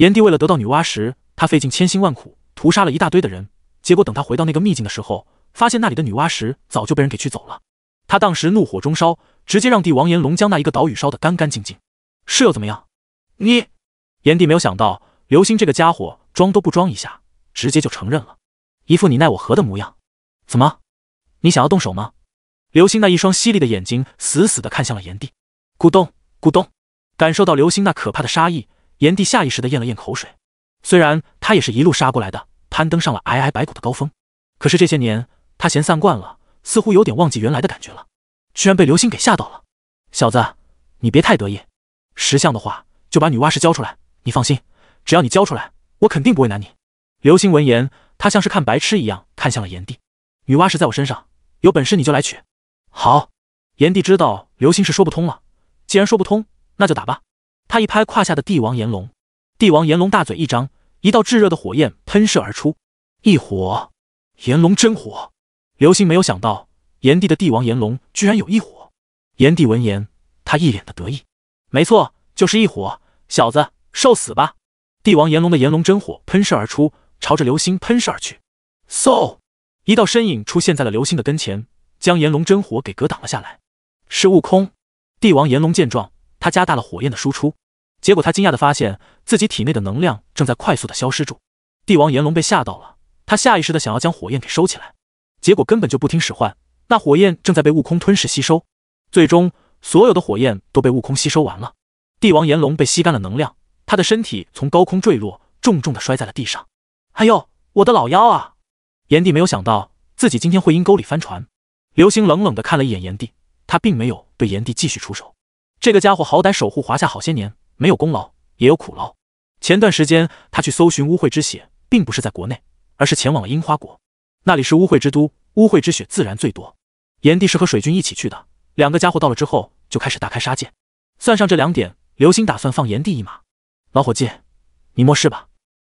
炎帝为了得到女娲石，他费尽千辛万苦屠杀了一大堆的人，结果等他回到那个秘境的时候，发现那里的女娲石早就被人给取走了。他当时怒火中烧，直接让帝王炎龙将那一个岛屿烧得干干净净。是又怎么样？你，炎帝没有想到刘星这个家伙装都不装一下，直接就承认了，一副你奈我何的模样。怎么，你想要动手吗？刘星那一双犀利的眼睛死死的看向了炎帝。咕咚咕咚，感受到刘星那可怕的杀意。炎帝下意识地咽了咽口水，虽然他也是一路杀过来的，攀登上了皑皑白骨的高峰，可是这些年他闲散惯了，似乎有点忘记原来的感觉了，居然被流星给吓到了。小子，你别太得意，识相的话就把女娲石交出来。你放心，只要你交出来，我肯定不为难你。流星闻言，他像是看白痴一样看向了炎帝。女娲石在我身上，有本事你就来取。好，炎帝知道流星是说不通了，既然说不通，那就打吧。他一拍胯下的帝王炎龙，帝王炎龙大嘴一张，一道炙热的火焰喷射而出。异火，炎龙真火。刘星没有想到，炎帝的帝王炎龙居然有异火。炎帝闻言，他一脸的得意。没错，就是异火。小子，受死吧！帝王炎龙的炎龙真火喷射而出，朝着刘星喷射而去。嗖！一道身影出现在了刘星的跟前，将炎龙真火给格挡了下来。是悟空。帝王炎龙见状。他加大了火焰的输出，结果他惊讶的发现自己体内的能量正在快速的消失。住，帝王炎龙被吓到了，他下意识的想要将火焰给收起来，结果根本就不听使唤。那火焰正在被悟空吞噬吸收，最终所有的火焰都被悟空吸收完了。帝王炎龙被吸干了能量，他的身体从高空坠落，重重的摔在了地上。哎呦，我的老妖啊！炎帝没有想到自己今天会阴沟里翻船。刘星冷冷的看了一眼炎帝，他并没有对炎帝继续出手。这个家伙好歹守护华夏好些年，没有功劳也有苦劳。前段时间他去搜寻污秽之血，并不是在国内，而是前往了樱花国，那里是污秽之都，污秽之血自然最多。炎帝是和水军一起去的，两个家伙到了之后就开始大开杀戒。算上这两点，刘星打算放炎帝一马。老伙计，你没事吧？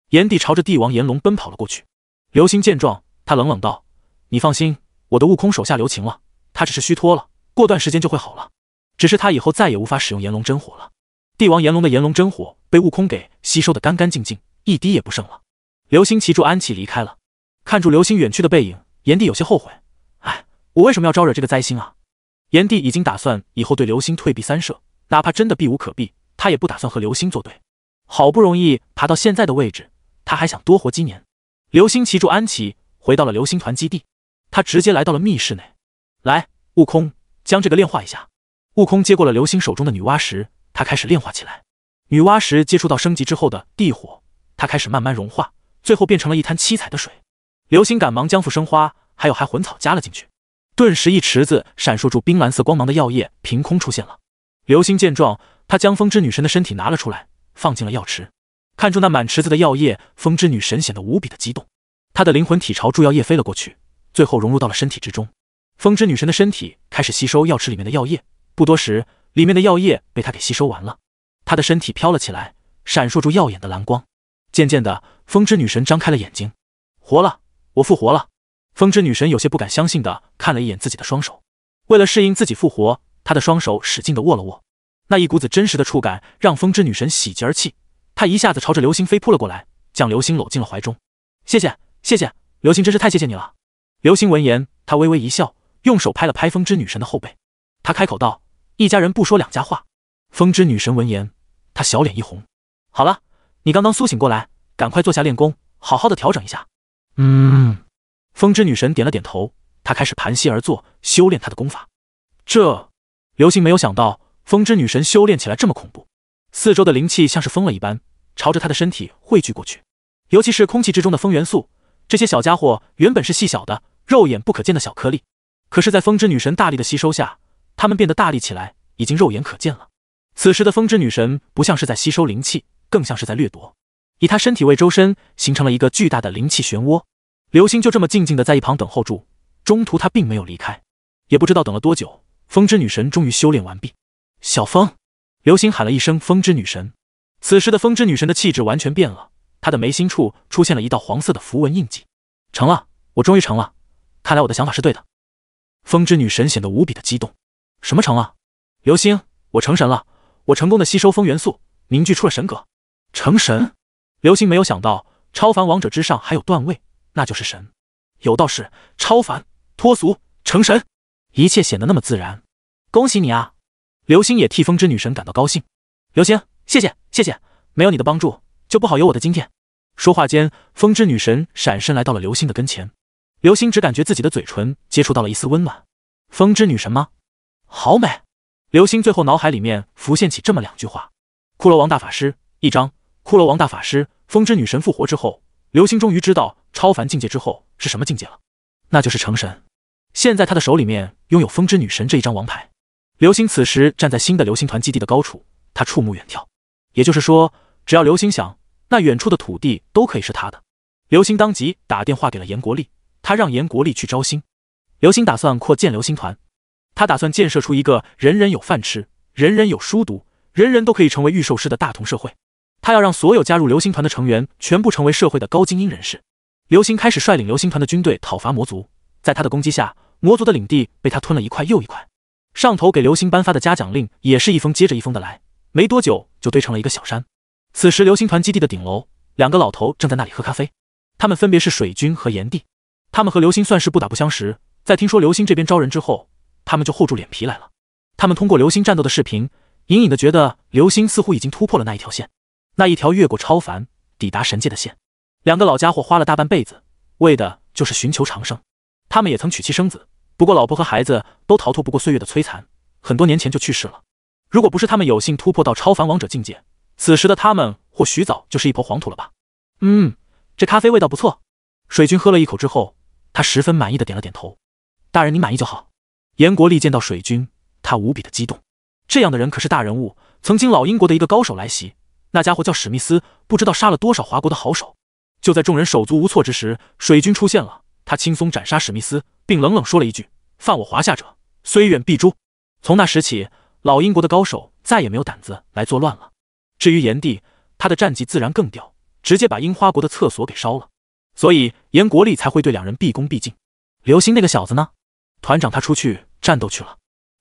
炎帝朝着帝王炎龙奔跑了过去。刘星见状，他冷冷道：“你放心，我的悟空手下留情了，他只是虚脱了，过段时间就会好了。”只是他以后再也无法使用炎龙真火了。帝王炎龙的炎龙真火被悟空给吸收的干干净净，一滴也不剩了。流星骑住安琪离开了，看住流星远去的背影，炎帝有些后悔。哎，我为什么要招惹这个灾星啊？炎帝已经打算以后对流星退避三舍，哪怕真的避无可避，他也不打算和流星作对。好不容易爬到现在的位置，他还想多活几年。流星骑住安琪回到了流星团基地，他直接来到了密室内。来，悟空将这个炼化一下。悟空接过了流星手中的女娲石，他开始炼化起来。女娲石接触到升级之后的地火，它开始慢慢融化，最后变成了一滩七彩的水。流星赶忙将复生花还有还魂草加了进去，顿时一池子闪烁住冰蓝色光芒的药液凭空出现了。流星见状，他将风之女神的身体拿了出来，放进了药池。看住那满池子的药液，风之女神显得无比的激动，她的灵魂体朝住药液飞了过去，最后融入到了身体之中。风之女神的身体开始吸收药池里面的药液。不多时，里面的药液被他给吸收完了，他的身体飘了起来，闪烁住耀眼的蓝光。渐渐的，风之女神张开了眼睛，活了，我复活了。风之女神有些不敢相信的看了一眼自己的双手，为了适应自己复活，她的双手使劲的握了握，那一股子真实的触感让风之女神喜极而泣，她一下子朝着流星飞扑了过来，将流星搂进了怀中。谢谢，谢谢，流星真是太谢谢你了。流星闻言，他微微一笑，用手拍了拍风之女神的后背，他开口道。一家人不说两家话。风之女神闻言，她小脸一红。好了，你刚刚苏醒过来，赶快坐下练功，好好的调整一下。嗯。风之女神点了点头，她开始盘膝而坐，修炼她的功法。这刘星没有想到，风之女神修炼起来这么恐怖。四周的灵气像是疯了一般，朝着她的身体汇聚过去。尤其是空气之中的风元素，这些小家伙原本是细小的、肉眼不可见的小颗粒，可是，在风之女神大力的吸收下，它们变得大力起来。已经肉眼可见了。此时的风之女神不像是在吸收灵气，更像是在掠夺。以她身体为周身，形成了一个巨大的灵气漩涡。流星就这么静静的在一旁等候住，中途他并没有离开。也不知道等了多久，风之女神终于修炼完毕。小风，流星喊了一声：“风之女神。”此时的风之女神的气质完全变了，她的眉心处出现了一道黄色的符文印记。成了，我终于成了！看来我的想法是对的。风之女神显得无比的激动。什么成了？流星，我成神了！我成功的吸收风元素，凝聚出了神格。成神！流星没有想到，超凡王者之上还有段位，那就是神。有道是，超凡脱俗，成神，一切显得那么自然。恭喜你啊！流星也替风之女神感到高兴。流星，谢谢谢谢，没有你的帮助，就不好有我的今天。说话间，风之女神闪身来到了流星的跟前。流星只感觉自己的嘴唇接触到了一丝温暖。风之女神吗？好美。刘星最后脑海里面浮现起这么两句话：“骷髅王大法师一张，骷髅王大法师风之女神复活之后，刘星终于知道超凡境界之后是什么境界了，那就是成神。现在他的手里面拥有风之女神这一张王牌。刘星此时站在新的流星团基地的高处，他触目远眺。也就是说，只要刘星想，那远处的土地都可以是他的。刘星当即打电话给了严国立，他让严国立去招新。刘星打算扩建流星团。”他打算建设出一个人人有饭吃、人人有书读、人人都可以成为御兽师的大同社会。他要让所有加入流星团的成员全部成为社会的高精英人士。流星开始率领流星团的军队讨伐魔族，在他的攻击下，魔族的领地被他吞了一块又一块。上头给流星颁发的嘉奖令也是一封接着一封的来，没多久就堆成了一个小山。此时，流星团基地的顶楼，两个老头正在那里喝咖啡。他们分别是水军和炎帝，他们和流星算是不打不相识。在听说流星这边招人之后。他们就厚住脸皮来了。他们通过流星战斗的视频，隐隐的觉得流星似乎已经突破了那一条线，那一条越过超凡抵达神界。的线。两个老家伙花了大半辈子，为的就是寻求长生。他们也曾娶妻生子，不过老婆和孩子都逃脱不过岁月的摧残，很多年前就去世了。如果不是他们有幸突破到超凡王者境界，此时的他们或许早就是一抔黄土了吧。嗯，这咖啡味道不错。水军喝了一口之后，他十分满意的点了点头。大人，您满意就好。严国立见到水军，他无比的激动。这样的人可是大人物。曾经老英国的一个高手来袭，那家伙叫史密斯，不知道杀了多少华国的好手。就在众人手足无措之时，水军出现了，他轻松斩杀史密斯，并冷冷说了一句：“犯我华夏者，虽远必诛。”从那时起，老英国的高手再也没有胆子来作乱了。至于炎帝，他的战绩自然更屌，直接把樱花国的厕所给烧了。所以严国立才会对两人毕恭毕敬。刘星那个小子呢？团长，他出去。战斗去了，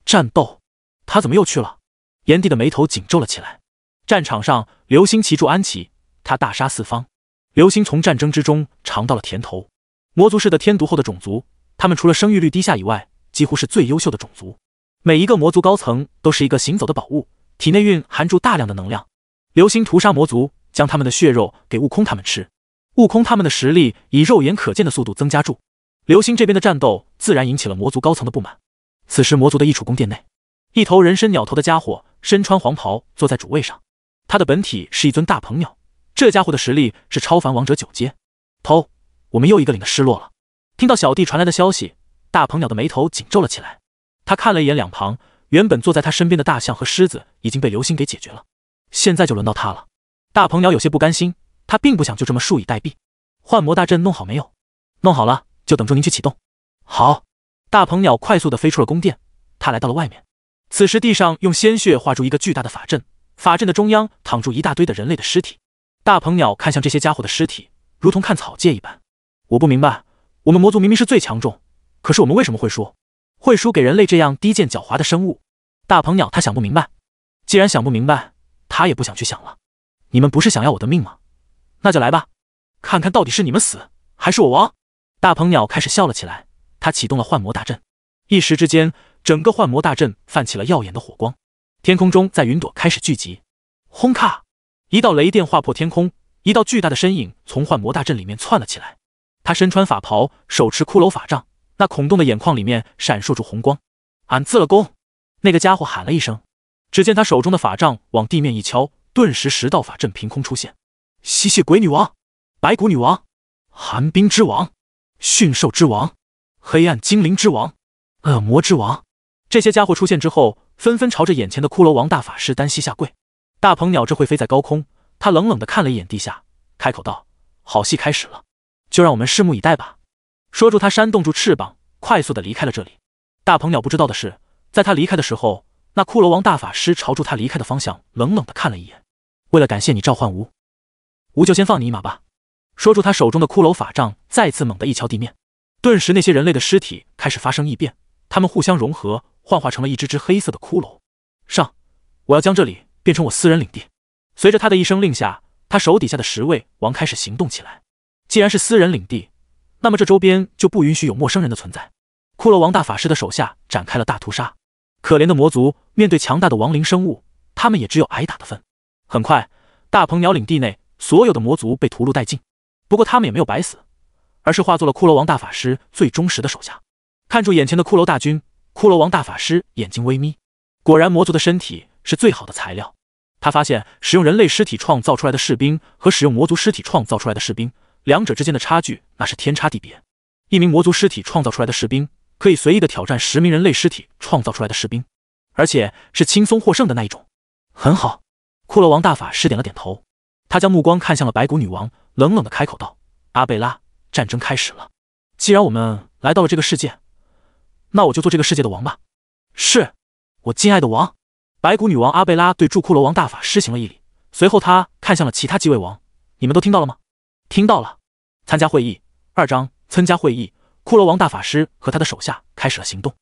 战斗，他怎么又去了？炎帝的眉头紧皱了起来。战场上，流星骑住安琪，他大杀四方。流星从战争之中尝到了甜头。魔族是的天毒后的种族，他们除了生育率低下以外，几乎是最优秀的种族。每一个魔族高层都是一个行走的宝物，体内蕴含住大量的能量。流星屠杀魔族，将他们的血肉给悟空他们吃。悟空他们的实力以肉眼可见的速度增加住。流星这边的战斗自然引起了魔族高层的不满。此时，魔族的一处宫殿内，一头人身鸟头的家伙身穿黄袍，坐在主位上。他的本体是一尊大鹏鸟。这家伙的实力是超凡王者九阶。头，我们又一个领的失落了。听到小弟传来的消息，大鹏鸟的眉头紧皱了起来。他看了一眼两旁，原本坐在他身边的大象和狮子已经被流星给解决了。现在就轮到他了。大鹏鸟有些不甘心，他并不想就这么束以待毙。幻魔大阵弄好没有？弄好了，就等着您去启动。好。大鹏鸟快速的飞出了宫殿，他来到了外面。此时，地上用鲜血画出一个巨大的法阵，法阵的中央躺住一大堆的人类的尸体。大鹏鸟看向这些家伙的尸体，如同看草芥一般。我不明白，我们魔族明明是最强壮，可是我们为什么会输？会输给人类这样低贱狡猾的生物？大鹏鸟他想不明白。既然想不明白，他也不想去想了。你们不是想要我的命吗？那就来吧，看看到底是你们死还是我亡。大鹏鸟开始笑了起来。他启动了幻魔大阵，一时之间，整个幻魔大阵泛起了耀眼的火光。天空中，在云朵开始聚集。轰咔！一道雷电划破天空，一道巨大的身影从幻魔大阵里面窜了起来。他身穿法袍，手持骷髅法杖，那孔洞的眼眶里面闪烁着红光。“俺自了功！那个家伙喊了一声。只见他手中的法杖往地面一敲，顿时十道法阵凭空出现。吸血鬼女王、白骨女王、寒冰之王、驯兽之王。黑暗精灵之王，恶魔之王，这些家伙出现之后，纷纷朝着眼前的骷髅王大法师单膝下跪。大鹏鸟这会飞在高空，他冷冷的看了一眼地下，开口道：“好戏开始了，就让我们拭目以待吧。”说住，他扇动住翅膀，快速的离开了这里。大鹏鸟不知道的是，在他离开的时候，那骷髅王大法师朝住他离开的方向冷冷的看了一眼。为了感谢你召唤吾，吾就先放你一马吧。说住，他手中的骷髅法杖再次猛地一敲地面。顿时，那些人类的尸体开始发生异变，他们互相融合，幻化成了一只只黑色的骷髅。上，我要将这里变成我私人领地。随着他的一声令下，他手底下的十位王开始行动起来。既然是私人领地，那么这周边就不允许有陌生人的存在。骷髅王大法师的手下展开了大屠杀。可怜的魔族面对强大的亡灵生物，他们也只有挨打的份。很快，大鹏鸟领地内所有的魔族被屠戮殆尽。不过他们也没有白死。而是化作了骷髅王大法师最忠实的手下，看住眼前的骷髅大军，骷髅王大法师眼睛微眯。果然，魔族的身体是最好的材料。他发现，使用人类尸体创造出来的士兵和使用魔族尸体创造出来的士兵，两者之间的差距那是天差地别。一名魔族尸体创造出来的士兵，可以随意的挑战十名人类尸体创造出来的士兵，而且是轻松获胜的那一种。很好，骷髅王大法师点了点头，他将目光看向了白骨女王，冷冷的开口道：“阿贝拉。”战争开始了。既然我们来到了这个世界，那我就做这个世界的王吧，是我敬爱的王——白骨女王阿贝拉对祝骷髅王大法师行了一礼。随后，她看向了其他几位王：“你们都听到了吗？”“听到了。”参加会议。二章参加会议。骷髅王大法师和他的手下开始了行动，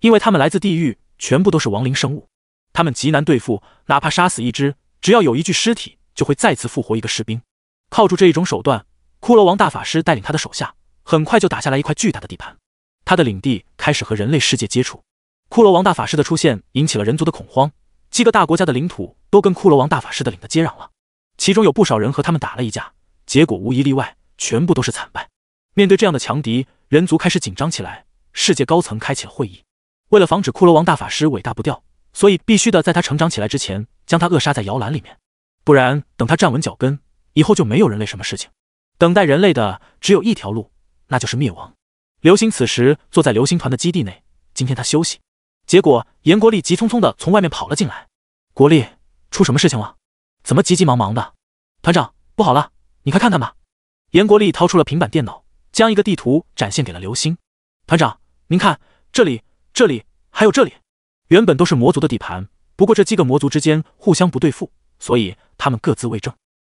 因为他们来自地狱，全部都是亡灵生物，他们极难对付，哪怕杀死一只，只要有一具尸体，就会再次复活一个士兵。靠住这一种手段。骷髅王大法师带领他的手下，很快就打下来一块巨大的地盘。他的领地开始和人类世界接触。骷髅王大法师的出现引起了人族的恐慌，几个大国家的领土都跟骷髅王大法师的领地接壤了。其中有不少人和他们打了一架，结果无一例外，全部都是惨败。面对这样的强敌，人族开始紧张起来。世界高层开启了会议，为了防止骷髅王大法师伟大不掉，所以必须的在他成长起来之前将他扼杀在摇篮里面，不然等他站稳脚跟以后，就没有人类什么事情。等待人类的只有一条路，那就是灭亡。刘星此时坐在流星团的基地内，今天他休息。结果严国立急匆匆的从外面跑了进来。国立，出什么事情了？怎么急急忙忙的？团长，不好了，你快看看吧。严国立掏出了平板电脑，将一个地图展现给了刘星。团长，您看这里，这里还有这里，原本都是魔族的地盘。不过这几个魔族之间互相不对付，所以他们各自为政。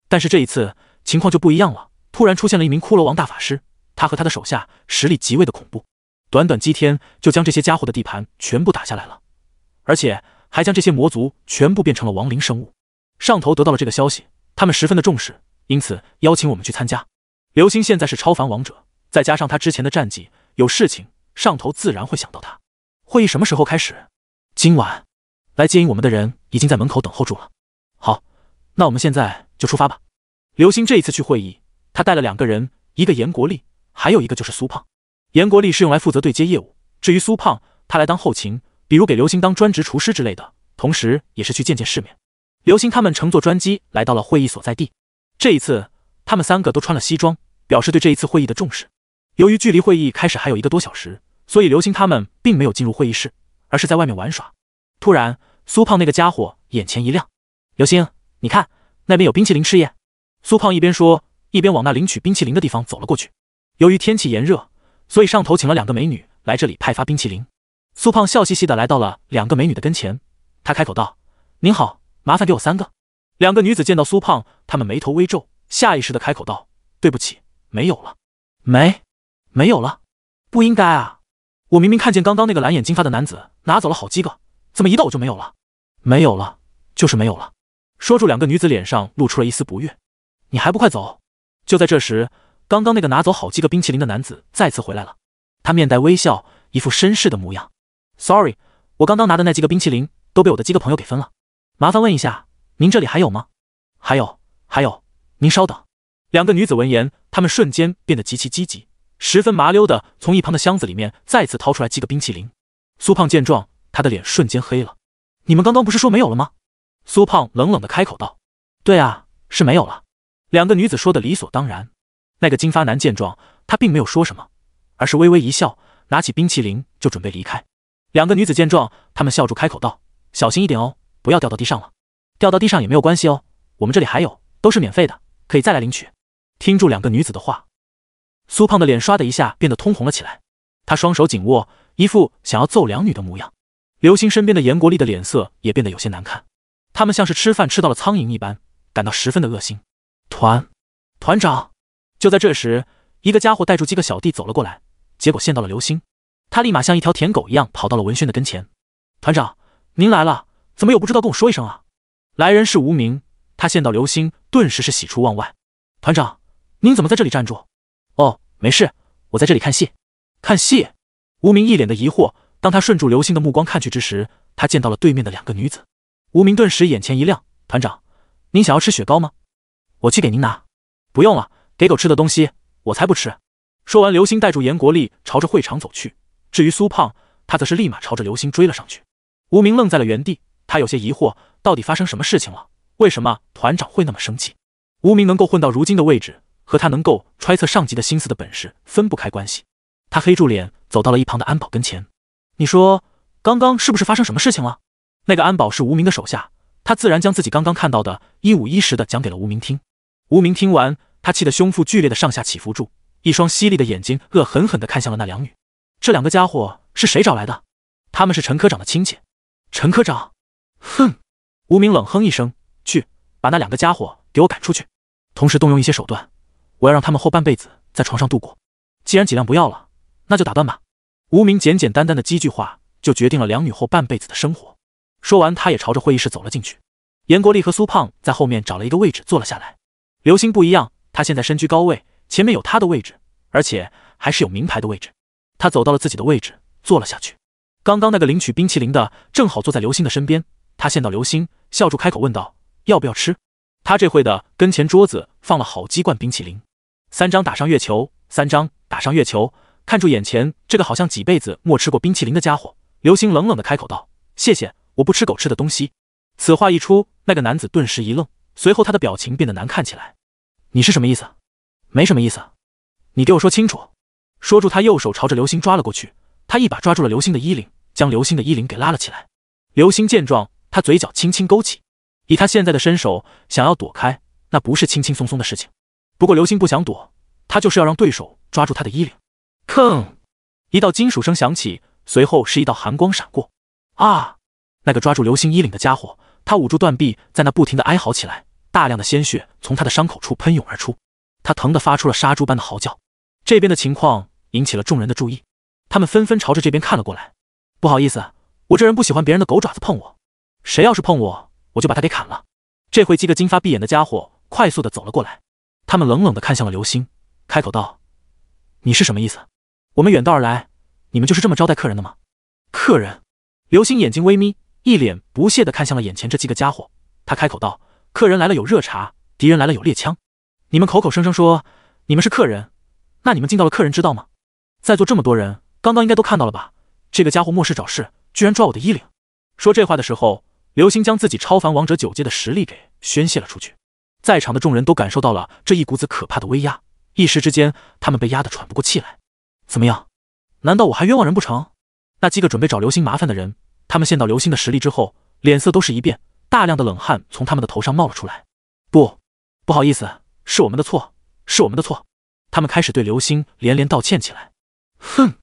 但是这一次情况就不一样了。突然出现了一名骷髅王大法师，他和他的手下实力极为的恐怖，短短几天就将这些家伙的地盘全部打下来了，而且还将这些魔族全部变成了亡灵生物。上头得到了这个消息，他们十分的重视，因此邀请我们去参加。刘星现在是超凡王者，再加上他之前的战绩，有事情上头自然会想到他。会议什么时候开始？今晚。来接应我们的人已经在门口等候住了。好，那我们现在就出发吧。刘星这一次去会议。他带了两个人，一个严国立，还有一个就是苏胖。严国立是用来负责对接业务，至于苏胖，他来当后勤，比如给刘星当专职厨师之类的，同时也是去见见世面。刘星他们乘坐专机来到了会议所在地。这一次，他们三个都穿了西装，表示对这一次会议的重视。由于距离会议开始还有一个多小时，所以刘星他们并没有进入会议室，而是在外面玩耍。突然，苏胖那个家伙眼前一亮：“刘星，你看那边有冰淇淋吃耶！”苏胖一边说。一边往那领取冰淇淋的地方走了过去。由于天气炎热，所以上头请了两个美女来这里派发冰淇淋。苏胖笑嘻嘻的来到了两个美女的跟前，他开口道：“您好，麻烦给我三个。”两个女子见到苏胖，她们眉头微皱，下意识的开口道：“对不起，没有了，没，没有了，不应该啊！我明明看见刚刚那个蓝眼金发的男子拿走了好几个，怎么一到我就没有了？没有了，就是没有了。”说住，两个女子脸上露出了一丝不悦：“你还不快走！”就在这时，刚刚那个拿走好几个冰淇淋的男子再次回来了。他面带微笑，一副绅士的模样。Sorry，我刚刚拿的那几个冰淇淋都被我的几个朋友给分了。麻烦问一下，您这里还有吗？还有，还有，您稍等。两个女子闻言，她们瞬间变得极其积极，十分麻溜的从一旁的箱子里面再次掏出来几个冰淇淋。苏胖见状，他的脸瞬间黑了。你们刚刚不是说没有了吗？苏胖冷冷的开口道：“对啊，是没有了。”两个女子说的理所当然，那个金发男见状，他并没有说什么，而是微微一笑，拿起冰淇淋就准备离开。两个女子见状，他们笑住开口道：“小心一点哦，不要掉到地上了。掉到地上也没有关系哦，我们这里还有，都是免费的，可以再来领取。”听住两个女子的话，苏胖的脸唰的一下变得通红了起来，他双手紧握，一副想要揍两女的模样。刘星身边的严国立的脸色也变得有些难看，他们像是吃饭吃到了苍蝇一般，感到十分的恶心。团团长，就在这时，一个家伙带住几个小弟走了过来，结果见到了刘星，他立马像一条舔狗一样跑到了文轩的跟前。团长，您来了，怎么又不知道跟我说一声啊？来人是无名，他见到刘星，顿时是喜出望外。团长，您怎么在这里站住？哦，没事，我在这里看戏。看戏？无名一脸的疑惑。当他顺住刘星的目光看去之时，他见到了对面的两个女子。无名顿时眼前一亮。团长，您想要吃雪糕吗？我去给您拿，不用了，给狗吃的东西，我才不吃。说完，刘星带住严国立朝着会场走去。至于苏胖，他则是立马朝着刘星追了上去。无名愣在了原地，他有些疑惑，到底发生什么事情了？为什么团长会那么生气？无名能够混到如今的位置，和他能够揣测上级的心思的本事分不开关系。他黑住脸，走到了一旁的安保跟前。你说，刚刚是不是发生什么事情了？那个安保是无名的手下，他自然将自己刚刚看到的一五一十的讲给了无名听。无名听完，他气得胸腹剧烈的上下起伏住，一双犀利的眼睛恶狠狠地看向了那两女。这两个家伙是谁找来的？他们是陈科长的亲戚。陈科长，哼！无名冷哼一声，去把那两个家伙给我赶出去，同时动用一些手段，我要让他们后半辈子在床上度过。既然尽量不要了，那就打断吧。无名简简单单的几句话就决定了两女后半辈子的生活。说完，他也朝着会议室走了进去。严国立和苏胖在后面找了一个位置坐了下来。刘星不一样，他现在身居高位，前面有他的位置，而且还是有名牌的位置。他走到了自己的位置，坐了下去。刚刚那个领取冰淇淋的正好坐在刘星的身边，他见到刘星，笑住开口问道：“要不要吃？”他这会的跟前桌子放了好几罐冰淇淋，三张打上月球，三张打上月球。看住眼前这个好像几辈子没吃过冰淇淋的家伙，刘星冷冷的开口道：“谢谢，我不吃狗吃的东西。”此话一出，那个男子顿时一愣。随后，他的表情变得难看起来。你是什么意思？没什么意思。你给我说清楚。说住，他右手朝着刘星抓了过去。他一把抓住了刘星的衣领，将刘星的衣领给拉了起来。刘星见状，他嘴角轻轻勾起。以他现在的身手，想要躲开，那不是轻轻松松的事情。不过刘星不想躲，他就是要让对手抓住他的衣领。吭！一道金属声响起，随后是一道寒光闪过。啊！那个抓住刘星衣领的家伙，他捂住断臂，在那不停的哀嚎起来。大量的鲜血从他的伤口处喷涌而出，他疼得发出了杀猪般的嚎叫。这边的情况引起了众人的注意，他们纷纷朝着这边看了过来。不好意思，我这人不喜欢别人的狗爪子碰我，谁要是碰我，我就把他给砍了。这回几个金发碧眼的家伙快速的走了过来，他们冷冷的看向了刘星，开口道：“你是什么意思？我们远道而来，你们就是这么招待客人的吗？”客人刘星眼睛微眯，一脸不屑的看向了眼前这几个家伙，他开口道。客人来了有热茶，敌人来了有猎枪。你们口口声声说你们是客人，那你们进到了客人知道吗？在座这么多人，刚刚应该都看到了吧？这个家伙没事找事，居然抓我的衣领！说这话的时候，刘星将自己超凡王者九阶的实力给宣泄了出去，在场的众人都感受到了这一股子可怕的威压，一时之间他们被压得喘不过气来。怎么样？难道我还冤枉人不成？那几个准备找刘星麻烦的人，他们见到刘星的实力之后，脸色都是一变。大量的冷汗从他们的头上冒了出来，不，不好意思，是我们的错，是我们的错。他们开始对刘星连连道歉起来。哼，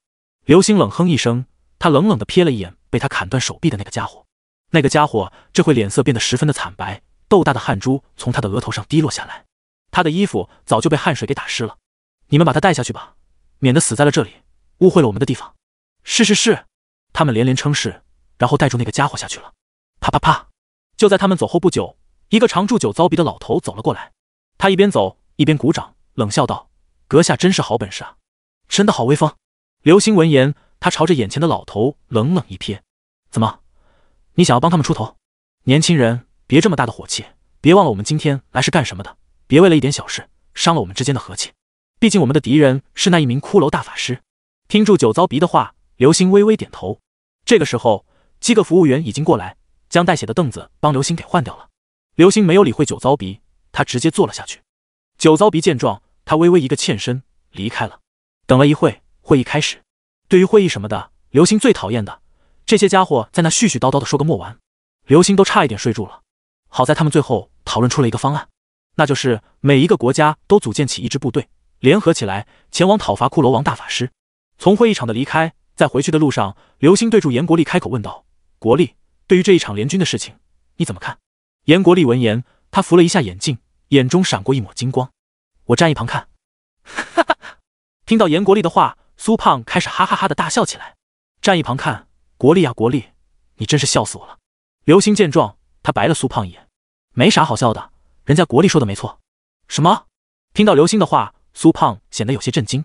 刘星冷哼一声，他冷冷的瞥了一眼被他砍断手臂的那个家伙。那个家伙这会脸色变得十分的惨白，豆大的汗珠从他的额头上滴落下来，他的衣服早就被汗水给打湿了。你们把他带下去吧，免得死在了这里，误会了我们的地方。是是是，他们连连称是，然后带住那个家伙下去了。啪啪啪。就在他们走后不久，一个常驻酒糟鼻的老头走了过来。他一边走一边鼓掌，冷笑道：“阁下真是好本事啊，真的好威风。”刘星闻言，他朝着眼前的老头冷冷一瞥：“怎么，你想要帮他们出头？年轻人，别这么大的火气，别忘了我们今天来是干什么的。别为了一点小事伤了我们之间的和气。毕竟我们的敌人是那一名骷髅大法师。”听住酒糟鼻的话，刘星微微点头。这个时候，几个服务员已经过来。将带血的凳子帮刘星给换掉了。刘星没有理会酒糟鼻，他直接坐了下去。酒糟鼻见状，他微微一个欠身离开了。等了一会，会议开始。对于会议什么的，刘星最讨厌的，这些家伙在那絮絮叨叨的说个没完，刘星都差一点睡住了。好在他们最后讨论出了一个方案，那就是每一个国家都组建起一支部队，联合起来前往讨伐骷髅王大法师。从会议场的离开，在回去的路上，刘星对住严国立开口问道：“国立。”对于这一场联军的事情，你怎么看？严国立闻言，他扶了一下眼镜，眼中闪过一抹金光。我站一旁看，哈哈哈！听到严国立的话，苏胖开始哈哈哈的大笑起来。站一旁看，国立呀，国立，你真是笑死我了！刘星见状，他白了苏胖一眼。没啥好笑的，人家国立说的没错。什么？听到刘星的话，苏胖显得有些震惊。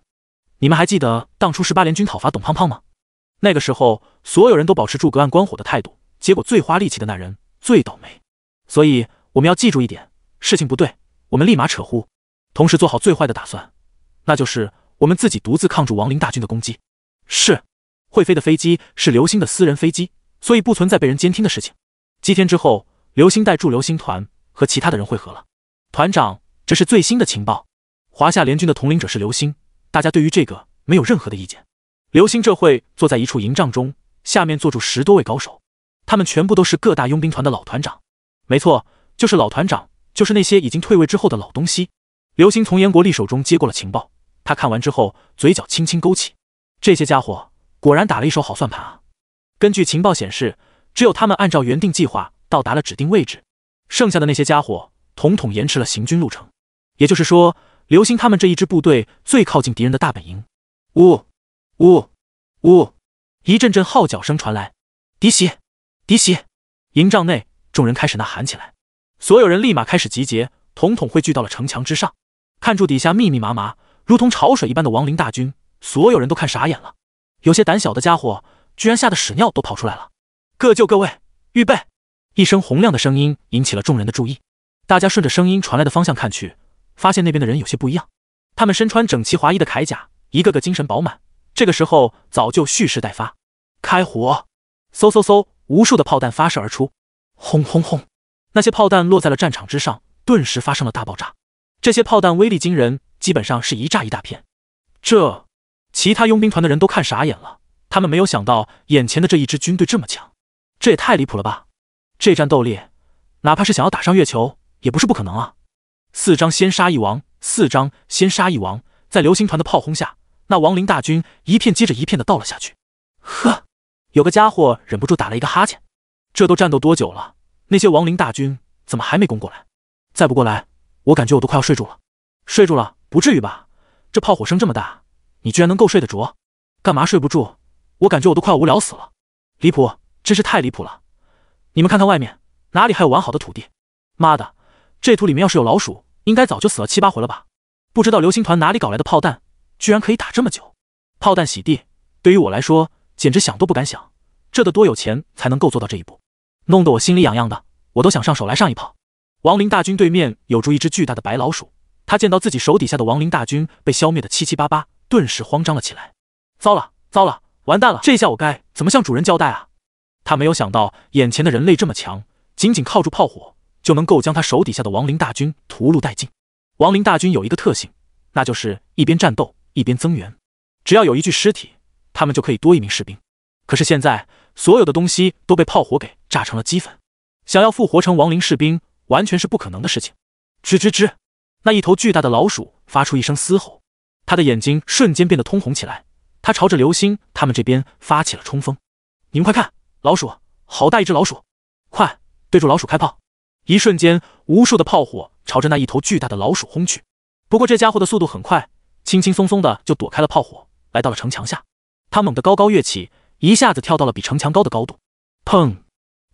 你们还记得当初十八联军讨伐董胖胖吗？那个时候，所有人都保持住隔岸观火的态度。结果最花力气的那人最倒霉，所以我们要记住一点：事情不对，我们立马扯呼，同时做好最坏的打算，那就是我们自己独自抗住亡灵大军的攻击。是，会飞的飞机是流星的私人飞机，所以不存在被人监听的事情。几天之后，流星带驻流星团和其他的人汇合了。团长，这是最新的情报，华夏联军的统领者是流星，大家对于这个没有任何的意见。流星这会坐在一处营帐中，下面坐住十多位高手。他们全部都是各大佣兵团的老团长，没错，就是老团长，就是那些已经退位之后的老东西。刘星从严国立手中接过了情报，他看完之后，嘴角轻轻勾起。这些家伙果然打了一手好算盘啊！根据情报显示，只有他们按照原定计划到达了指定位置，剩下的那些家伙统统延迟了行军路程。也就是说，刘星他们这一支部队最靠近敌人的大本营。呜呜呜！一阵阵号角声传来，敌袭！敌袭！营帐内，众人开始呐喊起来。所有人立马开始集结，统统汇聚到了城墙之上，看住底下密密麻麻、如同潮水一般的亡灵大军。所有人都看傻眼了，有些胆小的家伙居然吓得屎尿都跑出来了。各就各位，预备！一声洪亮的声音引起了众人的注意，大家顺着声音传来的方向看去，发现那边的人有些不一样。他们身穿整齐划一的铠甲，一个个精神饱满，这个时候早就蓄势待发。开火！嗖嗖嗖！无数的炮弹发射而出，轰轰轰！那些炮弹落在了战场之上，顿时发生了大爆炸。这些炮弹威力惊人，基本上是一炸一大片。这，其他佣兵团的人都看傻眼了。他们没有想到眼前的这一支军队这么强，这也太离谱了吧！这战斗力，哪怕是想要打上月球，也不是不可能啊！四张先杀一王，四张先杀一王。在流星团的炮轰下，那亡灵大军一片接着一片的倒了下去。呵。有个家伙忍不住打了一个哈欠，这都战斗多久了？那些亡灵大军怎么还没攻过来？再不过来，我感觉我都快要睡住了。睡住了不至于吧？这炮火声这么大，你居然能够睡得着？干嘛睡不住？我感觉我都快要无聊死了。离谱，真是太离谱了！你们看看外面，哪里还有完好的土地？妈的，这土里面要是有老鼠，应该早就死了七八回了吧？不知道流星团哪里搞来的炮弹，居然可以打这么久？炮弹洗地，对于我来说。简直想都不敢想，这得多有钱才能够做到这一步，弄得我心里痒痒的，我都想上手来上一炮。亡灵大军对面有住一只巨大的白老鼠，他见到自己手底下的亡灵大军被消灭的七七八八，顿时慌张了起来。糟了糟了，完蛋了！这下我该怎么向主人交代啊？他没有想到眼前的人类这么强，仅仅靠住炮火就能够将他手底下的亡灵大军屠戮殆尽。亡灵大军有一个特性，那就是一边战斗一边增援，只要有一具尸体。他们就可以多一名士兵，可是现在所有的东西都被炮火给炸成了齑粉，想要复活成亡灵士兵完全是不可能的事情。吱吱吱，那一头巨大的老鼠发出一声嘶吼，它的眼睛瞬间变得通红起来，它朝着刘星他们这边发起了冲锋。你们快看，老鼠，好大一只老鼠！快对住老鼠开炮！一瞬间，无数的炮火朝着那一头巨大的老鼠轰去。不过这家伙的速度很快，轻轻松松的就躲开了炮火，来到了城墙下。他猛地高高跃起，一下子跳到了比城墙高的高度。砰！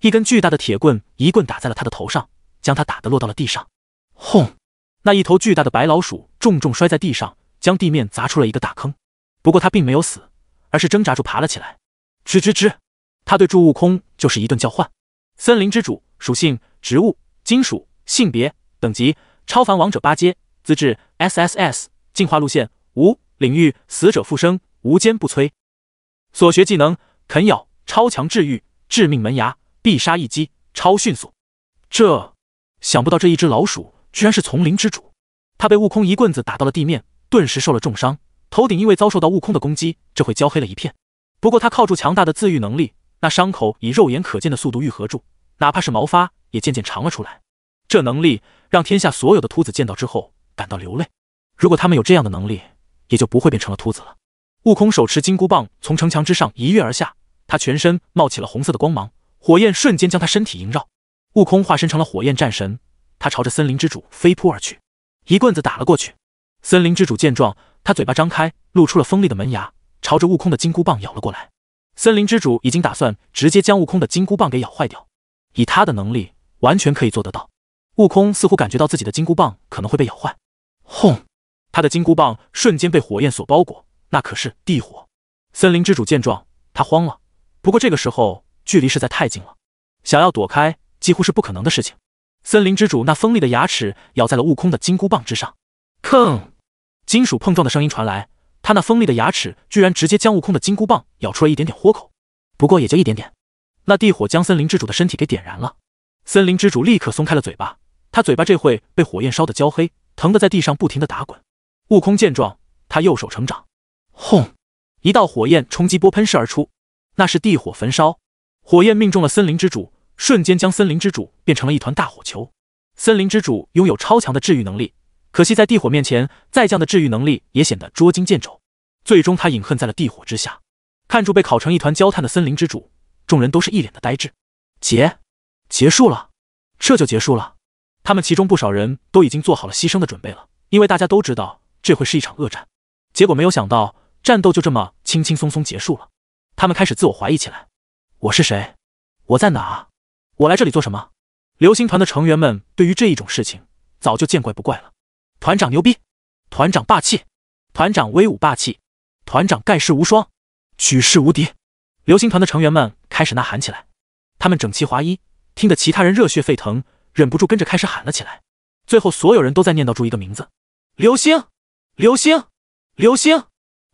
一根巨大的铁棍一棍打在了他的头上，将他打得落到了地上。轰！那一头巨大的白老鼠重重摔在地上，将地面砸出了一个大坑。不过他并没有死，而是挣扎着爬了起来。吱吱吱！他对住悟空就是一顿叫唤。森林之主属性：植物、金属、性别：等级：超凡王者八阶资质：S S S 进化路线：无，领域：死者复生、无坚不摧。所学技能：啃咬、超强治愈、致命门牙、必杀一击、超迅速。这想不到这一只老鼠居然是丛林之主，它被悟空一棍子打到了地面，顿时受了重伤，头顶因为遭受到悟空的攻击，这会焦黑了一片。不过他靠住强大的自愈能力，那伤口以肉眼可见的速度愈合住，哪怕是毛发也渐渐长了出来。这能力让天下所有的秃子见到之后感到流泪。如果他们有这样的能力，也就不会变成了秃子了。悟空手持金箍棒，从城墙之上一跃而下，他全身冒起了红色的光芒，火焰瞬间将他身体萦绕。悟空化身成了火焰战神，他朝着森林之主飞扑而去，一棍子打了过去。森林之主见状，他嘴巴张开，露出了锋利的门牙，朝着悟空的金箍棒咬了过来。森林之主已经打算直接将悟空的金箍棒给咬坏掉，以他的能力完全可以做得到。悟空似乎感觉到自己的金箍棒可能会被咬坏，轰！他的金箍棒瞬间被火焰所包裹。那可是地火，森林之主见状，他慌了。不过这个时候距离实在太近了，想要躲开几乎是不可能的事情。森林之主那锋利的牙齿咬在了悟空的金箍棒之上，吭，金属碰撞的声音传来。他那锋利的牙齿居然直接将悟空的金箍棒咬出了一点点豁口，不过也就一点点。那地火将森林之主的身体给点燃了，森林之主立刻松开了嘴巴，他嘴巴这会被火焰烧得焦黑，疼得在地上不停的打滚。悟空见状，他右手成掌。轰！一道火焰冲击波喷射而出，那是地火焚烧，火焰命中了森林之主，瞬间将森林之主变成了一团大火球。森林之主拥有超强的治愈能力，可惜在地火面前，再降的治愈能力也显得捉襟见肘。最终，他饮恨在了地火之下。看住被烤成一团焦炭的森林之主，众人都是一脸的呆滞。结，结束了，这就结束了。他们其中不少人都已经做好了牺牲的准备了，因为大家都知道这会是一场恶战。结果没有想到。战斗就这么轻轻松松结束了。他们开始自我怀疑起来：我是谁？我在哪？我来这里做什么？流星团的成员们对于这一种事情早就见怪不怪了。团长牛逼！团长霸气！团长威武霸气！团长盖世无双，举世无敌！流星团的成员们开始呐喊起来。他们整齐划一，听得其他人热血沸腾，忍不住跟着开始喊了起来。最后，所有人都在念叨住一个名字：流星，流星，流星。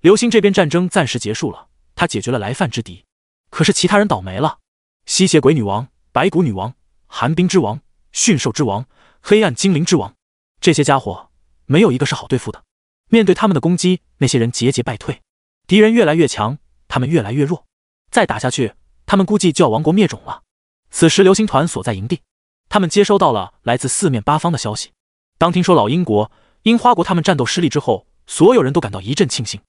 流星这边战争暂时结束了，他解决了来犯之敌，可是其他人倒霉了。吸血鬼女王、白骨女王、寒冰之王、驯兽之王、黑暗精灵之王，这些家伙没有一个是好对付的。面对他们的攻击，那些人节节败退，敌人越来越强，他们越来越弱。再打下去，他们估计就要亡国灭种了。此时，流星团所在营地，他们接收到了来自四面八方的消息。当听说老英国、樱花国他们战斗失利之后，所有人都感到一阵庆幸。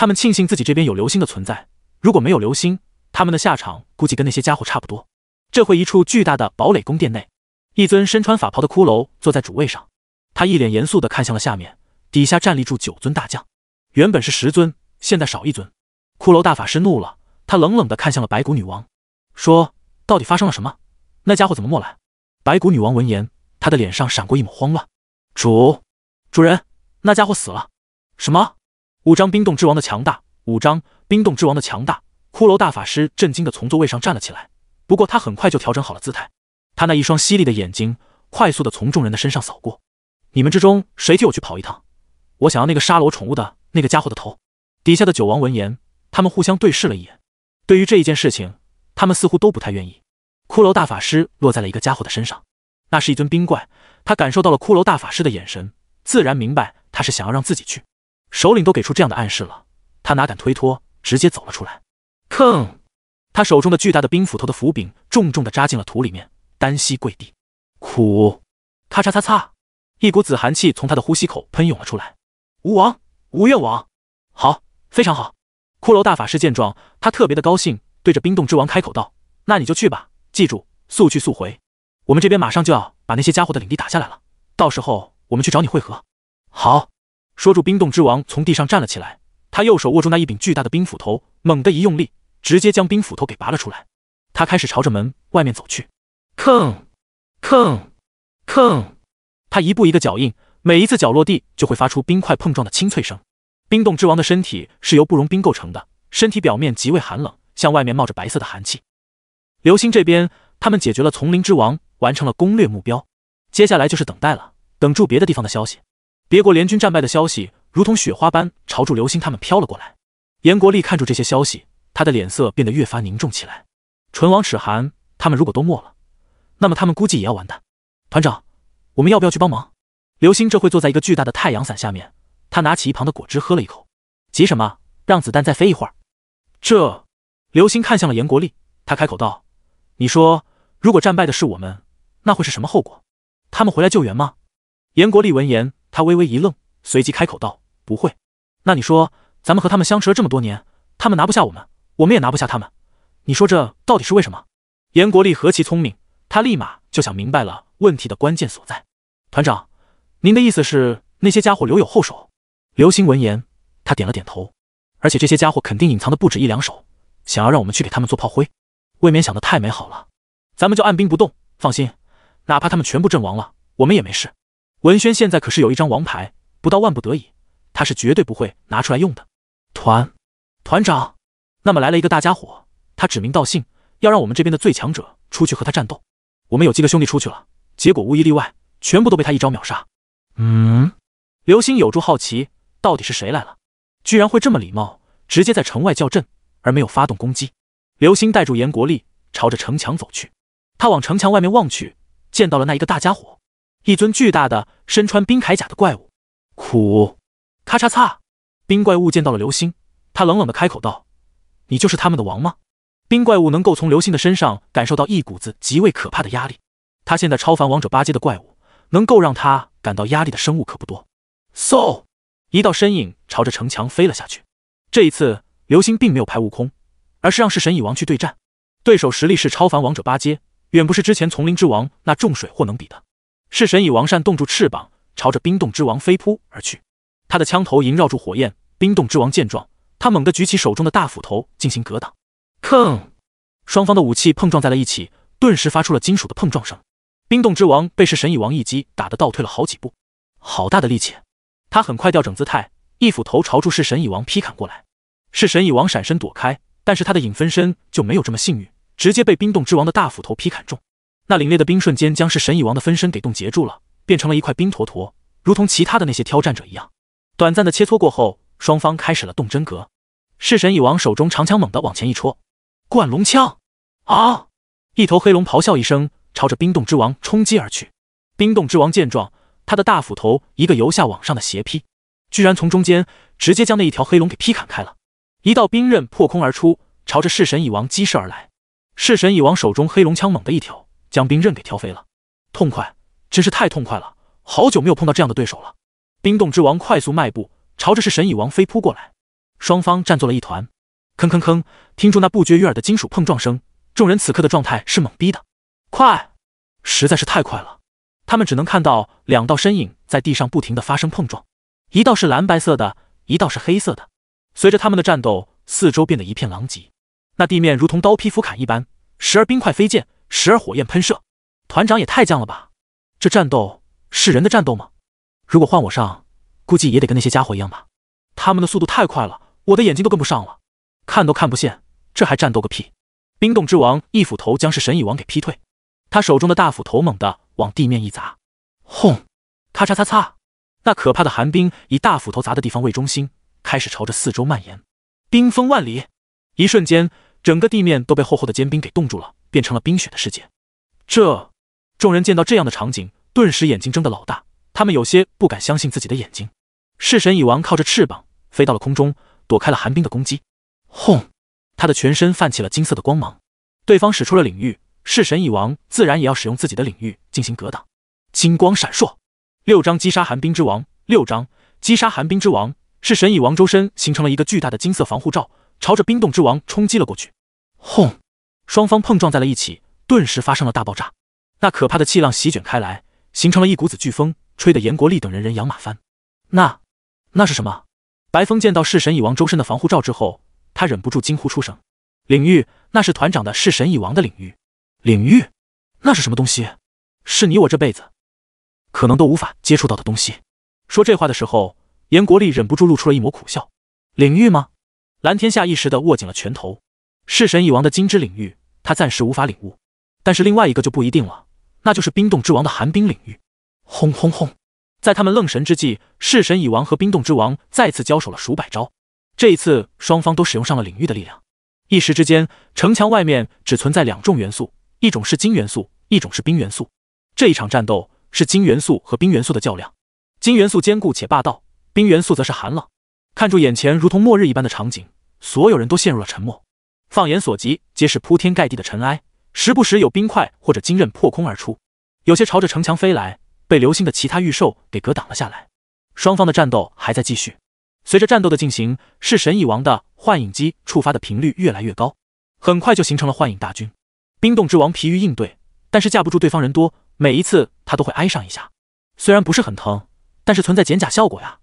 他们庆幸自己这边有流星的存在，如果没有流星，他们的下场估计跟那些家伙差不多。这会，一处巨大的堡垒宫殿内，一尊身穿法袍的骷髅坐在主位上，他一脸严肃的看向了下面，底下站立住九尊大将，原本是十尊，现在少一尊。骷髅大法师怒了，他冷冷的看向了白骨女王，说：“到底发生了什么？那家伙怎么没来？”白骨女王闻言，她的脸上闪过一抹慌乱，主，主人，那家伙死了。什么？五张冰冻之王的强大，五张冰冻之王的强大。骷髅大法师震惊的从座位上站了起来，不过他很快就调整好了姿态。他那一双犀利的眼睛快速的从众人的身上扫过。你们之中谁替我去跑一趟？我想要那个杀了我宠物的那个家伙的头。底下的九王闻言，他们互相对视了一眼。对于这一件事情，他们似乎都不太愿意。骷髅大法师落在了一个家伙的身上，那是一尊冰怪。他感受到了骷髅大法师的眼神，自然明白他是想要让自己去。首领都给出这样的暗示了，他哪敢推脱，直接走了出来。哼！他手中的巨大的冰斧头的斧柄重重的扎进了土里面，单膝跪地，苦！咔嚓嚓嚓，一股紫寒气从他的呼吸口喷涌了出来。吴王，吴越王，好，非常好！骷髅大法师见状，他特别的高兴，对着冰冻之王开口道：“那你就去吧，记住，速去速回。我们这边马上就要把那些家伙的领地打下来了，到时候我们去找你会合。”好。说住，冰冻之王从地上站了起来，他右手握住那一柄巨大的冰斧头，猛地一用力，直接将冰斧头给拔了出来。他开始朝着门外面走去，吭，吭，吭。他一步一个脚印，每一次脚落地就会发出冰块碰撞的清脆声。冰冻之王的身体是由不融冰构成的，身体表面极为寒冷，向外面冒着白色的寒气。流星这边，他们解决了丛林之王，完成了攻略目标，接下来就是等待了，等住别的地方的消息。别国联军战败的消息如同雪花般朝住刘星他们飘了过来。严国立看住这些消息，他的脸色变得越发凝重起来。唇亡齿寒，他们如果都没了，那么他们估计也要完蛋。团长，我们要不要去帮忙？刘星这会坐在一个巨大的太阳伞下面，他拿起一旁的果汁喝了一口。急什么？让子弹再飞一会儿。这……刘星看向了严国立，他开口道：“你说，如果战败的是我们，那会是什么后果？他们回来救援吗？”严国立闻言。他微微一愣，随即开口道：“不会，那你说，咱们和他们相持了这么多年，他们拿不下我们，我们也拿不下他们，你说这到底是为什么？”严国立何其聪明，他立马就想明白了问题的关键所在。团长，您的意思是那些家伙留有后手？刘星闻言，他点了点头。而且这些家伙肯定隐藏的不止一两手，想要让我们去给他们做炮灰，未免想的太美好了。咱们就按兵不动，放心，哪怕他们全部阵亡了，我们也没事。文轩现在可是有一张王牌，不到万不得已，他是绝对不会拿出来用的。团团长，那么来了一个大家伙，他指名道姓要让我们这边的最强者出去和他战斗。我们有几个兄弟出去了，结果无一例外，全部都被他一招秒杀。嗯，刘星有住好奇，到底是谁来了？居然会这么礼貌，直接在城外叫阵，而没有发动攻击。刘星带住严国立朝着城墙走去，他往城墙外面望去，见到了那一个大家伙。一尊巨大的、身穿冰铠甲的怪物，苦，咔嚓嚓！冰怪物见到了流星，他冷冷的开口道：“你就是他们的王吗？”冰怪物能够从流星的身上感受到一股子极为可怕的压力。他现在超凡王者八阶的怪物，能够让他感到压力的生物可不多。嗖！一道身影朝着城墙飞了下去。这一次，流星并没有派悟空，而是让式神蚁王去对战。对手实力是超凡王者八阶，远不是之前丛林之王那重水货能比的。弑神蚁王扇冻住翅膀，朝着冰冻之王飞扑而去。他的枪头萦绕住火焰。冰冻之王见状，他猛地举起手中的大斧头进行格挡。吭！双方的武器碰撞在了一起，顿时发出了金属的碰撞声。冰冻之王被弑神蚁王一击打得倒退了好几步，好大的力气！他很快调整姿态，一斧头朝住弑神蚁王劈砍过来。弑神蚁王闪身躲开，但是他的影分身就没有这么幸运，直接被冰冻之王的大斧头劈砍中。那凛冽的冰瞬间将弑神蚁王的分身给冻结住了，变成了一块冰坨坨，如同其他的那些挑战者一样。短暂的切磋过后，双方开始了动真格。弑神蚁王手中长枪猛地往前一戳，灌龙枪！啊！一头黑龙咆哮一声，朝着冰冻之王冲击而去。冰冻之王见状，他的大斧头一个由下往上的斜劈，居然从中间直接将那一条黑龙给劈砍开了。一道冰刃破空而出，朝着噬神蚁王激射而来。噬神蚁王手中黑龙枪猛地一挑。将冰刃给挑飞了，痛快，真是太痛快了！好久没有碰到这样的对手了。冰冻之王快速迈步，朝着是神蚁王飞扑过来，双方战作了一团。吭吭吭！听住那不绝于耳的金属碰撞声，众人此刻的状态是懵逼的。快，实在是太快了！他们只能看到两道身影在地上不停的发生碰撞，一道是蓝白色的，一道是黑色的。随着他们的战斗，四周变得一片狼藉，那地面如同刀劈斧砍一般，时而冰块飞溅。时而火焰喷射，团长也太犟了吧！这战斗是人的战斗吗？如果换我上，估计也得跟那些家伙一样吧。他们的速度太快了，我的眼睛都跟不上了，看都看不见，这还战斗个屁！冰冻之王一斧头将是神蚁王给劈退，他手中的大斧头猛地往地面一砸，轰！咔嚓嚓嚓，那可怕的寒冰以大斧头砸的地方为中心，开始朝着四周蔓延，冰封万里。一瞬间，整个地面都被厚厚的坚冰给冻住了。变成了冰雪的世界，这众人见到这样的场景，顿时眼睛睁得老大，他们有些不敢相信自己的眼睛。噬神蚁王靠着翅膀飞到了空中，躲开了寒冰的攻击。轰，他的全身泛起了金色的光芒。对方使出了领域，噬神蚁王自然也要使用自己的领域进行格挡。金光闪烁，六张击杀寒冰之王，六张击杀寒冰之王。噬神蚁王周身形成了一个巨大的金色防护罩，朝着冰冻之王冲击了过去。轰！双方碰撞在了一起，顿时发生了大爆炸。那可怕的气浪席卷开来，形成了一股子飓风，吹得严国立等人人仰马翻。那……那是什么？白风见到弑神蚁王周身的防护罩之后，他忍不住惊呼出声：“领域，那是团长的弑神蚁王的领域。领域，那是什么东西？是你我这辈子可能都无法接触到的东西。”说这话的时候，严国立忍不住露出了一抹苦笑：“领域吗？”蓝天下一时的握紧了拳头，弑神蚁王的金之领域。他暂时无法领悟，但是另外一个就不一定了，那就是冰冻之王的寒冰领域。轰轰轰！在他们愣神之际，弑神蚁王和冰冻之王再次交手了数百招。这一次，双方都使用上了领域的力量，一时之间，城墙外面只存在两种元素，一种是金元素，一种是冰元素。这一场战斗是金元素和冰元素的较量。金元素坚固且霸道，冰元素则是寒冷。看住眼前如同末日一般的场景，所有人都陷入了沉默。放眼所及，皆是铺天盖地的尘埃，时不时有冰块或者金刃破空而出，有些朝着城墙飞来，被流星的其他御兽给隔挡了下来。双方的战斗还在继续，随着战斗的进行，弑神蚁王的幻影机触发的频率越来越高，很快就形成了幻影大军。冰冻之王疲于应对，但是架不住对方人多，每一次他都会挨上一下，虽然不是很疼，但是存在减甲效果呀。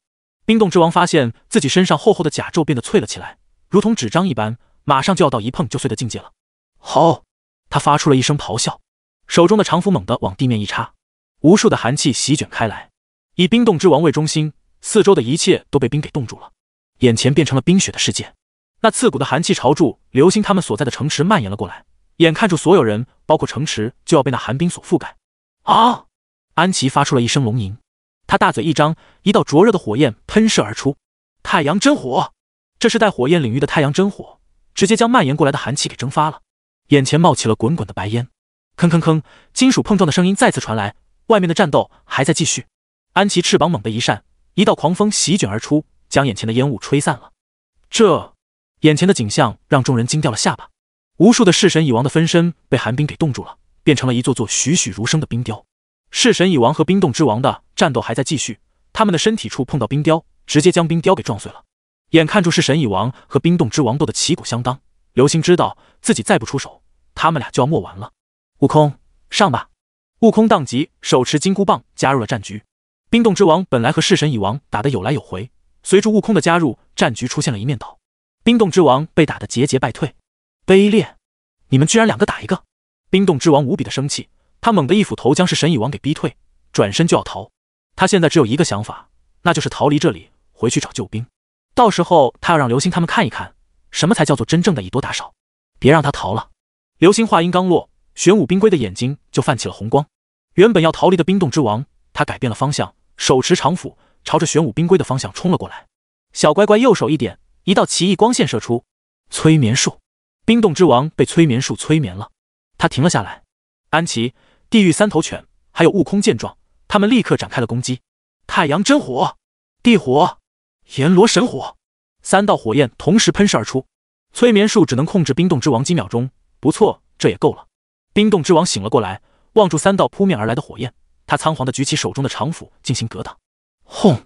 冰冻之王发现自己身上厚厚的甲胄变得脆了起来，如同纸张一般。马上就要到一碰就碎的境界了。好，他发出了一声咆哮，手中的长斧猛地往地面一插，无数的寒气席卷开来，以冰冻之王为中心，四周的一切都被冰给冻住了，眼前变成了冰雪的世界。那刺骨的寒气朝着流星他们所在的城池蔓延了过来，眼看着所有人，包括城池，就要被那寒冰所覆盖。啊！安琪发出了一声龙吟，他大嘴一张，一道灼热的火焰喷射而出，太阳真火，这是带火焰领域的太阳真火。直接将蔓延过来的寒气给蒸发了，眼前冒起了滚滚的白烟。吭吭吭，金属碰撞的声音再次传来，外面的战斗还在继续。安琪翅膀猛地一扇，一道狂风席卷而出，将眼前的烟雾吹散了。这眼前的景象让众人惊掉了下巴，无数的弑神蚁王的分身被寒冰给冻住了，变成了一座座栩栩如生的冰雕。弑神蚁王和冰冻之王的战斗还在继续，他们的身体触碰到冰雕，直接将冰雕给撞碎了。眼看着弑神蚁王和冰冻之王斗得旗鼓相当，刘星知道自己再不出手，他们俩就要没完了。悟空，上吧！悟空当即手持金箍棒加入了战局。冰冻之王本来和弑神蚁王打得有来有回，随着悟空的加入，战局出现了一面倒。冰冻之王被打得节节败退，卑劣！你们居然两个打一个！冰冻之王无比的生气，他猛地一斧头将弑神蚁王给逼退，转身就要逃。他现在只有一个想法，那就是逃离这里，回去找救兵。到时候他要让刘星他们看一看，什么才叫做真正的以多打少，别让他逃了。刘星话音刚落，玄武冰龟的眼睛就泛起了红光。原本要逃离的冰冻之王，他改变了方向，手持长斧，朝着玄武冰龟的方向冲了过来。小乖乖右手一点，一道奇异光线射出，催眠术。冰冻之王被催眠术催眠了，他停了下来。安琪、地狱三头犬还有悟空见状，他们立刻展开了攻击。太阳真火，地火。阎罗神火，三道火焰同时喷射而出。催眠术只能控制冰冻之王几秒钟，不错，这也够了。冰冻之王醒了过来，望住三道扑面而来的火焰，他仓皇的举起手中的长斧进行格挡。轰！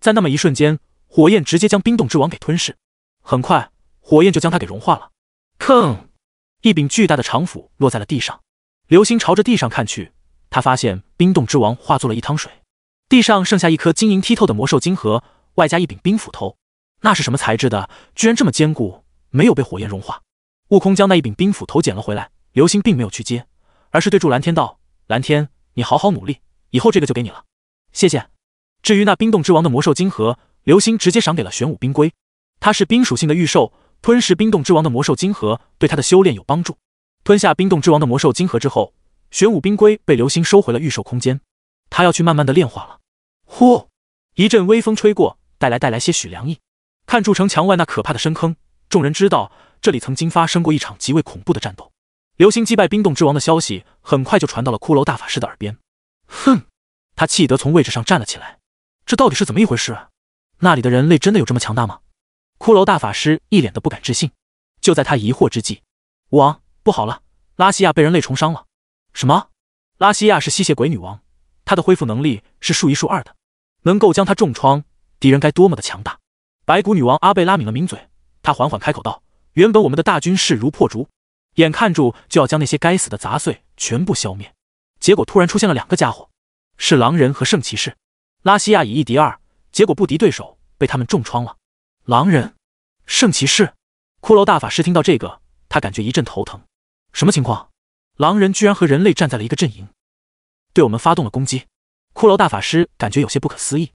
在那么一瞬间，火焰直接将冰冻之王给吞噬。很快，火焰就将他给融化了。吭！一柄巨大的长斧落在了地上。刘星朝着地上看去，他发现冰冻之王化作了一滩水，地上剩下一颗晶莹剔透的魔兽晶核。外加一柄冰斧头，那是什么材质的？居然这么坚固，没有被火焰融化。悟空将那一柄冰斧头捡了回来，刘星并没有去接，而是对祝蓝天道：“蓝天，你好好努力，以后这个就给你了，谢谢。”至于那冰冻之王的魔兽晶核，刘星直接赏给了玄武冰龟。它是冰属性的御兽，吞噬冰冻之王的魔兽晶核对它的修炼有帮助。吞下冰冻之王的魔兽晶核之后，玄武冰龟被刘星收回了御兽空间，它要去慢慢的炼化了。呼，一阵微风吹过。带来带来些许凉意。看筑城墙外那可怕的深坑，众人知道这里曾经发生过一场极为恐怖的战斗。流星击败冰冻之王的消息很快就传到了骷髅大法师的耳边。哼，他气得从位置上站了起来。这到底是怎么一回事？那里的人类真的有这么强大吗？骷髅大法师一脸的不敢置信。就在他疑惑之际，吴王不好了，拉西亚被人类重伤了。什么？拉西亚是吸血鬼女王，她的恢复能力是数一数二的，能够将她重创。敌人该多么的强大！白骨女王阿贝拉抿了抿嘴，她缓缓开口道：“原本我们的大军势如破竹，眼看住就要将那些该死的杂碎全部消灭，结果突然出现了两个家伙，是狼人和圣骑士。拉西亚以一敌二，结果不敌对手，被他们重创了。狼人、圣骑士、骷髅大法师听到这个，他感觉一阵头疼。什么情况？狼人居然和人类站在了一个阵营，对我们发动了攻击？”骷髅大法师感觉有些不可思议。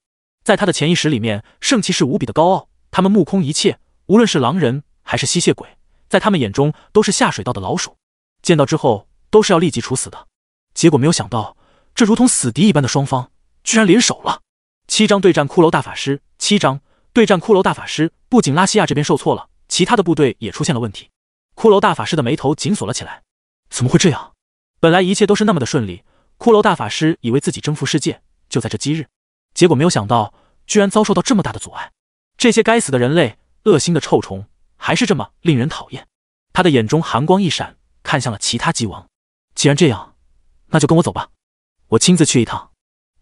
在他的潜意识里面，圣骑士无比的高傲，他们目空一切，无论是狼人还是吸血鬼，在他们眼中都是下水道的老鼠，见到之后都是要立即处死的。结果没有想到，这如同死敌一般的双方居然联手了。七张对战骷髅大法师，七张对战骷髅大法师，不仅拉西亚这边受挫了，其他的部队也出现了问题。骷髅大法师的眉头紧锁了起来，怎么会这样？本来一切都是那么的顺利，骷髅大法师以为自己征服世界就在这几日。结果没有想到，居然遭受到这么大的阻碍。这些该死的人类，恶心的臭虫，还是这么令人讨厌。他的眼中寒光一闪，看向了其他鸡王。既然这样，那就跟我走吧，我亲自去一趟。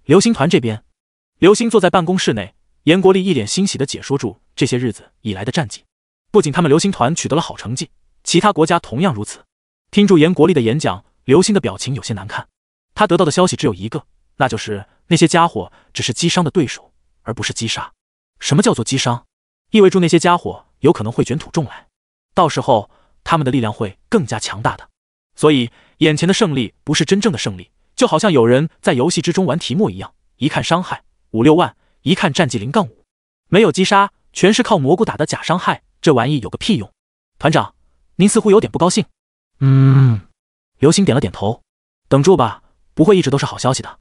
流星团这边，刘星坐在办公室内，严国立一脸欣喜的解说住这些日子以来的战绩。不仅他们流星团取得了好成绩，其他国家同样如此。听住严国立的演讲，刘星的表情有些难看。他得到的消息只有一个。那就是那些家伙只是击伤的对手，而不是击杀。什么叫做击伤？意味着那些家伙有可能会卷土重来，到时候他们的力量会更加强大。的，所以眼前的胜利不是真正的胜利，就好像有人在游戏之中玩提莫一样。一看伤害五六万，一看战绩零杠五，没有击杀，全是靠蘑菇打的假伤害，这玩意有个屁用！团长，您似乎有点不高兴。嗯，刘星点了点头。等住吧，不会一直都是好消息的。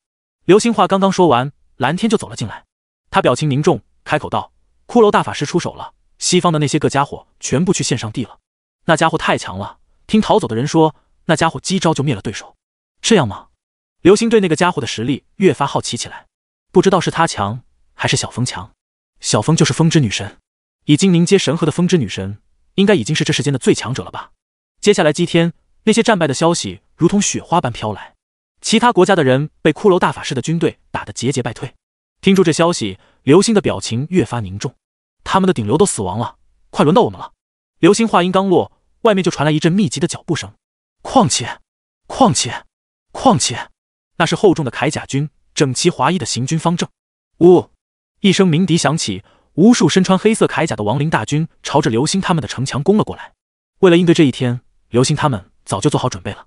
刘星话刚刚说完，蓝天就走了进来。他表情凝重，开口道：“骷髅大法师出手了，西方的那些个家伙全部去献上帝了。那家伙太强了，听逃走的人说，那家伙几招就灭了对手，这样吗？”刘星对那个家伙的实力越发好奇起来，不知道是他强还是小风强。小风就是风之女神，已经凝结神核的风之女神，应该已经是这世间的最强者了吧？接下来几天，那些战败的消息如同雪花般飘来。其他国家的人被骷髅大法师的军队打得节节败退。听出这消息，流星的表情越发凝重。他们的顶流都死亡了，快轮到我们了。流星话音刚落，外面就传来一阵密集的脚步声。况且，况且，况且，那是厚重的铠甲军，整齐划一的行军方阵。呜，一声鸣笛响起，无数身穿黑色铠甲的亡灵大军朝着流星他们的城墙攻了过来。为了应对这一天，流星他们早就做好准备了。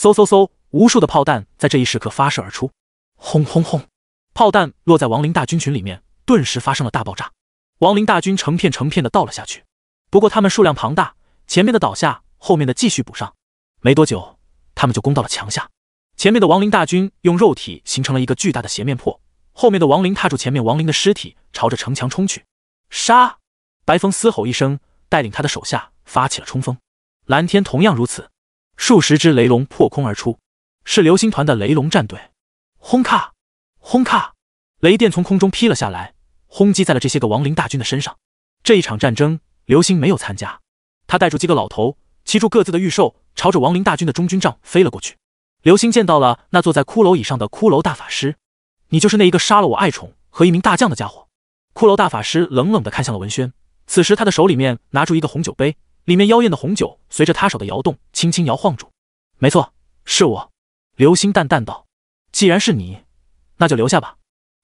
嗖嗖嗖！无数的炮弹在这一时刻发射而出，轰轰轰！炮弹落在亡灵大军群里面，顿时发生了大爆炸。亡灵大军成片成片的倒了下去，不过他们数量庞大，前面的倒下，后面的继续补上。没多久，他们就攻到了墙下。前面的亡灵大军用肉体形成了一个巨大的斜面坡，后面的亡灵踏住前面亡灵的尸体，朝着城墙冲去。杀！白风嘶吼一声，带领他的手下发起了冲锋。蓝天同样如此。数十只雷龙破空而出，是流星团的雷龙战队。轰咔，轰咔，雷电从空中劈了下来，轰击在了这些个亡灵大军的身上。这一场战争，流星没有参加，他带着几个老头，骑住各自的御兽，朝着亡灵大军的中军帐飞了过去。流星见到了那坐在骷髅椅上的骷髅大法师，你就是那一个杀了我爱宠和一名大将的家伙。骷髅大法师冷冷的看向了文轩，此时他的手里面拿住一个红酒杯。里面妖艳的红酒随着他手的摇动轻轻摇晃住。没错，是我。流星淡淡道：“既然是你，那就留下吧。”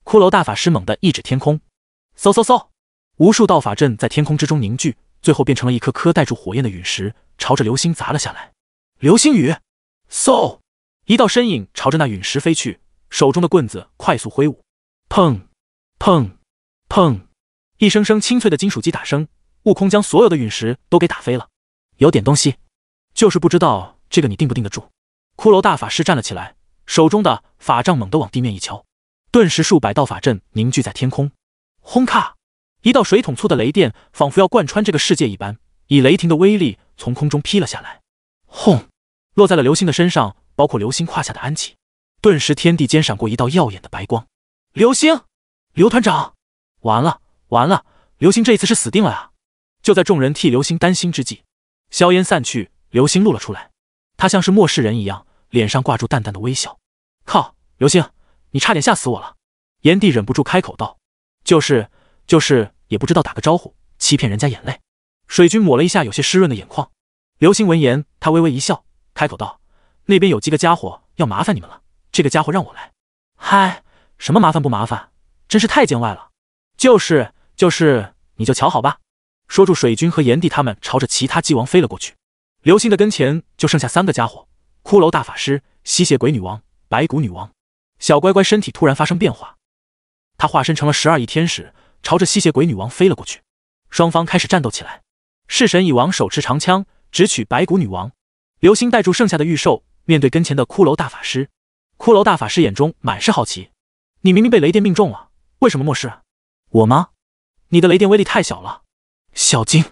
骷髅大法师猛地一指天空，嗖嗖嗖，无数道法阵在天空之中凝聚，最后变成了一颗颗带住火焰的陨石，朝着流星砸了下来。流星雨，嗖！一道身影朝着那陨石飞去，手中的棍子快速挥舞，砰砰砰，一声声清脆的金属击打声。悟空将所有的陨石都给打飞了，有点东西，就是不知道这个你定不定得住。骷髅大法师站了起来，手中的法杖猛地往地面一敲，顿时数百道法阵凝聚在天空，轰咔！一道水桶粗的雷电仿佛要贯穿这个世界一般，以雷霆的威力从空中劈了下来，轰！落在了流星的身上，包括流星胯下的安琪。顿时天地间闪过一道耀眼的白光。流星，刘团长，完了完了，流星这一次是死定了啊！就在众人替刘星担心之际，硝烟散去，刘星露了出来。他像是陌生人一样，脸上挂住淡淡的微笑。靠，刘星，你差点吓死我了！炎帝忍不住开口道：“就是，就是，也不知道打个招呼，欺骗人家眼泪。”水军抹了一下有些湿润的眼眶。刘星闻言，他微微一笑，开口道：“那边有几个家伙要麻烦你们了，这个家伙让我来。”嗨，什么麻烦不麻烦？真是太见外了。就是，就是，你就瞧好吧。说住，水军和炎帝他们朝着其他鸡王飞了过去。流星的跟前就剩下三个家伙：骷髅大法师、吸血鬼女王、白骨女王。小乖乖身体突然发生变化，他化身成了十二亿天使，朝着吸血鬼女王飞了过去。双方开始战斗起来。弑神蚁王手持长枪，直取白骨女王。流星带住剩下的玉兽，面对跟前的骷髅大法师。骷髅大法师眼中满是好奇：“你明明被雷电命中了，为什么没事？我吗？你的雷电威力太小了。”小金，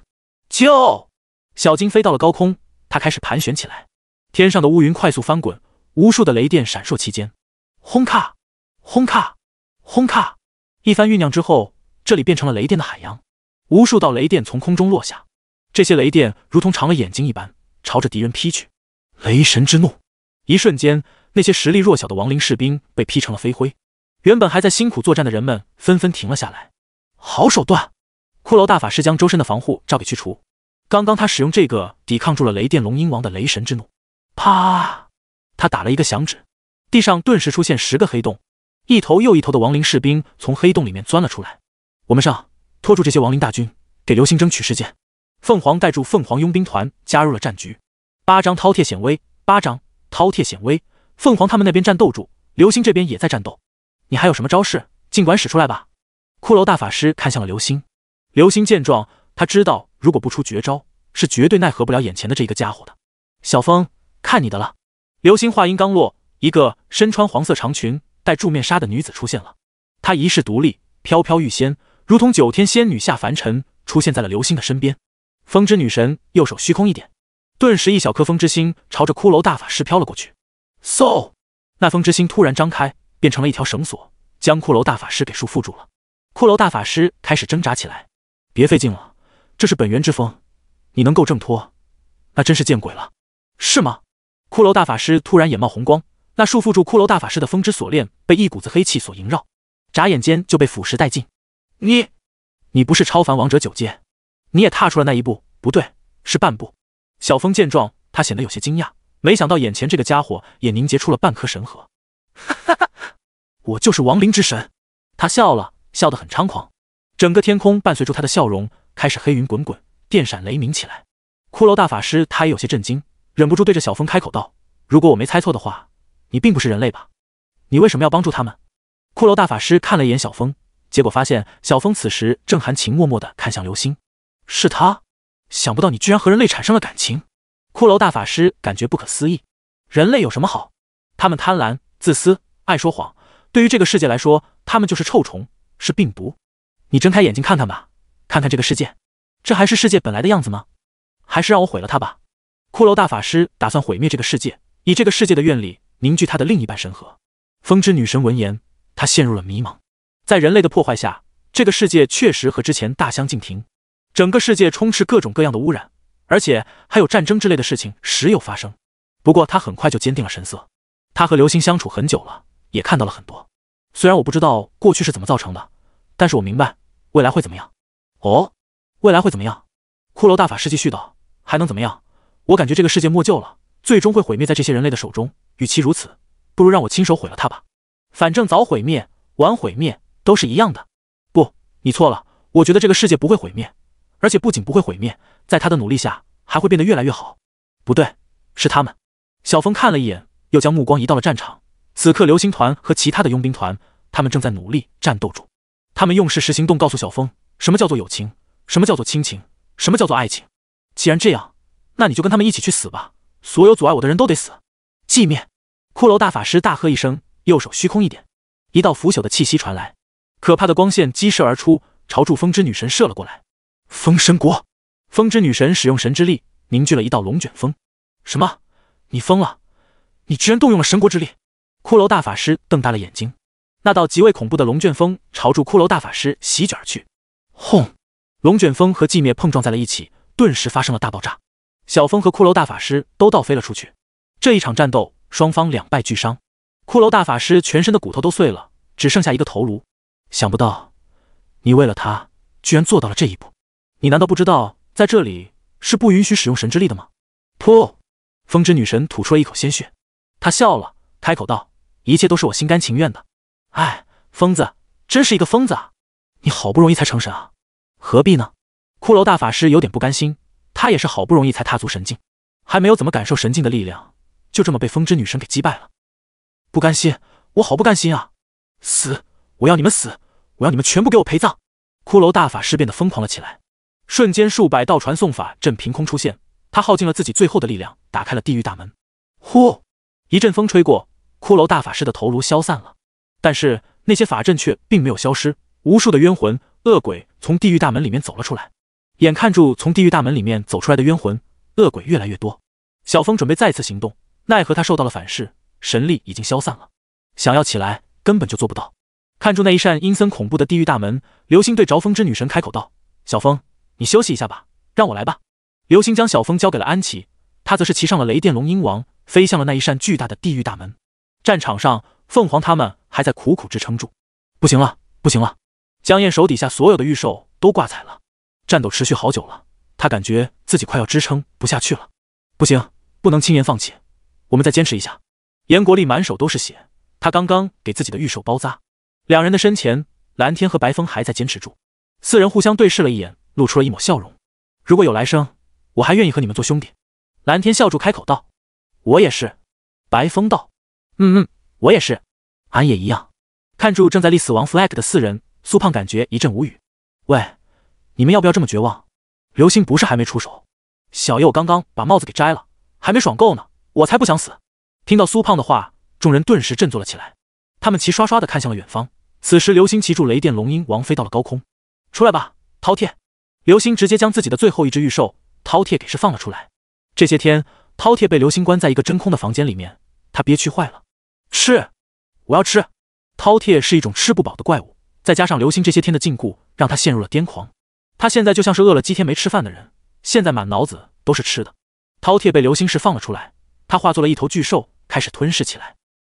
就小金飞到了高空，他开始盘旋起来。天上的乌云快速翻滚，无数的雷电闪烁其间，轰咔，轰咔，轰咔。一番酝酿之后，这里变成了雷电的海洋。无数道雷电从空中落下，这些雷电如同长了眼睛一般，朝着敌人劈去。雷神之怒！一瞬间，那些实力弱小的亡灵士兵被劈成了飞灰。原本还在辛苦作战的人们纷纷停了下来。好手段！骷髅大法师将周身的防护罩给去除，刚刚他使用这个抵抗住了雷电龙鹰王的雷神之怒。啪！他打了一个响指，地上顿时出现十个黑洞，一头又一头的亡灵士兵从黑洞里面钻了出来。我们上，拖住这些亡灵大军，给流星争取时间。凤凰带住凤凰佣兵团加入了战局，八张饕餮显微，八张饕餮显微。凤凰他们那边战斗住，流星这边也在战斗。你还有什么招式？尽管使出来吧。骷髅大法师看向了流星。刘星见状，他知道如果不出绝招，是绝对奈何不了眼前的这个家伙的。小风，看你的了。刘星话音刚落，一个身穿黄色长裙、戴住面纱的女子出现了。她一世独立，飘飘欲仙，如同九天仙女下凡尘，出现在了刘星的身边。风之女神右手虚空一点，顿时一小颗风之星朝着骷髅大法师飘了过去。嗖！那风之星突然张开，变成了一条绳索，将骷髅大法师给束缚住了。骷髅大法师开始挣扎起来。别费劲了，这是本源之风，你能够挣脱，那真是见鬼了，是吗？骷髅大法师突然眼冒红光，那束缚住骷髅大法师的风之锁链被一股子黑气所萦绕，眨眼间就被腐蚀殆尽。你，你不是超凡王者九阶，你也踏出了那一步？不对，是半步。小风见状，他显得有些惊讶，没想到眼前这个家伙也凝结出了半颗神核。哈哈哈，我就是亡灵之神，他笑了笑，得很猖狂。整个天空伴随住他的笑容开始黑云滚滚，电闪雷鸣起来。骷髅大法师他也有些震惊，忍不住对着小峰开口道：“如果我没猜错的话，你并不是人类吧？你为什么要帮助他们？”骷髅大法师看了一眼小峰，结果发现小峰此时正含情脉脉的看向流星。是他，想不到你居然和人类产生了感情。骷髅大法师感觉不可思议。人类有什么好？他们贪婪、自私、爱说谎。对于这个世界来说，他们就是臭虫，是病毒。你睁开眼睛看看吧，看看这个世界，这还是世界本来的样子吗？还是让我毁了它吧。骷髅大法师打算毁灭这个世界，以这个世界的愿力凝聚他的另一半神核。风之女神闻言，她陷入了迷茫。在人类的破坏下，这个世界确实和之前大相径庭。整个世界充斥各种各样的污染，而且还有战争之类的事情时有发生。不过她很快就坚定了神色。她和流星相处很久了，也看到了很多。虽然我不知道过去是怎么造成的，但是我明白。未来会怎么样？哦，未来会怎么样？骷髅大法师继续道：“还能怎么样？我感觉这个世界末救了，最终会毁灭在这些人类的手中。与其如此，不如让我亲手毁了他吧。反正早毁灭，晚毁灭都是一样的。”不，你错了。我觉得这个世界不会毁灭，而且不仅不会毁灭，在他的努力下，还会变得越来越好。不对，是他们。小峰看了一眼，又将目光移到了战场。此刻，流星团和其他的佣兵团，他们正在努力战斗中。他们用事实行动告诉小风，什么叫做友情，什么叫做亲情，什么叫做爱情。既然这样，那你就跟他们一起去死吧！所有阻碍我的人都得死！寂灭，骷髅大法师大喝一声，右手虚空一点，一道腐朽的气息传来，可怕的光线激射而出，朝住风之女神射了过来。风神国，风之女神使用神之力凝聚了一道龙卷风。什么？你疯了？你居然动用了神国之力！骷髅大法师瞪大了眼睛。那道极为恐怖的龙卷风朝住骷髅大法师席卷而去，轰！龙卷风和寂灭碰撞在了一起，顿时发生了大爆炸。小风和骷髅大法师都倒飞了出去。这一场战斗，双方两败俱伤。骷髅大法师全身的骨头都碎了，只剩下一个头颅。想不到，你为了他，居然做到了这一步。你难道不知道在这里是不允许使用神之力的吗？噗！风之女神吐出了一口鲜血，她笑了，开口道：“一切都是我心甘情愿的。”哎，疯子，真是一个疯子啊！你好不容易才成神啊，何必呢？骷髅大法师有点不甘心，他也是好不容易才踏足神境，还没有怎么感受神境的力量，就这么被风之女神给击败了。不甘心，我好不甘心啊！死，我要你们死，我要你们全部给我陪葬！骷髅大法师变得疯狂了起来，瞬间数百道传送法阵凭空出现，他耗尽了自己最后的力量，打开了地狱大门。呼，一阵风吹过，骷髅大法师的头颅消散了。但是那些法阵却并没有消失，无数的冤魂恶鬼从地狱大门里面走了出来。眼看住从地狱大门里面走出来的冤魂恶鬼越来越多，小峰准备再次行动，奈何他受到了反噬，神力已经消散了，想要起来根本就做不到。看住那一扇阴森恐怖的地狱大门，刘星对着风之女神开口道：“小峰，你休息一下吧，让我来吧。”刘星将小峰交给了安琪，他则是骑上了雷电龙鹰王，飞向了那一扇巨大的地狱大门。战场上。凤凰他们还在苦苦支撑住，不行了，不行了！江燕手底下所有的御兽都挂彩了，战斗持续好久了，他感觉自己快要支撑不下去了。不行，不能轻言放弃，我们再坚持一下！严国立满手都是血，他刚刚给自己的御兽包扎。两人的身前，蓝天和白风还在坚持住。四人互相对视了一眼，露出了一抹笑容。如果有来生，我还愿意和你们做兄弟。蓝天笑住开口道：“我也是。”白风道：“嗯嗯。”我也是，俺也一样。看住正在立死亡 flag 的四人，苏胖感觉一阵无语。喂，你们要不要这么绝望？刘星不是还没出手？小爷我刚刚把帽子给摘了，还没爽够呢，我才不想死！听到苏胖的话，众人顿时振作了起来。他们齐刷刷的看向了远方。此时，流星骑住雷电龙鹰王飞到了高空。出来吧，饕餮！流星直接将自己的最后一只御兽饕餮给释放了出来。这些天，饕餮被流星关在一个真空的房间里面，他憋屈坏了。吃，我要吃！饕餮是一种吃不饱的怪物，再加上流星这些天的禁锢，让他陷入了癫狂。他现在就像是饿了几天没吃饭的人，现在满脑子都是吃的。饕餮被流星石放了出来，他化作了一头巨兽，开始吞噬起来。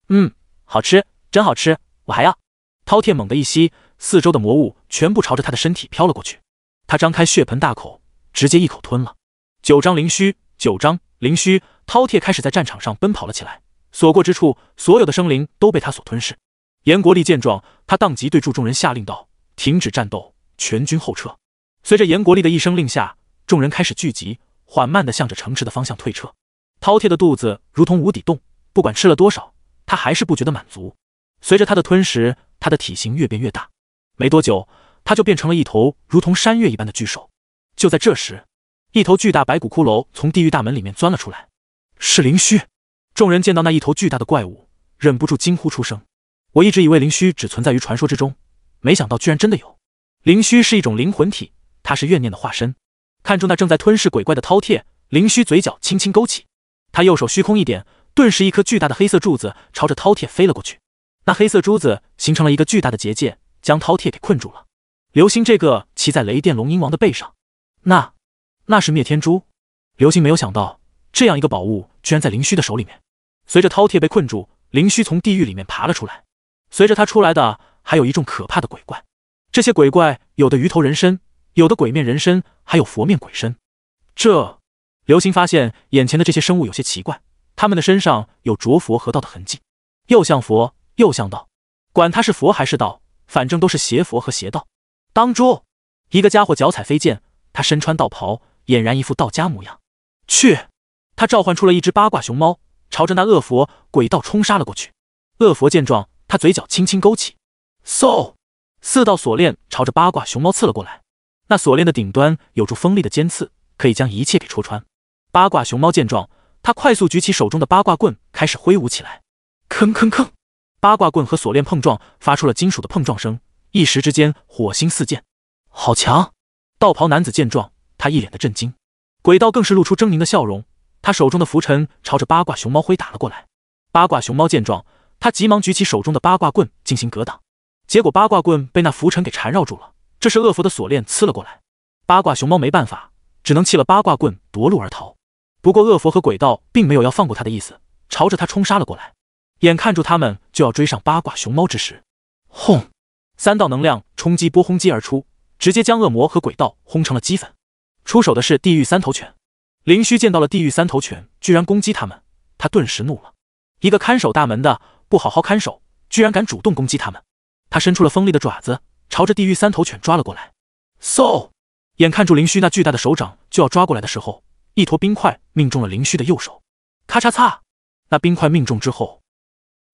嗯，好吃，真好吃，我还要！饕餮猛地一吸，四周的魔物全部朝着他的身体飘了过去。他张开血盆大口，直接一口吞了。九章灵虚，九章灵虚，饕餮开始在战场上奔跑了起来。所过之处，所有的生灵都被他所吞噬。严国立见状，他当即对助众人下令道：“停止战斗，全军后撤。”随着严国立的一声令下，众人开始聚集，缓慢地向着城池的方向退撤。饕餮的肚子如同无底洞，不管吃了多少，他还是不觉得满足。随着他的吞食，他的体型越变越大。没多久，他就变成了一头如同山岳一般的巨兽。就在这时，一头巨大白骨骷髅从地狱大门里面钻了出来，是灵虚。众人见到那一头巨大的怪物，忍不住惊呼出声。我一直以为灵虚只存在于传说之中，没想到居然真的有。灵虚是一种灵魂体，它是怨念的化身。看着那正在吞噬鬼怪的饕餮，灵虚嘴角轻轻勾起，他右手虚空一点，顿时一颗巨大的黑色柱子朝着饕餮飞了过去。那黑色珠子形成了一个巨大的结界，将饕餮给困住了。流星这个骑在雷电龙鹰王的背上，那那是灭天珠。流星没有想到，这样一个宝物居然在灵虚的手里面。随着饕餮被困住，灵虚从地狱里面爬了出来。随着他出来的，还有一众可怕的鬼怪。这些鬼怪有的鱼头人身，有的鬼面人身，还有佛面鬼身。这刘星发现眼前的这些生物有些奇怪，他们的身上有着佛和道的痕迹，又像佛又像道。管他是佛还是道，反正都是邪佛和邪道。当诛！一个家伙脚踩飞剑，他身穿道袍，俨然一副道家模样。去！他召唤出了一只八卦熊猫。朝着那恶佛鬼道冲杀了过去。恶佛见状，他嘴角轻轻勾起，嗖，四道锁链朝着八卦熊猫刺了过来。那锁链的顶端有着锋利的尖刺，可以将一切给戳穿。八卦熊猫见状，他快速举起手中的八卦棍，开始挥舞起来。吭吭吭，八卦棍和锁链碰撞，发出了金属的碰撞声。一时之间，火星四溅。好强！道袍男子见状，他一脸的震惊。鬼道更是露出狰狞的笑容。他手中的浮尘朝着八卦熊猫挥打了过来，八卦熊猫见状，他急忙举起手中的八卦棍进行格挡，结果八卦棍被那浮尘给缠绕住了。这是恶佛的锁链刺了过来，八卦熊猫没办法，只能弃了八卦棍夺路而逃。不过恶佛和鬼道并没有要放过他的意思，朝着他冲杀了过来。眼看住他们就要追上八卦熊猫之时，轰！三道能量冲击波轰击而出，直接将恶魔和鬼道轰成了齑粉。出手的是地狱三头犬。林虚见到了地狱三头犬，居然攻击他们，他顿时怒了。一个看守大门的，不好好看守，居然敢主动攻击他们。他伸出了锋利的爪子，朝着地狱三头犬抓了过来。嗖！眼看住林虚那巨大的手掌就要抓过来的时候，一坨冰块命中了林虚的右手。咔嚓嚓！那冰块命中之后，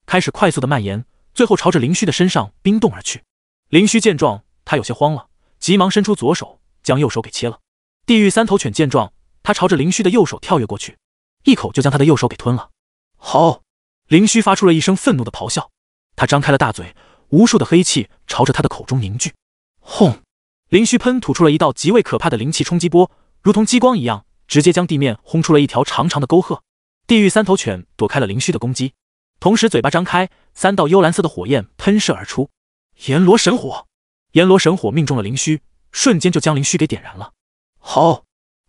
开始快速的蔓延，最后朝着林虚的身上冰冻而去。林虚见状，他有些慌了，急忙伸出左手将右手给切了。地狱三头犬见状。他朝着灵虚的右手跳跃过去，一口就将他的右手给吞了。好！灵虚发出了一声愤怒的咆哮，他张开了大嘴，无数的黑气朝着他的口中凝聚。轰！灵虚喷吐出了一道极为可怕的灵气冲击波，如同激光一样，直接将地面轰出了一条长长的沟壑。地狱三头犬躲开了灵虚的攻击，同时嘴巴张开，三道幽蓝色的火焰喷射而出。阎罗神火，阎罗神火命中了灵虚，瞬间就将灵虚给点燃了。好！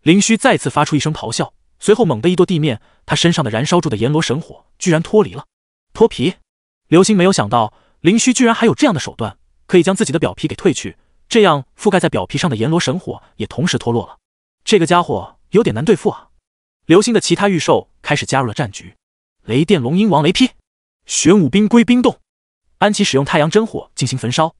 灵虚再次发出一声咆哮，随后猛地一跺地面，他身上的燃烧住的阎罗神火居然脱离了，脱皮。刘星没有想到，灵虚居然还有这样的手段，可以将自己的表皮给褪去，这样覆盖在表皮上的阎罗神火也同时脱落了。这个家伙有点难对付啊！刘星的其他御兽开始加入了战局，雷电龙鹰王雷劈，玄武冰龟冰冻，安琪使用太阳真火进行焚烧，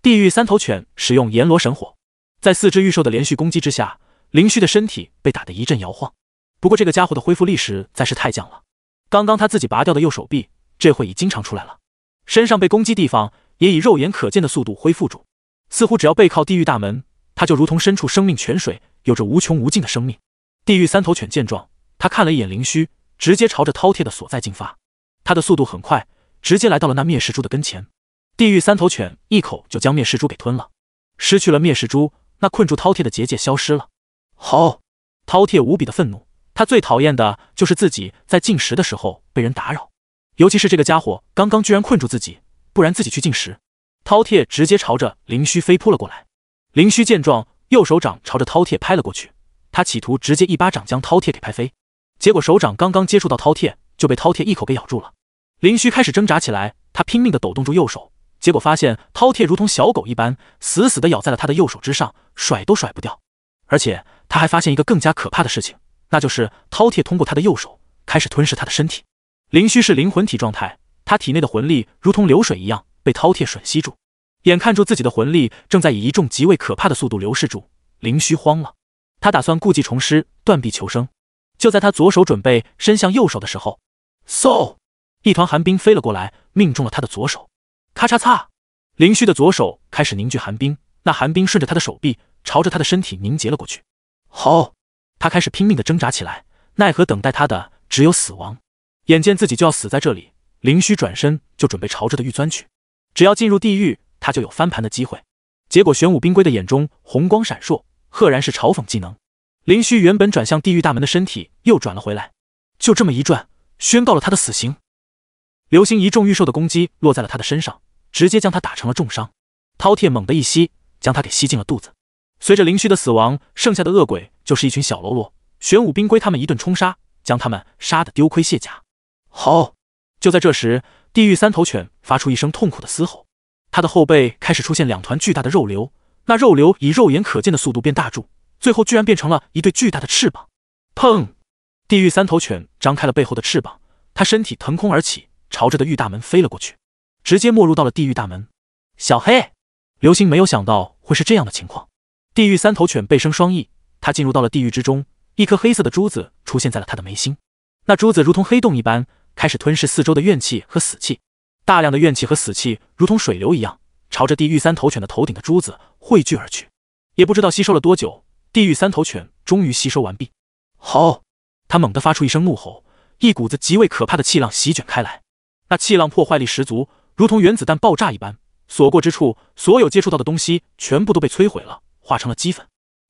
地狱三头犬使用阎罗神火，在四只御兽的连续攻击之下。林虚的身体被打得一阵摇晃，不过这个家伙的恢复力实在是太强了。刚刚他自己拔掉的右手臂，这会已经常出来了。身上被攻击地方也以肉眼可见的速度恢复住，似乎只要背靠地狱大门，他就如同身处生命泉水，有着无穷无尽的生命。地狱三头犬见状，他看了一眼林虚，直接朝着饕餮的所在进发。他的速度很快，直接来到了那灭世珠的跟前。地狱三头犬一口就将灭世珠给吞了。失去了灭世珠，那困住饕餮的结界消失了。好，饕餮无比的愤怒，他最讨厌的就是自己在进食的时候被人打扰，尤其是这个家伙刚刚居然困住自己，不然自己去进食。饕餮直接朝着灵虚飞扑了过来，灵虚见状，右手掌朝着饕餮拍了过去，他企图直接一巴掌将饕餮给拍飞，结果手掌刚刚接触到饕餮，就被饕餮一口给咬住了。灵虚开始挣扎起来，他拼命的抖动住右手，结果发现饕餮如同小狗一般，死死的咬在了他的右手之上，甩都甩不掉，而且。他还发现一个更加可怕的事情，那就是饕餮通过他的右手开始吞噬他的身体。灵虚是灵魂体状态，他体内的魂力如同流水一样被饕餮吮吸住。眼看住自己的魂力正在以一种极为可怕的速度流逝住，灵虚慌了。他打算故技重施，断臂求生。就在他左手准备伸向右手的时候，嗖，一团寒冰飞了过来，命中了他的左手。咔嚓嚓，灵虚的左手开始凝聚寒冰，那寒冰顺着他的手臂朝着他的身体凝结了过去。好，他开始拼命的挣扎起来，奈何等待他的只有死亡。眼见自己就要死在这里，林虚转身就准备朝着的狱钻去，只要进入地狱，他就有翻盘的机会。结果玄武冰龟的眼中红光闪烁，赫然是嘲讽技能。林虚原本转向地狱大门的身体又转了回来，就这么一转，宣告了他的死刑。流星一众御兽的攻击落在了他的身上，直接将他打成了重伤。饕餮猛地一吸，将他给吸进了肚子。随着灵虚的死亡，剩下的恶鬼就是一群小喽啰。玄武兵龟他们一顿冲杀，将他们杀得丢盔卸甲。好，就在这时，地狱三头犬发出一声痛苦的嘶吼，它的后背开始出现两团巨大的肉瘤，那肉瘤以肉眼可见的速度变大柱，最后居然变成了一对巨大的翅膀。砰！地狱三头犬张开了背后的翅膀，它身体腾空而起，朝着地狱大门飞了过去，直接没入到了地狱大门。小黑，刘星没有想到会是这样的情况。地狱三头犬背生双翼，它进入到了地狱之中。一颗黑色的珠子出现在了它的眉心，那珠子如同黑洞一般，开始吞噬四周的怨气和死气。大量的怨气和死气如同水流一样，朝着地狱三头犬的头顶的珠子汇聚而去。也不知道吸收了多久，地狱三头犬终于吸收完毕。好，他猛地发出一声怒吼，一股子极为可怕的气浪席卷开来。那气浪破坏力十足，如同原子弹爆炸一般，所过之处，所有接触到的东西全部都被摧毁了。化成了鸡粉，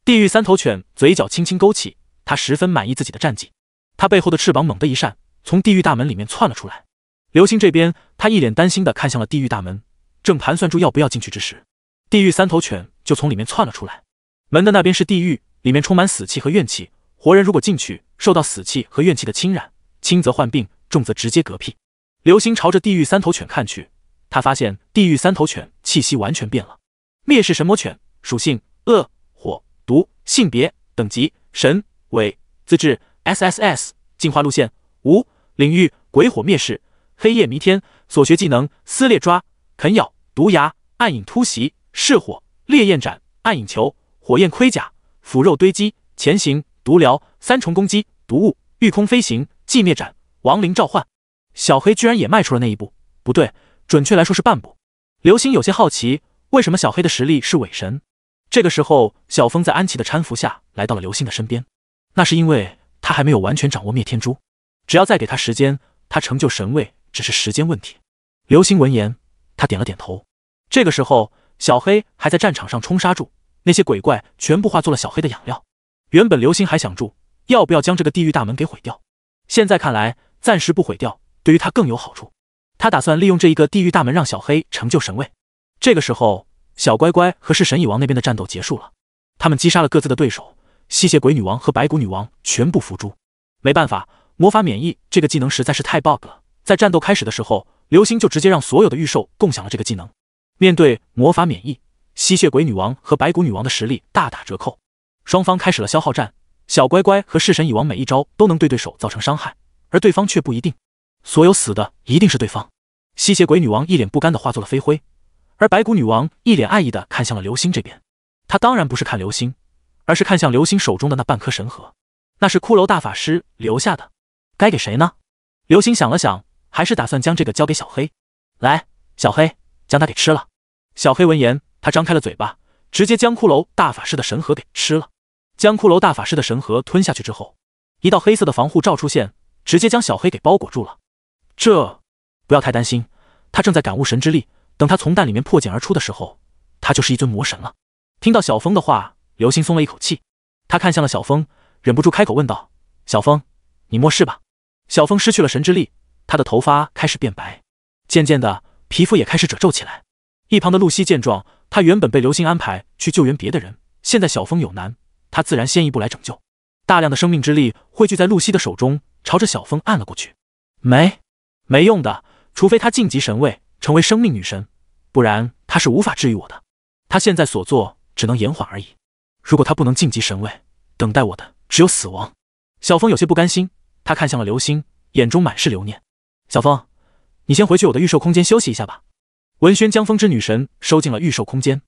地狱三头犬嘴角轻轻勾起，他十分满意自己的战绩。他背后的翅膀猛地一扇，从地狱大门里面窜了出来。刘星这边，他一脸担心的看向了地狱大门，正盘算住要不要进去之时，地狱三头犬就从里面窜了出来。门的那边是地狱，里面充满死气和怨气，活人如果进去，受到死气和怨气的侵染，轻则患病，重则直接嗝屁。刘星朝着地狱三头犬看去，他发现地狱三头犬气息完全变了，灭世神魔犬属性。恶火毒性别等级神伪资质 S S S 进化路线无领域鬼火灭世黑夜弥天所学技能撕裂抓啃咬毒牙暗影突袭噬火烈焰斩暗影球火焰盔甲腐肉堆积潜行毒疗三重攻击毒雾御空飞行寂灭斩亡灵召唤小黑居然也迈出了那一步，不对，准确来说是半步。刘星有些好奇，为什么小黑的实力是伪神？这个时候，小峰在安琪的搀扶下来到了刘星的身边。那是因为他还没有完全掌握灭天珠，只要再给他时间，他成就神位只是时间问题。刘星闻言，他点了点头。这个时候，小黑还在战场上冲杀住，那些鬼怪全部化作了小黑的养料。原本刘星还想住要不要将这个地狱大门给毁掉，现在看来，暂时不毁掉对于他更有好处。他打算利用这一个地狱大门让小黑成就神位。这个时候。小乖乖和弑神蚁王那边的战斗结束了，他们击杀了各自的对手，吸血鬼女王和白骨女王全部伏诛。没办法，魔法免疫这个技能实在是太 bug 了。在战斗开始的时候，流星就直接让所有的御兽共享了这个技能。面对魔法免疫，吸血鬼女王和白骨女王的实力大打折扣，双方开始了消耗战。小乖乖和弑神蚁王每一招都能对对手造成伤害，而对方却不一定。所有死的一定是对方。吸血鬼女王一脸不甘的化作了飞灰。而白骨女王一脸爱意的看向了流星这边，她当然不是看流星，而是看向流星手中的那半颗神核，那是骷髅大法师留下的，该给谁呢？流星想了想，还是打算将这个交给小黑。来，小黑，将它给吃了。小黑闻言，他张开了嘴巴，直接将骷髅大法师的神核给吃了。将骷髅大法师的神核吞下去之后，一道黑色的防护罩出现，直接将小黑给包裹住了。这，不要太担心，他正在感悟神之力。等他从蛋里面破茧而出的时候，他就是一尊魔神了。听到小风的话，刘星松了一口气，他看向了小风，忍不住开口问道：“小风，你没事吧？”小峰失去了神之力，他的头发开始变白，渐渐的皮肤也开始褶皱起来。一旁的露西见状，他原本被刘星安排去救援别的人，现在小峰有难，他自然先一步来拯救。大量的生命之力汇聚在露西的手中，朝着小峰按了过去。没，没用的，除非他晋级神位。成为生命女神，不然她是无法治愈我的。她现在所做只能延缓而已。如果她不能晋级神位，等待我的只有死亡。小风有些不甘心，他看向了流星，眼中满是留念。小风，你先回去我的预售空间休息一下吧。文轩将风之女神收进了预售空间，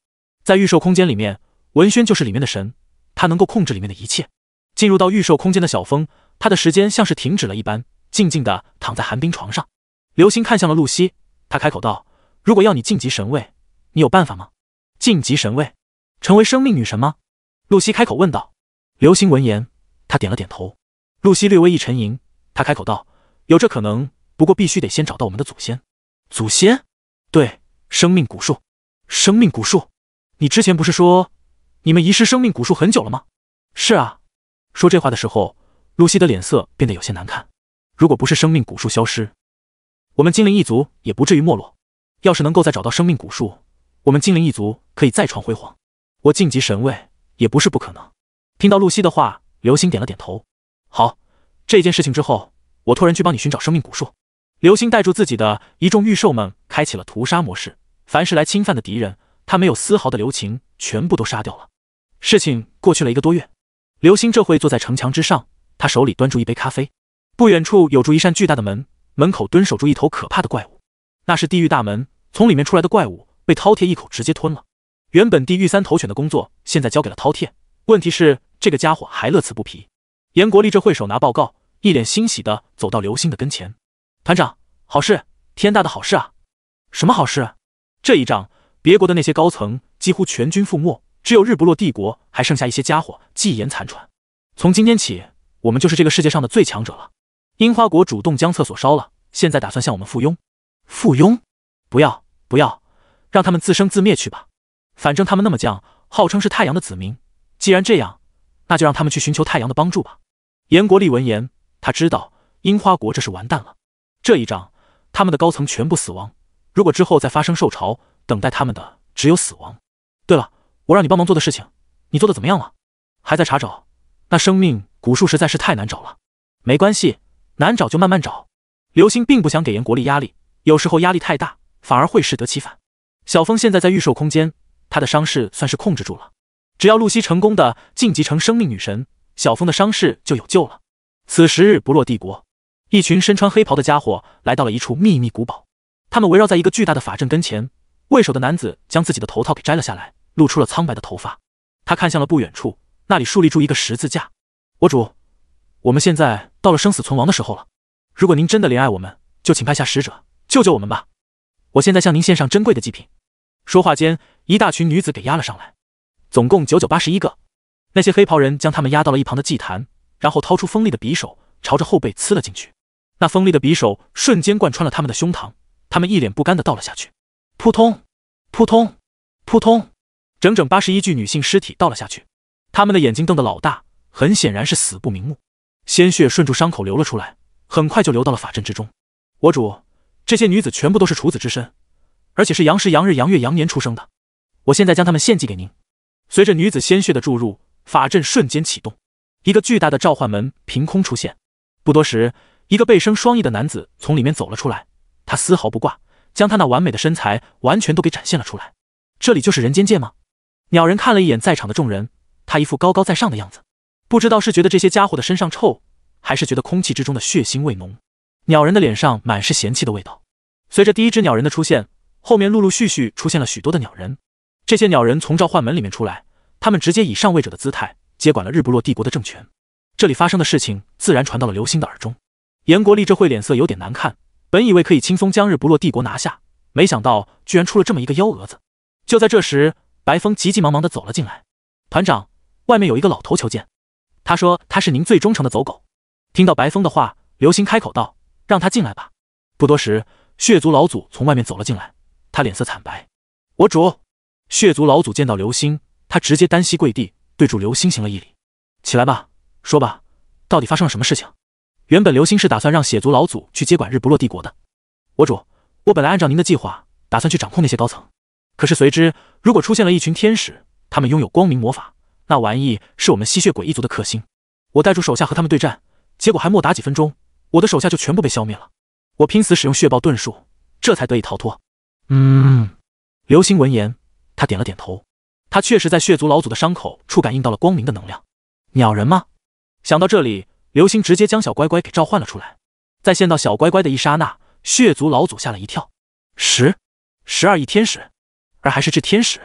在预售空间里面，文轩就是里面的神，他能够控制里面的一切。进入到预售空间的小风，他的时间像是停止了一般，静静的躺在寒冰床上。流星看向了露西。他开口道：“如果要你晋级神位，你有办法吗？晋级神位，成为生命女神吗？”露西开口问道。刘星闻言，他点了点头。露西略微一沉吟，他开口道：“有这可能，不过必须得先找到我们的祖先。”祖先？对，生命古树。生命古树，你之前不是说你们遗失生命古树很久了吗？是啊。说这话的时候，露西的脸色变得有些难看。如果不是生命古树消失……我们精灵一族也不至于没落。要是能够再找到生命古树，我们精灵一族可以再创辉煌。我晋级神位也不是不可能。听到露西的话，刘星点了点头。好，这件事情之后，我托人去帮你寻找生命古树。刘星带住自己的一众御兽们，开启了屠杀模式。凡是来侵犯的敌人，他没有丝毫的留情，全部都杀掉了。事情过去了一个多月，刘星这会坐在城墙之上，他手里端住一杯咖啡。不远处有住一扇巨大的门。门口蹲守住一头可怕的怪物，那是地狱大门。从里面出来的怪物被饕餮一口直接吞了。原本地狱三头犬的工作，现在交给了饕餮。问题是，这个家伙还乐此不疲。严国立这会手拿报告，一脸欣喜的走到刘星的跟前：“团长，好事，天大的好事啊！什么好事？这一仗，别国的那些高层几乎全军覆没，只有日不落帝国还剩下一些家伙，继言残喘。从今天起，我们就是这个世界上的最强者了。”樱花国主动将厕所烧了，现在打算向我们附庸。附庸？不要，不要，让他们自生自灭去吧。反正他们那么犟，号称是太阳的子民。既然这样，那就让他们去寻求太阳的帮助吧。严国立闻言，他知道樱花国这是完蛋了。这一仗，他们的高层全部死亡。如果之后再发生受潮，等待他们的只有死亡。对了，我让你帮忙做的事情，你做的怎么样了？还在查找。那生命古树实在是太难找了。没关系。难找就慢慢找。刘星并不想给严国立压力，有时候压力太大反而会适得其反。小峰现在在预售空间，他的伤势算是控制住了。只要露西成功的晋级成生命女神，小峰的伤势就有救了。此时日不落帝国，一群身穿黑袍的家伙来到了一处秘密古堡，他们围绕在一个巨大的法阵跟前。为首的男子将自己的头套给摘了下来，露出了苍白的头发。他看向了不远处，那里竖立住一个十字架。我主。我们现在到了生死存亡的时候了。如果您真的怜爱我们，就请派下使者救救我们吧。我现在向您献上珍贵的祭品。说话间，一大群女子给压了上来，总共九九八十一个。那些黑袍人将他们压到了一旁的祭坛，然后掏出锋利的匕首，朝着后背刺了进去。那锋利的匕首瞬间贯穿了他们的胸膛，他们一脸不甘的倒了下去。扑通，扑通，扑通，整整八十一具女性尸体倒了下去。他们的眼睛瞪得老大，很显然是死不瞑目。鲜血顺住伤口流了出来，很快就流到了法阵之中。我主，这些女子全部都是处子之身，而且是阳时、阳日、阳月、阳年出生的。我现在将她们献祭给您。随着女子鲜血的注入，法阵瞬间启动，一个巨大的召唤门凭空出现。不多时，一个背生双翼的男子从里面走了出来。他丝毫不挂，将他那完美的身材完全都给展现了出来。这里就是人间界吗？鸟人看了一眼在场的众人，他一副高高在上的样子。不知道是觉得这些家伙的身上臭，还是觉得空气之中的血腥味浓，鸟人的脸上满是嫌弃的味道。随着第一只鸟人的出现，后面陆陆续续出现了许多的鸟人。这些鸟人从召唤门里面出来，他们直接以上位者的姿态接管了日不落帝国的政权。这里发生的事情自然传到了刘星的耳中。严国立这会脸色有点难看，本以为可以轻松将日不落帝国拿下，没想到居然出了这么一个幺蛾子。就在这时，白风急急忙忙的走了进来，团长，外面有一个老头求见。他说：“他是您最忠诚的走狗。”听到白风的话，刘星开口道：“让他进来吧。”不多时，血族老祖从外面走了进来，他脸色惨白。我主，血族老祖见到刘星，他直接单膝跪地，对住刘星行了一礼。起来吧，说吧，到底发生了什么事情？原本刘星是打算让血族老祖去接管日不落帝国的。我主，我本来按照您的计划，打算去掌控那些高层，可是随之，如果出现了一群天使，他们拥有光明魔法。那玩意是我们吸血鬼一族的克星，我带住手下和他们对战，结果还没打几分钟，我的手下就全部被消灭了。我拼死使用血暴遁术，这才得以逃脱。嗯，刘星闻言，他点了点头。他确实在血族老祖的伤口处感应到了光明的能量。鸟人吗？想到这里，刘星直接将小乖乖给召唤了出来。在见到小乖乖的一刹那，血族老祖吓了一跳。十十二亿天使，而还是至天使。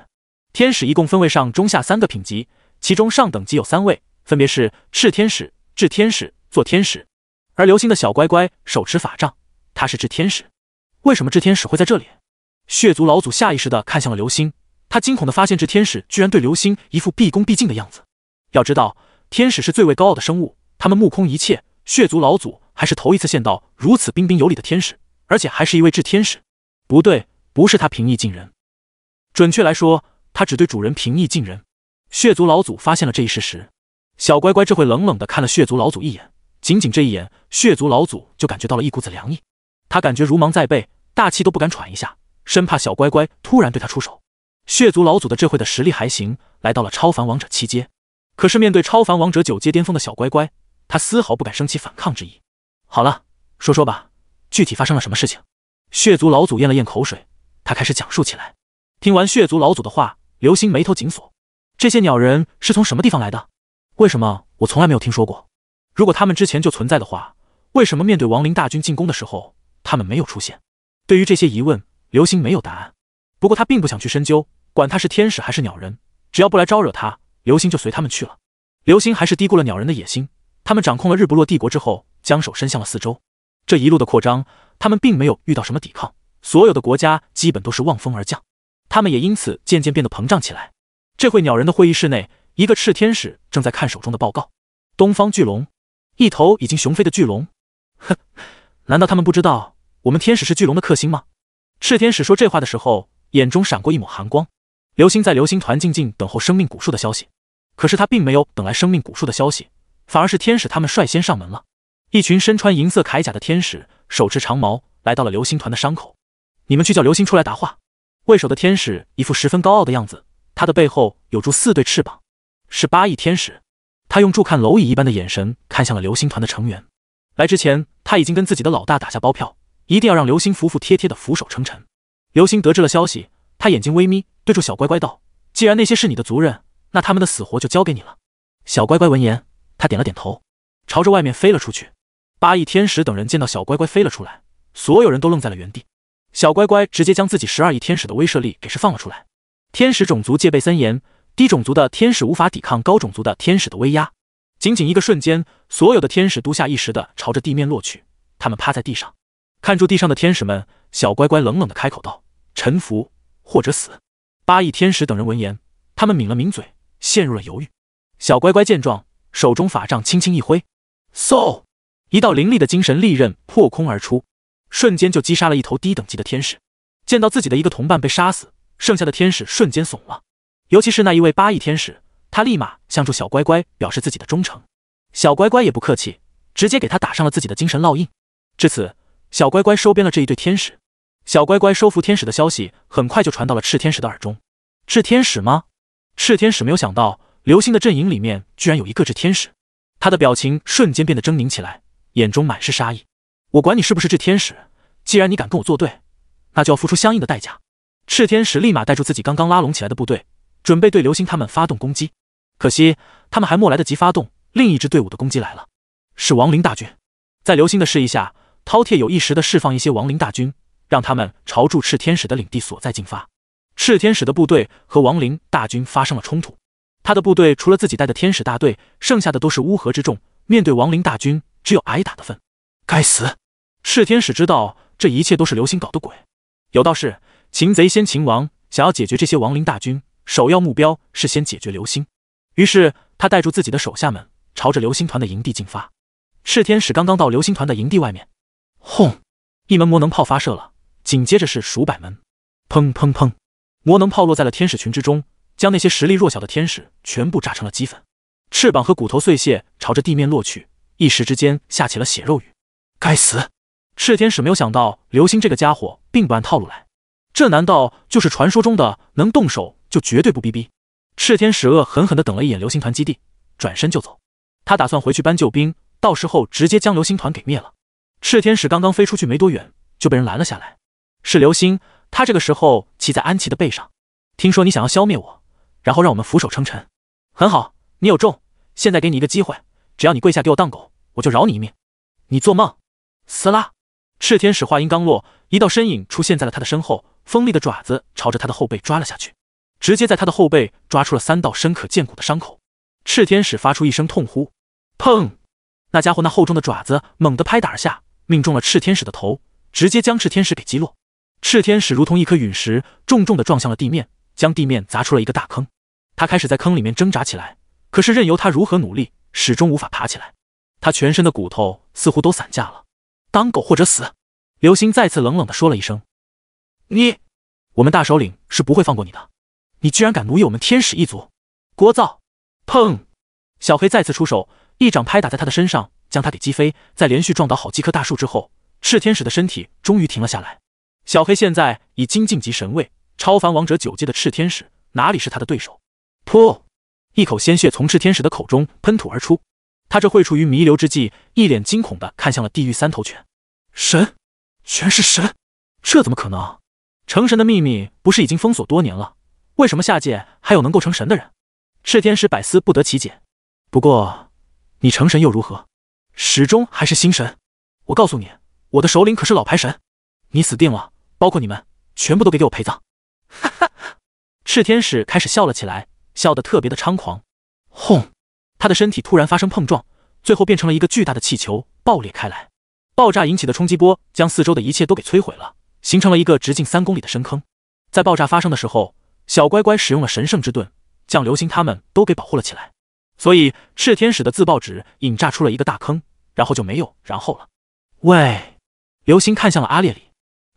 天使一共分为上中下三个品级。其中上等级有三位，分别是炽天使、炽天使、做天使。而流星的小乖乖手持法杖，他是炽天使。为什么炽天使会在这里？血族老祖下意识地看向了流星，他惊恐地发现炽天使居然对流星一副毕恭毕敬的样子。要知道，天使是最为高傲的生物，他们目空一切。血族老祖还是头一次见到如此彬彬有礼的天使，而且还是一位炽天使。不对，不是他平易近人，准确来说，他只对主人平易近人。血族老祖发现了这一事实，小乖乖这会冷冷的看了血族老祖一眼，仅仅这一眼，血族老祖就感觉到了一股子凉意，他感觉如芒在背，大气都不敢喘一下，生怕小乖乖突然对他出手。血族老祖的这会的实力还行，来到了超凡王者七阶，可是面对超凡王者九阶巅峰的小乖乖，他丝毫不敢升起反抗之意。好了，说说吧，具体发生了什么事情？血族老祖咽了咽口水，他开始讲述起来。听完血族老祖的话，刘星眉头紧锁。这些鸟人是从什么地方来的？为什么我从来没有听说过？如果他们之前就存在的话，为什么面对亡灵大军进攻的时候，他们没有出现？对于这些疑问，刘星没有答案。不过他并不想去深究，管他是天使还是鸟人，只要不来招惹他，刘星就随他们去了。刘星还是低估了鸟人的野心，他们掌控了日不落帝国之后，将手伸向了四周。这一路的扩张，他们并没有遇到什么抵抗，所有的国家基本都是望风而降，他们也因此渐渐变得膨胀起来。这会，鸟人的会议室内，一个赤天使正在看手中的报告。东方巨龙，一头已经雄飞的巨龙。哼，难道他们不知道我们天使是巨龙的克星吗？赤天使说这话的时候，眼中闪过一抹寒光。流星在流星团静静等候生命古树的消息，可是他并没有等来生命古树的消息，反而是天使他们率先上门了。一群身穿银色铠甲的天使，手持长矛，来到了流星团的伤口。你们去叫流星出来答话。为首的天使一副十分高傲的样子。他的背后有住四对翅膀，是八翼天使。他用助看蝼蚁一般的眼神看向了流星团的成员。来之前，他已经跟自己的老大打下包票，一定要让流星服服帖帖的俯首称臣。流星得知了消息，他眼睛微眯，对住小乖乖道：“既然那些是你的族人，那他们的死活就交给你了。”小乖乖闻言，他点了点头，朝着外面飞了出去。八翼天使等人见到小乖乖飞了出来，所有人都愣在了原地。小乖乖直接将自己十二翼天使的威慑力给释放了出来。天使种族戒备森严，低种族的天使无法抵抗高种族的天使的威压。仅仅一个瞬间，所有的天使都下意识的朝着地面落去，他们趴在地上，看住地上的天使们。小乖乖冷冷的开口道：“臣服或者死。”八翼天使等人闻言，他们抿了抿嘴，陷入了犹豫。小乖乖见状，手中法杖轻轻一挥，嗖，一道凌厉的精神利刃破空而出，瞬间就击杀了一头低等级的天使。见到自己的一个同伴被杀死。剩下的天使瞬间怂了，尤其是那一位八翼天使，他立马向住小乖乖表示自己的忠诚。小乖乖也不客气，直接给他打上了自己的精神烙印。至此，小乖乖收编了这一对天使。小乖乖收服天使的消息很快就传到了炽天使的耳中。炽天使吗？炽天使没有想到，流星的阵营里面居然有一个炽天使，他的表情瞬间变得狰狞起来，眼中满是杀意。我管你是不是炽天使，既然你敢跟我作对，那就要付出相应的代价。赤天使立马带住自己刚刚拉拢起来的部队，准备对流星他们发动攻击。可惜他们还没来得及发动，另一支队伍的攻击来了，是亡灵大军。在流星的示意下，饕餮有意识的释放一些亡灵大军，让他们朝住赤天使的领地所在进发。赤天使的部队和亡灵大军发生了冲突，他的部队除了自己带的天使大队，剩下的都是乌合之众，面对亡灵大军，只有挨打的份。该死！赤天使知道这一切都是流星搞的鬼。有道是。擒贼先擒王，想要解决这些亡灵大军，首要目标是先解决流星。于是他带住自己的手下们，朝着流星团的营地进发。炽天使刚刚到流星团的营地外面，轰！一门魔能炮发射了，紧接着是数百门，砰砰砰！魔能炮落在了天使群之中，将那些实力弱小的天使全部炸成了齑粉，翅膀和骨头碎屑朝着地面落去，一时之间下起了血肉雨。该死！炽天使没有想到，流星这个家伙并不按套路来。这难道就是传说中的能动手就绝对不逼逼？赤天使恶狠狠地瞪了一眼流星团基地，转身就走。他打算回去搬救兵，到时候直接将流星团给灭了。赤天使刚刚飞出去没多远，就被人拦了下来。是流星，他这个时候骑在安琪的背上。听说你想要消灭我，然后让我们俯首称臣。很好，你有众。现在给你一个机会，只要你跪下给我当狗，我就饶你一命。你做梦！撕拉！赤天使话音刚落，一道身影出现在了他的身后。锋利的爪子朝着他的后背抓了下去，直接在他的后背抓出了三道深可见骨的伤口。炽天使发出一声痛呼，砰！那家伙那厚重的爪子猛地拍打而下，命中了炽天使的头，直接将炽天使给击落。炽天使如同一颗陨石，重重的撞向了地面，将地面砸出了一个大坑。他开始在坑里面挣扎起来，可是任由他如何努力，始终无法爬起来。他全身的骨头似乎都散架了。当狗或者死！刘星再次冷冷地说了一声。你，我们大首领是不会放过你的！你居然敢奴役我们天使一族！聒噪！砰！小黑再次出手，一掌拍打在他的身上，将他给击飞。在连续撞倒好几棵大树之后，炽天使的身体终于停了下来。小黑现在已经晋级神位，超凡王者九阶的炽天使哪里是他的对手？噗！一口鲜血从炽天使的口中喷吐而出，他这会处于弥留之际，一脸惊恐的看向了地狱三头犬神，全是神，这怎么可能？成神的秘密不是已经封锁多年了？为什么下界还有能够成神的人？炽天使百思不得其解。不过，你成神又如何？始终还是星神。我告诉你，我的首领可是老牌神。你死定了！包括你们，全部都得给我陪葬！哈哈哈！炽天使开始笑了起来，笑得特别的猖狂。轰！他的身体突然发生碰撞，最后变成了一个巨大的气球，爆裂开来。爆炸引起的冲击波将四周的一切都给摧毁了。形成了一个直径三公里的深坑。在爆炸发生的时候，小乖乖使用了神圣之盾，将流星他们都给保护了起来。所以，炽天使的自爆纸引炸出了一个大坑，然后就没有然后了。喂，流星看向了阿列里，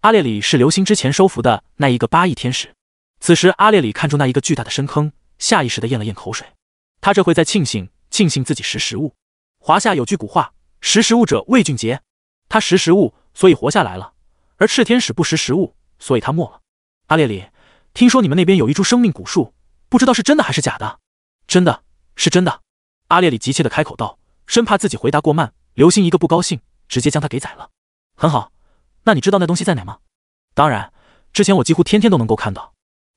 阿列里是流星之前收服的那一个八翼天使。此时，阿列里看出那一个巨大的深坑，下意识的咽了咽口水。他这会在庆幸，庆幸自己识时务。华夏有句古话，识时务者为俊杰。他识时务，所以活下来了。而炽天使不识时务，所以他没了。阿列里，听说你们那边有一株生命古树，不知道是真的还是假的？真的，是真的。阿列里急切的开口道，生怕自己回答过慢，刘星一个不高兴，直接将他给宰了。很好，那你知道那东西在哪吗？当然，之前我几乎天天都能够看到。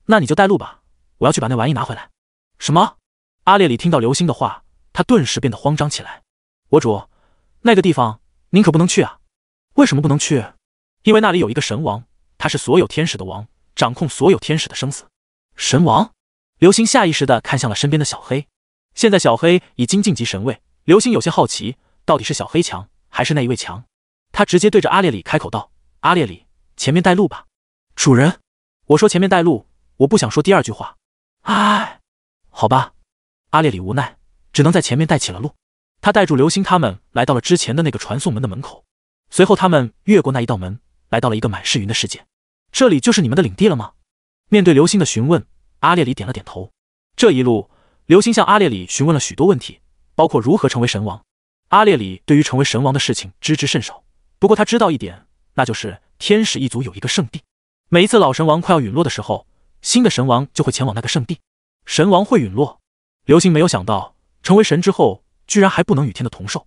那你就带路吧，我要去把那玩意拿回来。什么？阿列里听到刘星的话，他顿时变得慌张起来。我主，那个地方您可不能去啊！为什么不能去？因为那里有一个神王，他是所有天使的王，掌控所有天使的生死。神王，刘星下意识的看向了身边的小黑。现在小黑已经晋级神位，刘星有些好奇，到底是小黑强，还是那一位强？他直接对着阿列里开口道：“阿列里，前面带路吧。”主人，我说前面带路，我不想说第二句话。唉，好吧。阿列里无奈，只能在前面带起了路。他带住刘星他们来到了之前的那个传送门的门口，随后他们越过那一道门。来到了一个满是云的世界，这里就是你们的领地了吗？面对流星的询问，阿列里点了点头。这一路，流星向阿列里询问了许多问题，包括如何成为神王。阿列里对于成为神王的事情知之甚少，不过他知道一点，那就是天使一族有一个圣地。每一次老神王快要陨落的时候，新的神王就会前往那个圣地，神王会陨落。流星没有想到，成为神之后，居然还不能与天的同寿。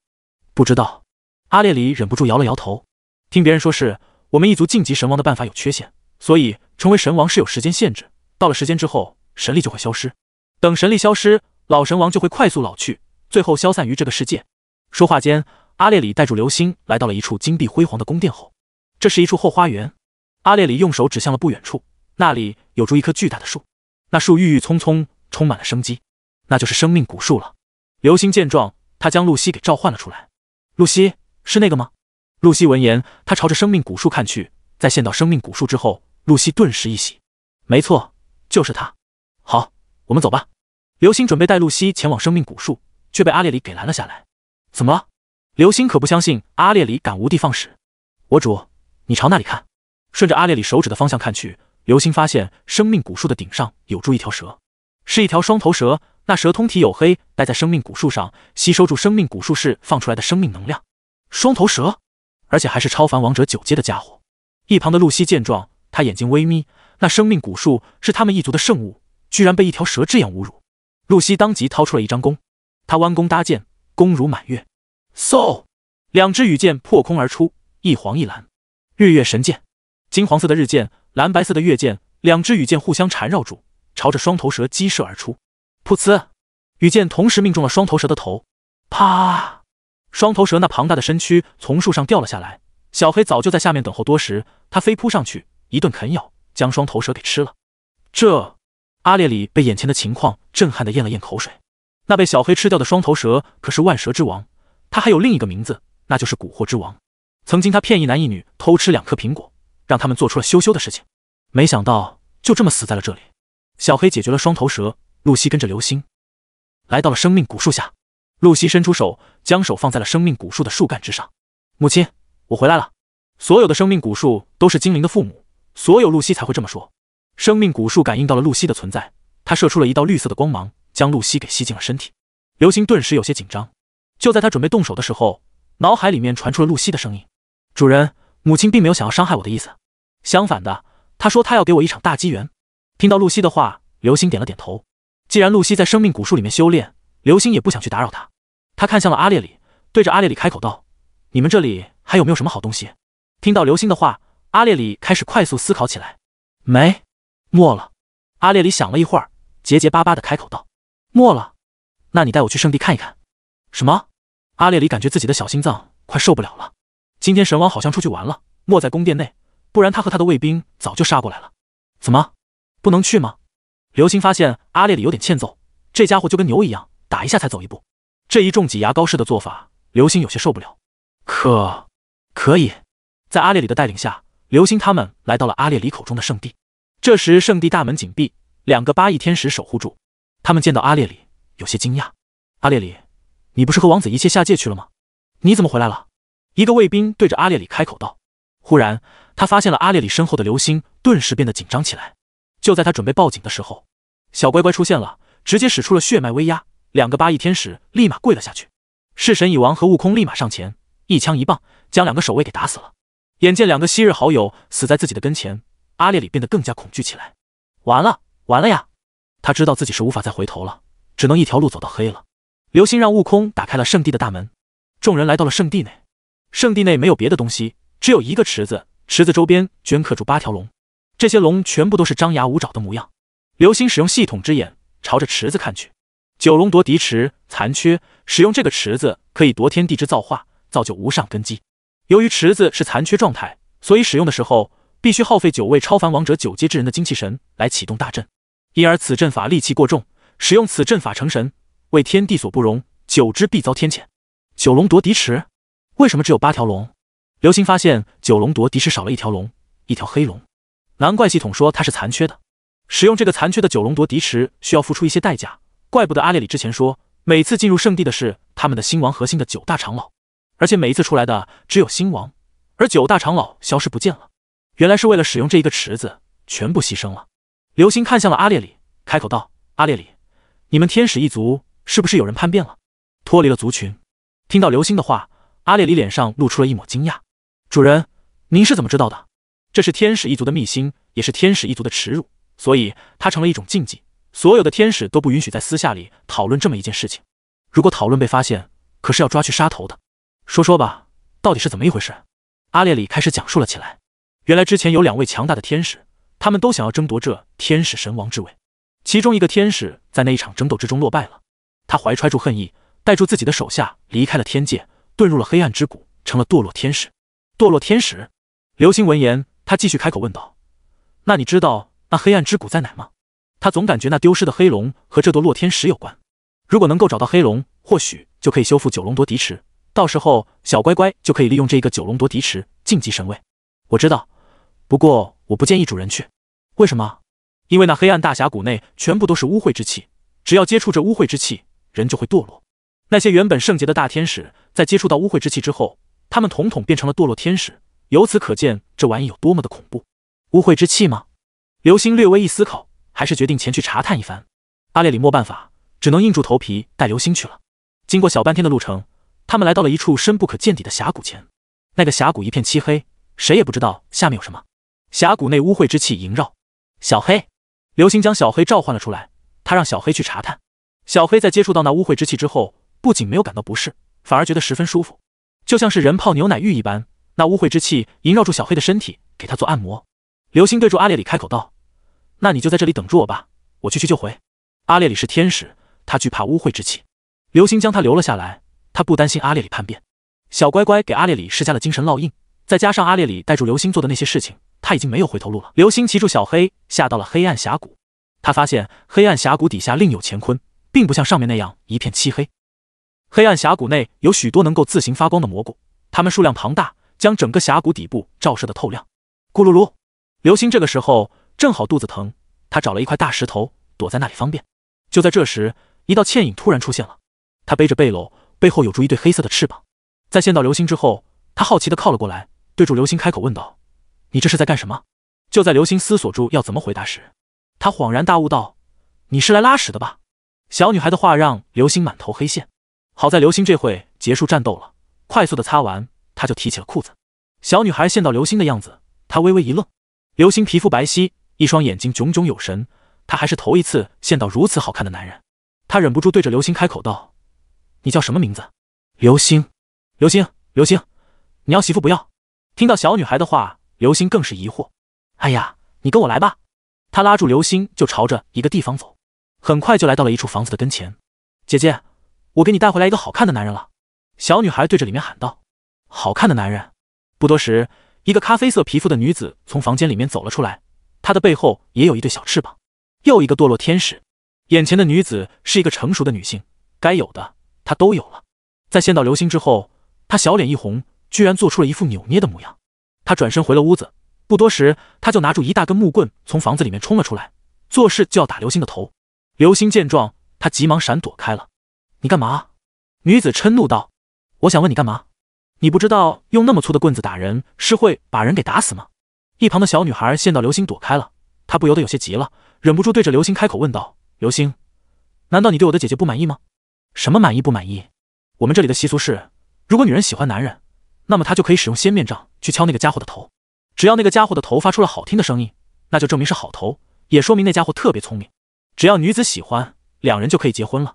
不知道，阿列里忍不住摇了摇头，听别人说是。我们一族晋级神王的办法有缺陷，所以成为神王是有时间限制。到了时间之后，神力就会消失。等神力消失，老神王就会快速老去，最后消散于这个世界。说话间，阿列里带住流星来到了一处金碧辉煌的宫殿后，这是一处后花园。阿列里用手指向了不远处，那里有着一棵巨大的树，那树郁郁葱葱，充满了生机，那就是生命古树了。流星见状，他将露西给召唤了出来。露西是那个吗？露西闻言，她朝着生命古树看去。在见到生命古树之后，露西顿时一喜。没错，就是他。好，我们走吧。刘星准备带露西前往生命古树，却被阿列里给拦了下来。怎么了？刘星可不相信阿列里敢无地放矢。我主，你朝那里看。顺着阿列里手指的方向看去，刘星发现生命古树的顶上有住一条蛇，是一条双头蛇。那蛇通体黝黑，待在生命古树上，吸收住生命古树释放出来的生命能量。双头蛇。而且还是超凡王者九阶的家伙。一旁的露西见状，她眼睛微眯。那生命古树是他们一族的圣物，居然被一条蛇这样侮辱。露西当即掏出了一张弓，她弯弓搭箭，弓如满月，嗖！两只羽箭破空而出，一黄一蓝，日月神剑，金黄色的日剑，蓝白色的月剑，两只羽箭互相缠绕住，朝着双头蛇激射而出。噗呲！羽箭同时命中了双头蛇的头，啪！双头蛇那庞大的身躯从树上掉了下来，小黑早就在下面等候多时，他飞扑上去，一顿啃咬，将双头蛇给吃了。这阿列里被眼前的情况震撼的咽了咽口水。那被小黑吃掉的双头蛇可是万蛇之王，它还有另一个名字，那就是蛊惑之王。曾经他骗一男一女偷吃两颗苹果，让他们做出了羞羞的事情，没想到就这么死在了这里。小黑解决了双头蛇，露西跟着流星来到了生命古树下。露西伸出手，将手放在了生命古树的树干之上。母亲，我回来了。所有的生命古树都是精灵的父母，所有露西才会这么说。生命古树感应到了露西的存在，它射出了一道绿色的光芒，将露西给吸进了身体。刘星顿时有些紧张。就在他准备动手的时候，脑海里面传出了露西的声音：“主人，母亲并没有想要伤害我的意思，相反的，她说她要给我一场大机缘。”听到露西的话，刘星点了点头。既然露西在生命古树里面修炼，刘星也不想去打扰她。他看向了阿列里，对着阿列里开口道：“你们这里还有没有什么好东西？”听到刘星的话，阿列里开始快速思考起来。没，没了。阿列里想了一会儿，结结巴巴的开口道：“没了。”“那你带我去圣地看一看。”“什么？”阿列里感觉自己的小心脏快受不了了。今天神王好像出去玩了，没在宫殿内，不然他和他的卫兵早就杀过来了。怎么，不能去吗？刘星发现阿列里有点欠揍，这家伙就跟牛一样，打一下才走一步。这一众挤牙膏式的做法，刘星有些受不了。可，可以，在阿列里的带领下，刘星他们来到了阿列里口中的圣地。这时，圣地大门紧闭，两个八翼天使守护住。他们见到阿列里，有些惊讶。阿列里，你不是和王子一切下界去了吗？你怎么回来了？一个卫兵对着阿列里开口道。忽然，他发现了阿列里身后的刘星，顿时变得紧张起来。就在他准备报警的时候，小乖乖出现了，直接使出了血脉威压。两个八翼天使立马跪了下去，弑神蚁王和悟空立马上前，一枪一棒将两个守卫给打死了。眼见两个昔日好友死在自己的跟前，阿列里变得更加恐惧起来。完了，完了呀！他知道自己是无法再回头了，只能一条路走到黑了。流星让悟空打开了圣地的大门，众人来到了圣地内。圣地内没有别的东西，只有一个池子，池子周边镌刻住八条龙，这些龙全部都是张牙舞爪的模样。流星使用系统之眼朝着池子看去。九龙夺嫡池残缺，使用这个池子可以夺天地之造化，造就无上根基。由于池子是残缺状态，所以使用的时候必须耗费九位超凡王者九阶之人的精气神来启动大阵，因而此阵法戾气过重，使用此阵法成神为天地所不容，久之必遭天谴。九龙夺嫡池为什么只有八条龙？刘星发现九龙夺嫡池少了一条龙，一条黑龙，难怪系统说它是残缺的。使用这个残缺的九龙夺嫡池需要付出一些代价。怪不得阿列里之前说，每次进入圣地的是他们的新王核心的九大长老，而且每一次出来的只有新王，而九大长老消失不见了。原来是为了使用这一个池子，全部牺牲了。刘星看向了阿列里，开口道：“阿列里，你们天使一族是不是有人叛变了，脱离了族群？”听到刘星的话，阿列里脸上露出了一抹惊讶：“主人，您是怎么知道的？这是天使一族的秘辛，也是天使一族的耻辱，所以它成了一种禁忌。”所有的天使都不允许在私下里讨论这么一件事情，如果讨论被发现，可是要抓去杀头的。说说吧，到底是怎么一回事？阿列里开始讲述了起来。原来之前有两位强大的天使，他们都想要争夺这天使神王之位，其中一个天使在那一场争斗之中落败了，他怀揣住恨意，带住自己的手下离开了天界，遁入了黑暗之谷，成了堕落天使。堕落天使？刘星闻言，他继续开口问道：“那你知道那黑暗之谷在哪吗？”他总感觉那丢失的黑龙和这座洛天使有关。如果能够找到黑龙，或许就可以修复九龙夺嫡池。到时候，小乖乖就可以利用这一个九龙夺嫡池晋级神位。我知道，不过我不建议主人去。为什么？因为那黑暗大峡谷内全部都是污秽之气，只要接触这污秽之气，人就会堕落。那些原本圣洁的大天使，在接触到污秽之气之后，他们统统变成了堕落天使。由此可见，这玩意有多么的恐怖。污秽之气吗？流星略微一思考。还是决定前去查探一番，阿列里没办法，只能硬住头皮带流星去了。经过小半天的路程，他们来到了一处深不可见底的峡谷前。那个峡谷一片漆黑，谁也不知道下面有什么。峡谷内污秽之气萦绕。小黑，流星将小黑召唤了出来，他让小黑去查探。小黑在接触到那污秽之气之后，不仅没有感到不适，反而觉得十分舒服，就像是人泡牛奶浴一般。那污秽之气萦绕住小黑的身体，给他做按摩。流星对住阿列里开口道。那你就在这里等着我吧，我去去就回。阿列里是天使，他惧怕污秽之气。流星将他留了下来，他不担心阿列里叛变。小乖乖给阿列里施加了精神烙印，再加上阿列里带住流星做的那些事情，他已经没有回头路了。流星骑住小黑下到了黑暗峡谷，他发现黑暗峡谷底下另有乾坤，并不像上面那样一片漆黑。黑暗峡谷内有许多能够自行发光的蘑菇，它们数量庞大，将整个峡谷底部照射的透亮。咕噜噜，流星这个时候。正好肚子疼，他找了一块大石头躲在那里方便。就在这时，一道倩影突然出现了，他背着背篓，背后有住一对黑色的翅膀。在见到刘星之后，他好奇的靠了过来，对住刘星开口问道：“你这是在干什么？”就在刘星思索住要怎么回答时，他恍然大悟道：“你是来拉屎的吧？”小女孩的话让刘星满头黑线。好在刘星这会结束战斗了，快速的擦完，他就提起了裤子。小女孩见到刘星的样子，她微微一愣。刘星皮肤白皙。一双眼睛炯炯有神，他还是头一次见到如此好看的男人，他忍不住对着刘星开口道：“你叫什么名字？”刘星，刘星，刘星，你要媳妇不要？听到小女孩的话，刘星更是疑惑：“哎呀，你跟我来吧！”他拉住刘星就朝着一个地方走，很快就来到了一处房子的跟前。姐姐，我给你带回来一个好看的男人了。”小女孩对着里面喊道：“好看的男人！”不多时，一个咖啡色皮肤的女子从房间里面走了出来。他的背后也有一对小翅膀，又一个堕落天使。眼前的女子是一个成熟的女性，该有的她都有了。在见到刘星之后，她小脸一红，居然做出了一副扭捏的模样。她转身回了屋子，不多时，她就拿住一大根木棍，从房子里面冲了出来，做事就要打刘星的头。刘星见状，他急忙闪躲开了。你干嘛？女子嗔怒道：“我想问你干嘛？你不知道用那么粗的棍子打人是会把人给打死吗？”一旁的小女孩见到刘星躲开了，她不由得有些急了，忍不住对着刘星开口问道：“刘星，难道你对我的姐姐不满意吗？什么满意不满意？我们这里的习俗是，如果女人喜欢男人，那么她就可以使用仙面杖去敲那个家伙的头，只要那个家伙的头发出了好听的声音，那就证明是好头，也说明那家伙特别聪明。只要女子喜欢，两人就可以结婚了。”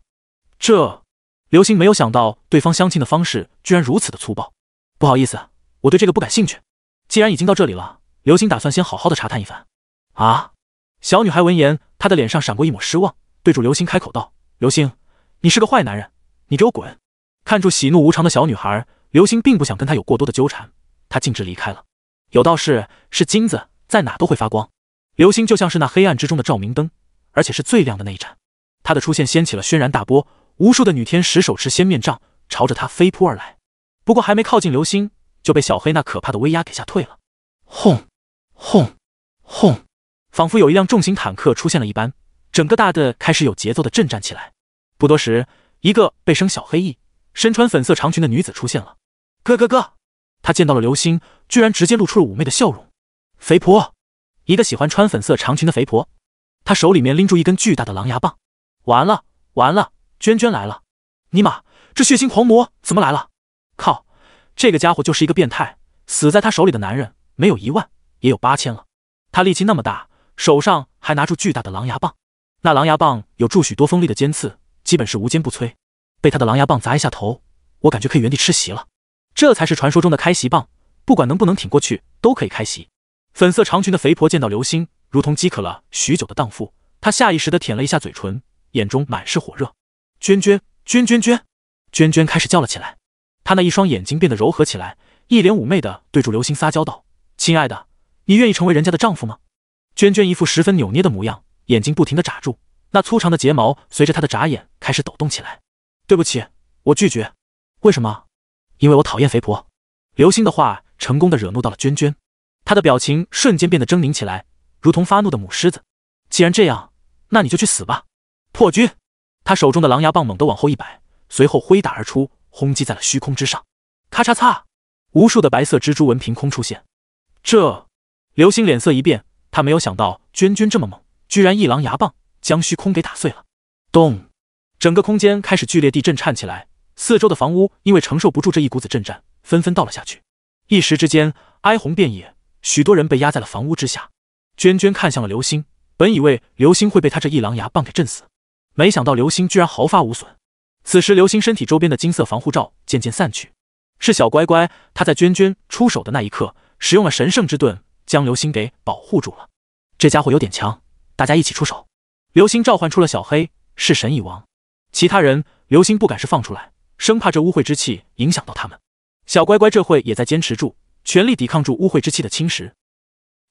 这，刘星没有想到对方相亲的方式居然如此的粗暴。不好意思，我对这个不感兴趣。既然已经到这里了。刘星打算先好好的查探一番。啊！小女孩闻言，她的脸上闪过一抹失望，对住刘星开口道：“刘星，你是个坏男人，你给我滚！”看住喜怒无常的小女孩，刘星并不想跟她有过多的纠缠，他径直离开了。有道是，是金子在哪都会发光，刘星就像是那黑暗之中的照明灯，而且是最亮的那一盏。他的出现掀起了轩然大波，无数的女天使手持仙面杖，朝着他飞扑而来。不过还没靠近，刘星就被小黑那可怕的威压给吓退了。轰！轰，轰！仿佛有一辆重型坦克出现了一般，整个大的开始有节奏的震颤起来。不多时，一个背生小黑翼、身穿粉色长裙的女子出现了。咯咯咯！她见到了流星，居然直接露出了妩媚的笑容。肥婆，一个喜欢穿粉色长裙的肥婆，她手里面拎住一根巨大的狼牙棒。完了，完了！娟娟来了！尼玛，这血腥狂魔怎么来了？靠！这个家伙就是一个变态，死在他手里的男人没有一万。也有八千了，他力气那么大，手上还拿出巨大的狼牙棒，那狼牙棒有住许多锋利的尖刺，基本是无坚不摧。被他的狼牙棒砸一下头，我感觉可以原地吃席了。这才是传说中的开席棒，不管能不能挺过去，都可以开席。粉色长裙的肥婆见到刘星，如同饥渴了许久的荡妇，她下意识的舔了一下嘴唇，眼中满是火热。娟娟，娟娟，娟，娟娟开始叫了起来，她那一双眼睛变得柔和起来，一脸妩媚的对住刘星撒娇道：“亲爱的。”你愿意成为人家的丈夫吗？娟娟一副十分扭捏的模样，眼睛不停的眨住，那粗长的睫毛随着她的眨眼开始抖动起来。对不起，我拒绝。为什么？因为我讨厌肥婆。刘星的话成功的惹怒到了娟娟，她的表情瞬间变得狰狞起来，如同发怒的母狮子。既然这样，那你就去死吧，破军！他手中的狼牙棒猛地往后一摆，随后挥打而出，轰击在了虚空之上。咔嚓嚓，无数的白色蜘蛛纹凭空出现。这。刘星脸色一变，他没有想到娟娟这么猛，居然一狼牙棒将虚空给打碎了。咚！整个空间开始剧烈地震颤起来，四周的房屋因为承受不住这一股子震颤，纷纷倒了下去，一时之间哀鸿遍野，许多人被压在了房屋之下。娟娟看向了刘星，本以为刘星会被他这一狼牙棒给震死，没想到刘星居然毫发无损。此时，刘星身体周边的金色防护罩渐渐散去，是小乖乖，他在娟娟出手的那一刻使用了神圣之盾。将流星给保护住了，这家伙有点强，大家一起出手。流星召唤出了小黑，是神已亡。其他人，流星不敢是放出来，生怕这污秽之气影响到他们。小乖乖这会也在坚持住，全力抵抗住污秽之气的侵蚀。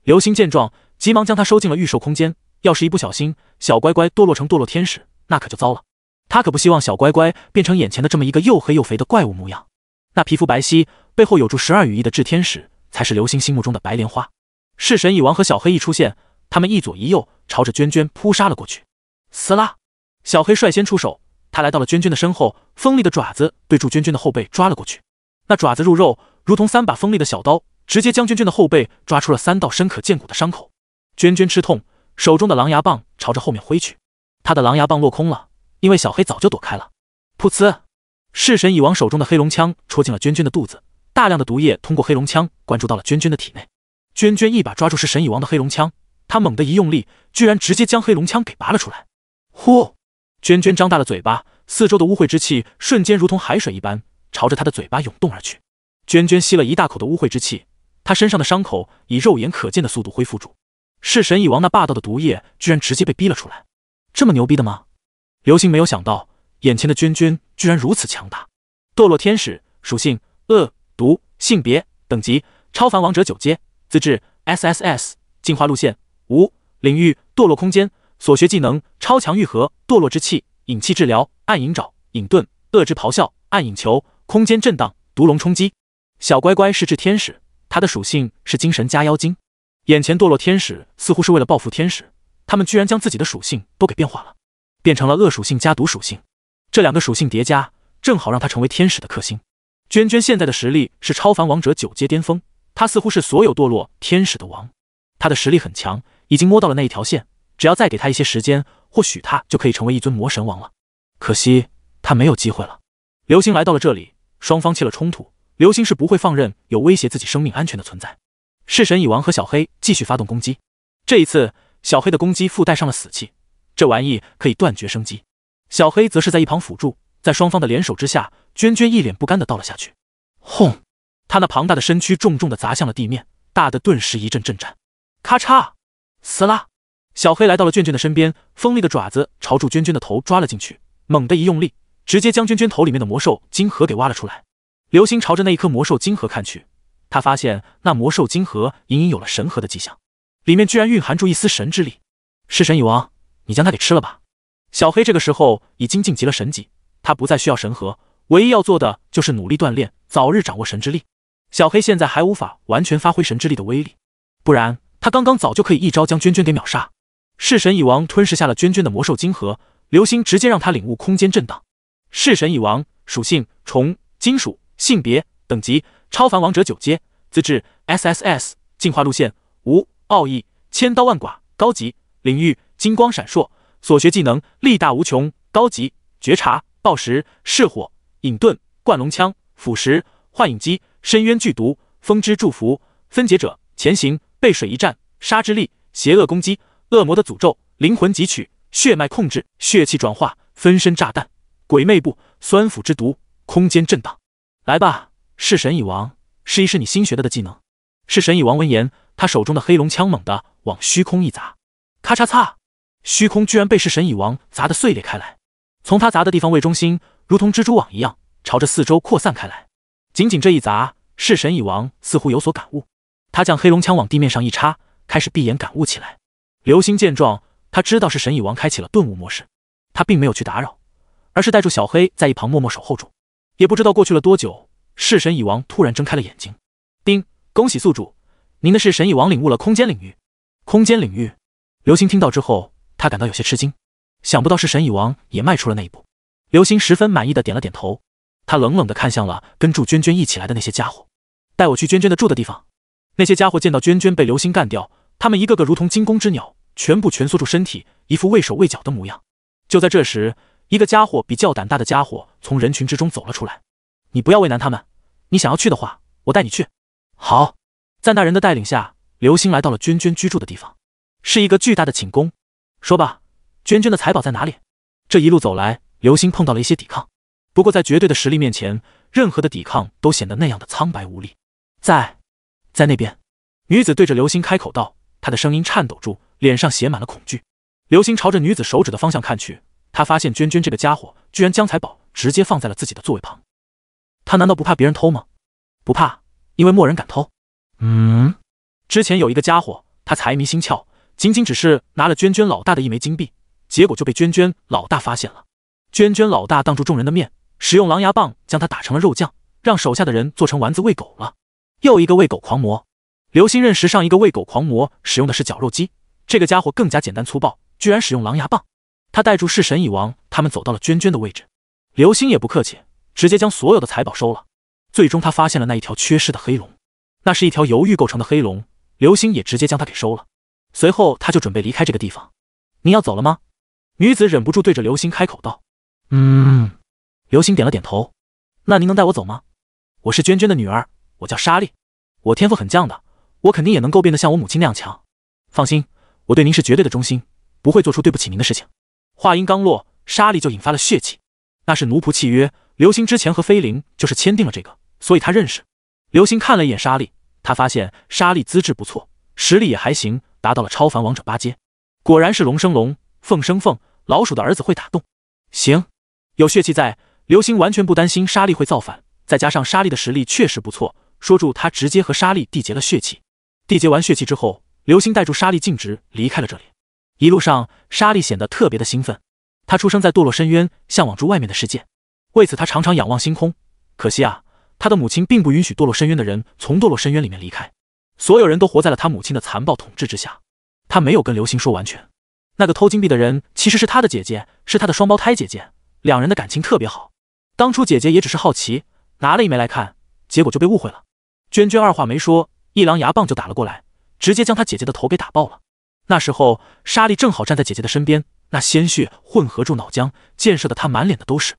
流星见状，急忙将他收进了预售空间。要是一不小心，小乖乖堕落成堕落天使，那可就糟了。他可不希望小乖乖变成眼前的这么一个又黑又肥的怪物模样。那皮肤白皙，背后有住十二羽翼的炽天使，才是流星心目中的白莲花。弑神蚁王和小黑一出现，他们一左一右朝着娟娟扑杀了过去。撕拉！小黑率先出手，他来到了娟娟的身后，锋利的爪子对住娟娟的后背抓了过去。那爪子入肉，如同三把锋利的小刀，直接将娟娟的后背抓出了三道深可见骨的伤口。娟娟吃痛，手中的狼牙棒朝着后面挥去，她的狼牙棒落空了，因为小黑早就躲开了。噗呲！弑神蚁王手中的黑龙枪戳进了娟娟的肚子，大量的毒液通过黑龙枪灌注到了娟娟的体内。娟娟一把抓住是神蚁王的黑龙枪，她猛地一用力，居然直接将黑龙枪给拔了出来。呼！娟娟张大了嘴巴，四周的污秽之气瞬间如同海水一般，朝着她的嘴巴涌动而去。娟娟吸了一大口的污秽之气，她身上的伤口以肉眼可见的速度恢复住。是神蚁王那霸道的毒液居然直接被逼了出来，这么牛逼的吗？刘星没有想到，眼前的娟娟居然如此强大。堕落天使属性，恶毒，性别，等级，超凡王者九阶。资质 SSS，进化路线五领域堕落空间，所学技能超强愈合、堕落之气、引气治疗、暗影爪、影盾、恶之咆哮、暗影球、空间震荡、毒龙冲击。小乖乖是只天使，它的属性是精神加妖精。眼前堕落天使似乎是为了报复天使，他们居然将自己的属性都给变化了，变成了恶属性加毒属性，这两个属性叠加正好让他成为天使的克星。娟娟现在的实力是超凡王者九阶巅峰。他似乎是所有堕落天使的王，他的实力很强，已经摸到了那一条线，只要再给他一些时间，或许他就可以成为一尊魔神王了。可惜他没有机会了。流星来到了这里，双方起了冲突，流星是不会放任有威胁自己生命安全的存在。弑神蚁王和小黑继续发动攻击，这一次小黑的攻击附带上了死气，这玩意可以断绝生机。小黑则是在一旁辅助，在双方的联手之下，娟娟一脸不甘的倒了下去。轰！他那庞大的身躯重重的砸向了地面，大的顿时一阵震颤。咔嚓，撕拉，小黑来到了娟娟的身边，锋利的爪子朝住娟娟的头抓了进去，猛地一用力，直接将娟娟头里面的魔兽晶核给挖了出来。刘星朝着那一颗魔兽晶核看去，他发现那魔兽晶核隐隐有了神核的迹象，里面居然蕴含住一丝神之力。弑神蚁王，你将它给吃了吧。小黑这个时候已经晋级了神级，他不再需要神核，唯一要做的就是努力锻炼，早日掌握神之力。小黑现在还无法完全发挥神之力的威力，不然他刚刚早就可以一招将娟娟给秒杀。弑神蚁王吞噬下了娟娟的魔兽晶核，流星直接让他领悟空间震荡。弑神蚁王属性：虫，金属，性别：等级：超凡王者九阶，资质：S S S，进化路线：无，奥义：千刀万剐，高级领域：金光闪烁，所学技能：力大无穷，高级觉察，爆石，噬火，隐遁，灌龙枪，腐蚀，幻影击。深渊剧毒，风之祝福，分解者前行，背水一战，杀之力，邪恶攻击，恶魔的诅咒，灵魂汲取，血脉控制，血气转化，分身炸弹，鬼魅步，酸腐之毒，空间震荡。来吧，弑神蚁王，试一试你新学的的技能。弑神蚁王闻言，他手中的黑龙枪猛地往虚空一砸，咔嚓嚓，虚空居然被弑神蚁王砸得碎裂开来，从他砸的地方为中心，如同蜘蛛网一样朝着四周扩散开来。仅仅这一砸，弑神蚁王似乎有所感悟，他将黑龙枪往地面上一插，开始闭眼感悟起来。刘星见状，他知道是神蚁王开启了顿悟模式，他并没有去打扰，而是带着小黑在一旁默默守候住。也不知道过去了多久，弑神蚁王突然睁开了眼睛。丁，恭喜宿主，您的弑神蚁王领悟了空间领域。空间领域？刘星听到之后，他感到有些吃惊，想不到弑神蚁王也迈出了那一步。刘星十分满意的点了点头。他冷冷的看向了跟祝娟娟一起来的那些家伙，带我去娟娟的住的地方。那些家伙见到娟娟被刘星干掉，他们一个个如同惊弓之鸟，全部蜷缩住身体，一副畏手畏脚的模样。就在这时，一个家伙比较胆大的家伙从人群之中走了出来。你不要为难他们，你想要去的话，我带你去。好，在那人的带领下，刘星来到了娟娟居住的地方，是一个巨大的寝宫。说吧，娟娟的财宝在哪里？这一路走来，刘星碰到了一些抵抗。不过，在绝对的实力面前，任何的抵抗都显得那样的苍白无力。在在那边，女子对着刘星开口道，她的声音颤抖住，脸上写满了恐惧。刘星朝着女子手指的方向看去，他发现娟娟这个家伙居然将财宝直接放在了自己的座位旁。他难道不怕别人偷吗？不怕，因为没人敢偷。嗯，之前有一个家伙，他财迷心窍，仅仅只是拿了娟娟老大的一枚金币，结果就被娟娟老大发现了。娟娟老大当住众人的面。使用狼牙棒将他打成了肉酱，让手下的人做成丸子喂狗了。又一个喂狗狂魔。刘星认识上一个喂狗狂魔使用的是绞肉机，这个家伙更加简单粗暴，居然使用狼牙棒。他带住弑神蚁王，他们走到了娟娟的位置。刘星也不客气，直接将所有的财宝收了。最终他发现了那一条缺失的黑龙，那是一条由玉构成的黑龙。刘星也直接将他给收了。随后他就准备离开这个地方。你要走了吗？女子忍不住对着刘星开口道：“嗯。”刘星点了点头，那您能带我走吗？我是娟娟的女儿，我叫莎莉，我天赋很犟的，我肯定也能够变得像我母亲那样强。放心，我对您是绝对的忠心，不会做出对不起您的事情。话音刚落，莎莉就引发了血气，那是奴仆契约。刘星之前和菲灵就是签订了这个，所以他认识。刘星看了一眼莎莉，他发现莎莉资质不错，实力也还行，达到了超凡王者八阶。果然是龙生龙，凤生凤，老鼠的儿子会打洞。行，有血气在。刘星完全不担心沙莉会造反，再加上沙莉的实力确实不错，说住他直接和沙莉缔结了血契。缔结完血契之后，刘星带住沙莉径直离开了这里。一路上，沙莉显得特别的兴奋。他出生在堕落深渊，向往住外面的世界，为此他常常仰望星空。可惜啊，他的母亲并不允许堕落深渊的人从堕落深渊里面离开，所有人都活在了他母亲的残暴统治之下。他没有跟刘星说完全，那个偷金币的人其实是他的姐姐，是他的双胞胎姐姐，两人的感情特别好。当初姐姐也只是好奇，拿了一枚来看，结果就被误会了。娟娟二话没说，一狼牙棒就打了过来，直接将她姐姐的头给打爆了。那时候莎莉正好站在姐姐的身边，那鲜血混合住脑浆，溅射的她满脸的都是。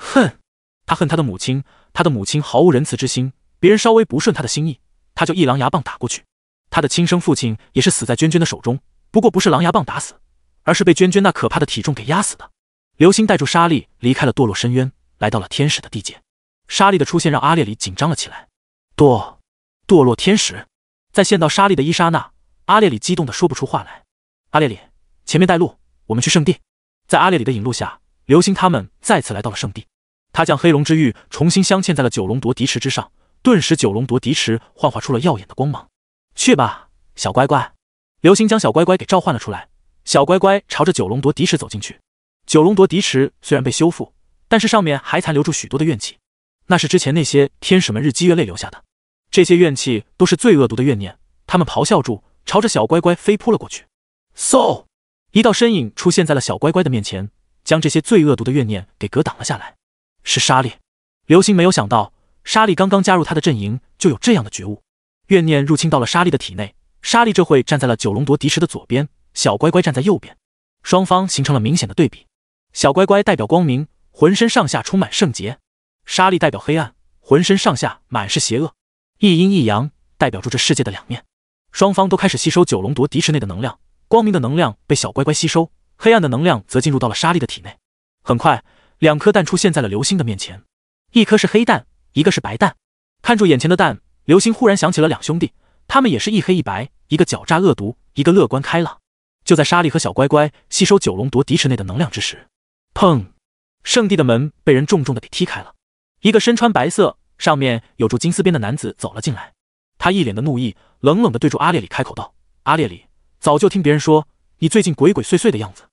恨，他恨他的母亲，他的母亲毫无仁慈之心，别人稍微不顺他的心意，他就一狼牙棒打过去。他的亲生父亲也是死在娟娟的手中，不过不是狼牙棒打死，而是被娟娟那可怕的体重给压死的。刘星带住莎莉离开了堕落深渊。来到了天使的地界，沙莉的出现让阿列里紧张了起来。堕堕落天使，在见到沙利的伊莎娜，阿列里激动的说不出话来。阿列里，前面带路，我们去圣地。在阿列里的引路下，流星他们再次来到了圣地。他将黑龙之玉重新镶嵌在了九龙夺嫡池之上，顿时九龙夺嫡池幻化出了耀眼的光芒。去吧，小乖乖。流星将小乖乖给召唤了出来，小乖乖朝着九龙夺嫡池走进去。九龙夺嫡池虽然被修复。但是上面还残留住许多的怨气，那是之前那些天使们日积月累留下的。这些怨气都是最恶毒的怨念，他们咆哮住，朝着小乖乖飞扑了过去。嗖，一道身影出现在了小乖乖的面前，将这些最恶毒的怨念给格挡了下来。是沙莉。刘星没有想到，沙莉刚刚加入他的阵营，就有这样的觉悟。怨念入侵到了沙莉的体内，沙莉这会站在了九龙夺敌石的左边，小乖乖站在右边，双方形成了明显的对比。小乖乖代表光明。浑身上下充满圣洁，沙粒代表黑暗，浑身上下满是邪恶，一阴一阳，代表住这世界的两面。双方都开始吸收九龙夺嫡池内的能量，光明的能量被小乖乖吸收，黑暗的能量则进入到了沙粒的体内。很快，两颗蛋出现在了流星的面前，一颗是黑蛋，一个是白蛋。看住眼前的蛋，流星忽然想起了两兄弟，他们也是一黑一白，一个狡诈恶毒，一个乐观开朗。就在沙粒和小乖乖吸收九龙夺嫡池内的能量之时，砰。圣地的门被人重重的给踢开了，一个身穿白色、上面有住金丝边的男子走了进来。他一脸的怒意，冷冷的对住阿列里开口道：“阿列里，早就听别人说你最近鬼鬼祟祟的样子，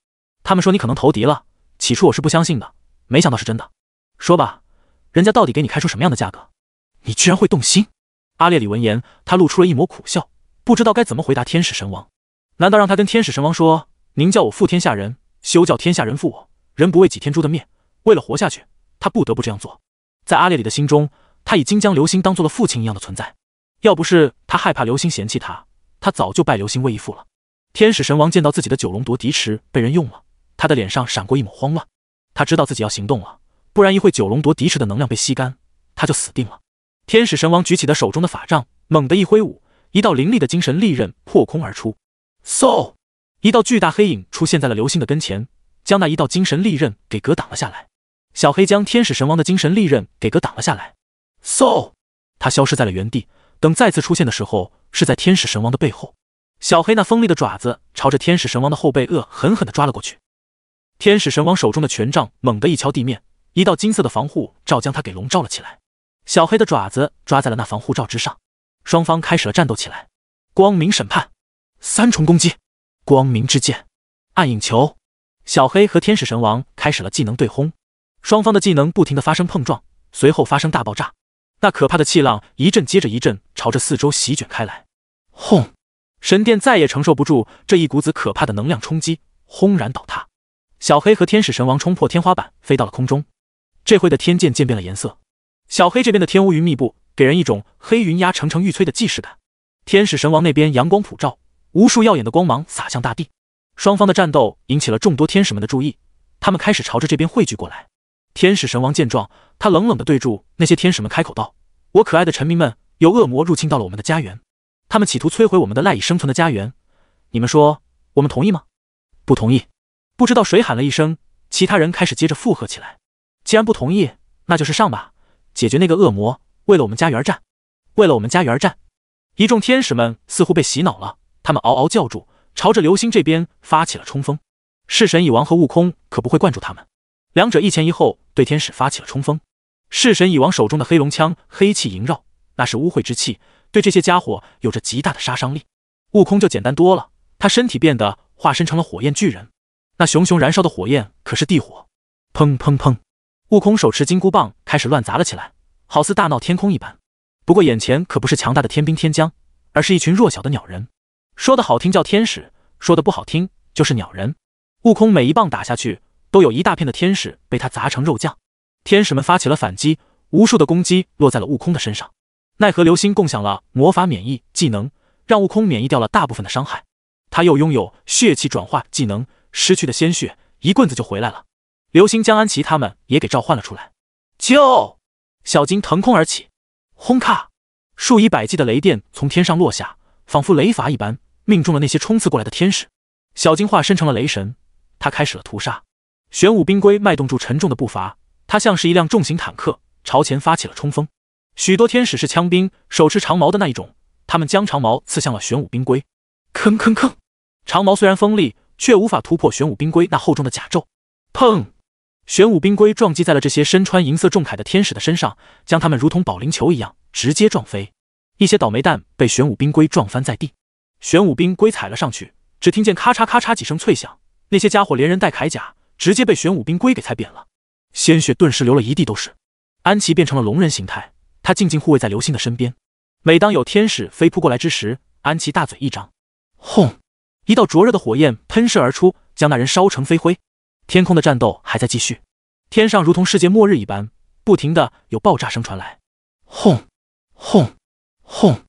他们说你可能投敌了。起初我是不相信的，没想到是真的。说吧，人家到底给你开出什么样的价格？你居然会动心？”阿列里闻言，他露出了一抹苦笑，不知道该怎么回答天使神王。难道让他跟天使神王说：“您叫我负天下人，休叫天下人负我，人不为几天诛的面？”为了活下去，他不得不这样做。在阿列里的心中，他已经将刘星当做了父亲一样的存在。要不是他害怕刘星嫌弃他，他早就拜刘星为义父了。天使神王见到自己的九龙夺嫡池被人用了，他的脸上闪过一抹慌乱。他知道自己要行动了，不然一会九龙夺嫡池的能量被吸干，他就死定了。天使神王举起的手中的法杖，猛地一挥舞，一道凌厉的精神利刃破空而出。嗖！一道巨大黑影出现在了刘星的跟前，将那一道精神利刃给格挡了下来。小黑将天使神王的精神利刃给格挡了下来，嗖，他消失在了原地。等再次出现的时候，是在天使神王的背后。小黑那锋利的爪子朝着天使神王的后背恶狠狠的抓了过去。天使神王手中的权杖猛地一敲地面，一道金色的防护罩将他给笼罩了起来。小黑的爪子抓在了那防护罩之上，双方开始了战斗起来。光明审判，三重攻击，光明之剑，暗影球。小黑和天使神王开始了技能对轰。双方的技能不停的发生碰撞，随后发生大爆炸，那可怕的气浪一阵接着一阵朝着四周席卷开来。轰！神殿再也承受不住这一股子可怕的能量冲击，轰然倒塌。小黑和天使神王冲破天花板，飞到了空中。这会的天剑渐变了颜色，小黑这边的天乌云密布，给人一种黑云压城城欲摧的既视感。天使神王那边阳光普照，无数耀眼的光芒洒向大地。双方的战斗引起了众多天使们的注意，他们开始朝着这边汇聚过来。天使神王见状，他冷冷地对住那些天使们开口道：“我可爱的臣民们，有恶魔入侵到了我们的家园，他们企图摧毁我们的赖以生存的家园，你们说我们同意吗？”“不同意！”不知道谁喊了一声，其他人开始接着附和起来。“既然不同意，那就是上吧，解决那个恶魔，为了我们家园而战，为了我们家园而战！”一众天使们似乎被洗脑了，他们嗷嗷叫住，朝着流星这边发起了冲锋。弑神蚁王和悟空可不会惯住他们。两者一前一后对天使发起了冲锋。弑神蚁王手中的黑龙枪黑气萦绕，那是污秽之气，对这些家伙有着极大的杀伤力。悟空就简单多了，他身体变得化身成了火焰巨人，那熊熊燃烧的火焰可是地火。砰砰砰！悟空手持金箍棒开始乱砸了起来，好似大闹天空一般。不过眼前可不是强大的天兵天将，而是一群弱小的鸟人。说的好听叫天使，说的不好听就是鸟人。悟空每一棒打下去。都有一大片的天使被他砸成肉酱，天使们发起了反击，无数的攻击落在了悟空的身上。奈何流星共享了魔法免疫技能，让悟空免疫掉了大部分的伤害。他又拥有血气转化技能，失去的鲜血一棍子就回来了。流星将安琪他们也给召唤了出来。救！小金腾空而起，轰咔！数以百计的雷电从天上落下，仿佛雷法一般，命中了那些冲刺过来的天使。小金化身成了雷神，他开始了屠杀。玄武冰龟迈动住沉重的步伐，它像是一辆重型坦克，朝前发起了冲锋。许多天使是枪兵，手持长矛的那一种，他们将长矛刺向了玄武冰龟。吭吭吭！长矛虽然锋利，却无法突破玄武冰龟那厚重的甲胄。砰！玄武冰龟撞击在了这些身穿银色重铠的天使的身上，将他们如同保龄球一样直接撞飞。一些倒霉蛋被玄武冰龟撞翻在地，玄武冰龟踩了上去，只听见咔嚓咔嚓几声脆响，那些家伙连人带铠甲。直接被玄武冰龟给踩扁了，鲜血顿时流了一地都是。安琪变成了龙人形态，他静静护卫在刘星的身边。每当有天使飞扑过来之时，安琪大嘴一张，轰，一道灼热的火焰喷射而出，将那人烧成飞灰。天空的战斗还在继续，天上如同世界末日一般，不停的有爆炸声传来，轰，轰，轰。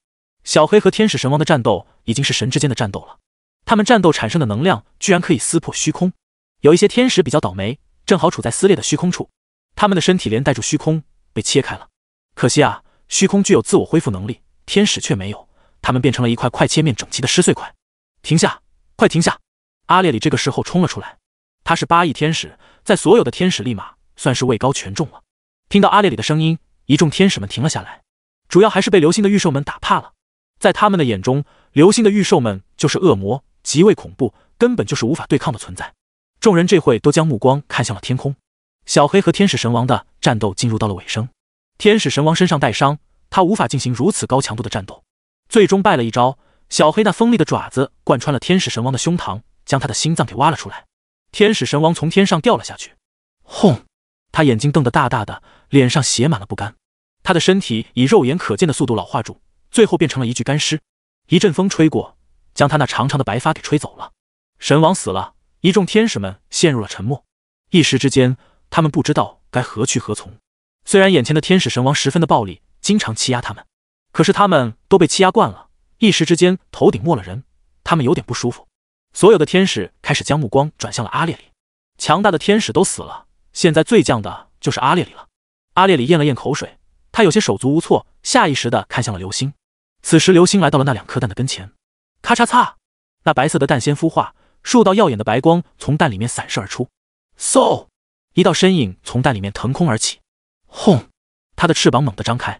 小黑和天使神王的战斗已经是神之间的战斗了，他们战斗产生的能量居然可以撕破虚空。有一些天使比较倒霉，正好处在撕裂的虚空处，他们的身体连带住虚空被切开了。可惜啊，虚空具有自我恢复能力，天使却没有，他们变成了一块快切面整齐的尸碎块。停下，快停下！阿列里这个时候冲了出来，他是八翼天使，在所有的天使里马算是位高权重了。听到阿列里的声音，一众天使们停了下来，主要还是被流星的御兽们打怕了。在他们的眼中，流星的御兽们就是恶魔，极为恐怖，根本就是无法对抗的存在。众人这会都将目光看向了天空，小黑和天使神王的战斗进入到了尾声。天使神王身上带伤，他无法进行如此高强度的战斗，最终败了一招。小黑那锋利的爪子贯穿了天使神王的胸膛，将他的心脏给挖了出来。天使神王从天上掉了下去，轰！他眼睛瞪得大大的，脸上写满了不甘。他的身体以肉眼可见的速度老化住，最后变成了一具干尸。一阵风吹过，将他那长长的白发给吹走了。神王死了。一众天使们陷入了沉默，一时之间，他们不知道该何去何从。虽然眼前的天使神王十分的暴力，经常欺压他们，可是他们都被欺压惯了，一时之间头顶没了人，他们有点不舒服。所有的天使开始将目光转向了阿列里。强大的天使都死了，现在最犟的就是阿列里了。阿列里咽了咽口水，他有些手足无措，下意识的看向了流星。此时，流星来到了那两颗蛋的跟前，咔嚓嚓，那白色的蛋先孵化。数道耀眼的白光从蛋里面散射而出，嗖，一道身影从蛋里面腾空而起，轰，他的翅膀猛地张开，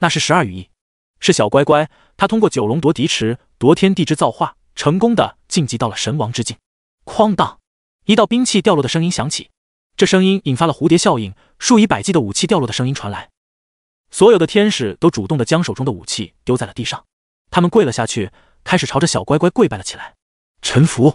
那是十二羽翼，是小乖乖。他通过九龙夺嫡池夺天地之造化，成功的晋级到了神王之境。哐当，一道兵器掉落的声音响起，这声音引发了蝴蝶效应，数以百计的武器掉落的声音传来，所有的天使都主动的将手中的武器丢在了地上，他们跪了下去，开始朝着小乖乖跪拜了起来，臣服。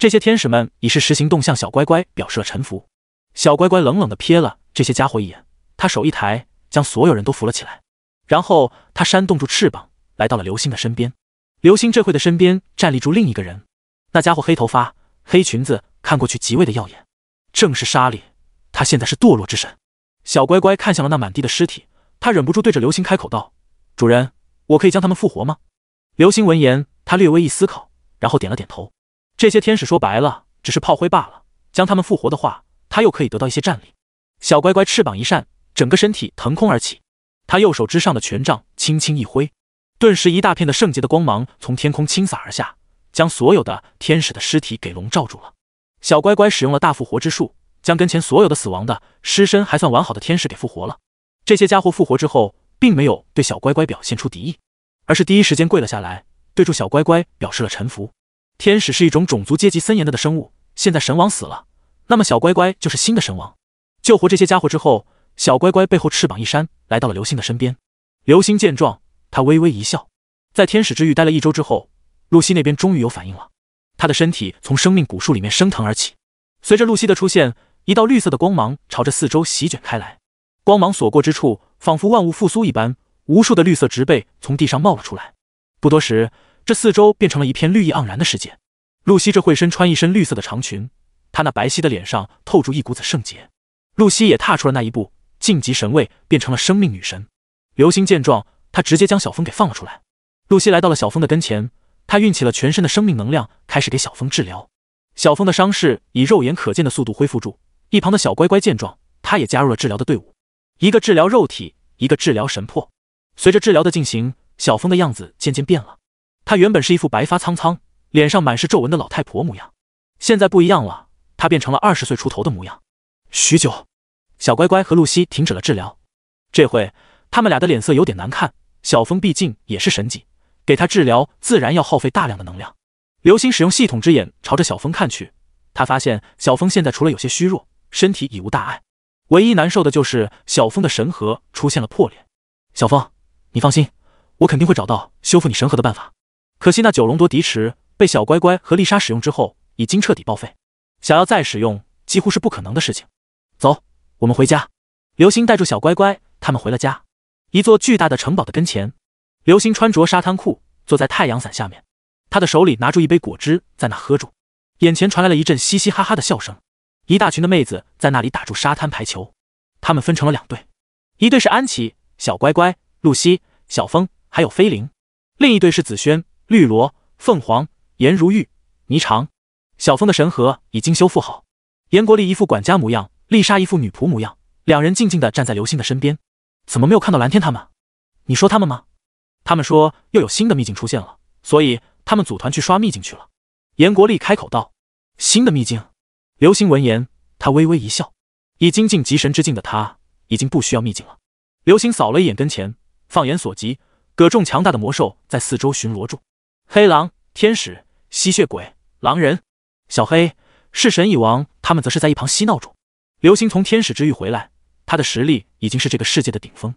这些天使们已是实行动向，小乖乖表示了臣服。小乖乖冷冷的瞥了这些家伙一眼，他手一抬，将所有人都扶了起来。然后他扇动住翅膀，来到了流星的身边。流星这会的身边站立住另一个人，那家伙黑头发、黑裙子，看过去极为的耀眼，正是莎莉。他现在是堕落之神。小乖乖看向了那满地的尸体，他忍不住对着流星开口道：“主人，我可以将他们复活吗？”流星闻言，他略微一思考，然后点了点头。这些天使说白了只是炮灰罢了。将他们复活的话，他又可以得到一些战力。小乖乖翅膀一扇，整个身体腾空而起。他右手之上的权杖轻轻一挥，顿时一大片的圣洁的光芒从天空倾洒而下，将所有的天使的尸体给笼罩住了。小乖乖使用了大复活之术，将跟前所有的死亡的尸身还算完好的天使给复活了。这些家伙复活之后，并没有对小乖乖表现出敌意，而是第一时间跪了下来，对住小乖乖表示了臣服。天使是一种种族阶级森严的的生物。现在神王死了，那么小乖乖就是新的神王。救活这些家伙之后，小乖乖背后翅膀一扇，来到了流星的身边。流星见状，他微微一笑。在天使之域待了一周之后，露西那边终于有反应了。他的身体从生命古树里面升腾而起。随着露西的出现，一道绿色的光芒朝着四周席卷开来。光芒所过之处，仿佛万物复苏一般，无数的绿色植被从地上冒了出来。不多时。这四周变成了一片绿意盎然的世界。露西这会身穿一身绿色的长裙，她那白皙的脸上透出一股子圣洁。露西也踏出了那一步，晋级神位，变成了生命女神。流星见状，他直接将小峰给放了出来。露西来到了小峰的跟前，她运起了全身的生命能量，开始给小峰治疗。小峰的伤势以肉眼可见的速度恢复住。一旁的小乖乖见状，他也加入了治疗的队伍，一个治疗肉体，一个治疗神魄。随着治疗的进行，小峰的样子渐渐变了。她原本是一副白发苍苍、脸上满是皱纹的老太婆模样，现在不一样了，她变成了二十岁出头的模样。许久，小乖乖和露西停止了治疗，这回他们俩的脸色有点难看。小峰毕竟也是神级，给他治疗自然要耗费大量的能量。刘星使用系统之眼朝着小峰看去，他发现小峰现在除了有些虚弱，身体已无大碍，唯一难受的就是小峰的神核出现了破裂。小峰，你放心，我肯定会找到修复你神核的办法。可惜那九龙夺嫡池被小乖乖和丽莎使用之后已经彻底报废，想要再使用几乎是不可能的事情。走，我们回家。刘星带住小乖乖他们回了家，一座巨大的城堡的跟前。刘星穿着沙滩裤坐在太阳伞下面，他的手里拿住一杯果汁在那喝住。眼前传来了一阵嘻嘻哈哈的笑声，一大群的妹子在那里打住沙滩排球，他们分成了两队，一队是安琪、小乖乖、露西、小风还有菲灵，另一队是紫萱。绿萝、凤凰、颜如玉、霓裳、小峰的神核已经修复好。严国立一副管家模样，丽莎一副女仆模样，两人静静的站在刘星的身边。怎么没有看到蓝天他们？你说他们吗？他们说又有新的秘境出现了，所以他们组团去刷秘境去了。严国立开口道：“新的秘境。”刘星闻言，他微微一笑。已经进极神之境的他，已经不需要秘境了。刘星扫了一眼跟前，放眼所及，葛众强大的魔兽在四周巡逻着。黑狼、天使、吸血鬼、狼人、小黑、弑神蚁王，他们则是在一旁嬉闹中。刘星从天使之域回来，他的实力已经是这个世界的顶峰。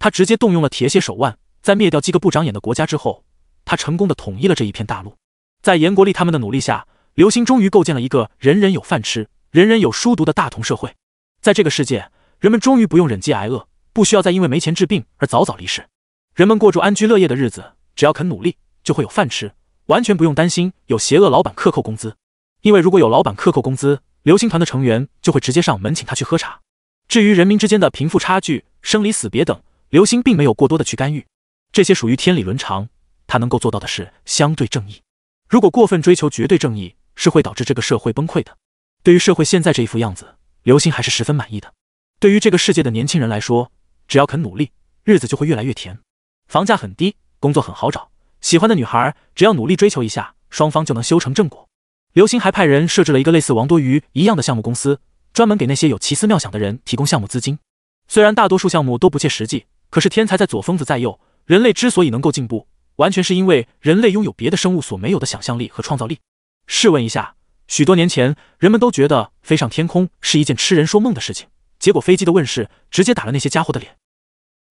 他直接动用了铁血手腕，在灭掉几个不长眼的国家之后，他成功的统一了这一片大陆。在严国立他们的努力下，刘星终于构建了一个人人有饭吃、人人有书读的大同社会。在这个世界，人们终于不用忍饥挨饿，不需要再因为没钱治病而早早离世，人们过住安居乐业的日子，只要肯努力。就会有饭吃，完全不用担心有邪恶老板克扣工资。因为如果有老板克扣工资，流星团的成员就会直接上门请他去喝茶。至于人民之间的贫富差距、生离死别等，流星并没有过多的去干预，这些属于天理伦常。他能够做到的是相对正义。如果过分追求绝对正义，是会导致这个社会崩溃的。对于社会现在这一副样子，刘星还是十分满意的。对于这个世界的年轻人来说，只要肯努力，日子就会越来越甜。房价很低，工作很好找。喜欢的女孩，只要努力追求一下，双方就能修成正果。刘星还派人设置了一个类似王多鱼一样的项目公司，专门给那些有奇思妙想的人提供项目资金。虽然大多数项目都不切实际，可是天才在左，疯子在右。人类之所以能够进步，完全是因为人类拥有别的生物所没有的想象力和创造力。试问一下，许多年前，人们都觉得飞上天空是一件痴人说梦的事情，结果飞机的问世直接打了那些家伙的脸。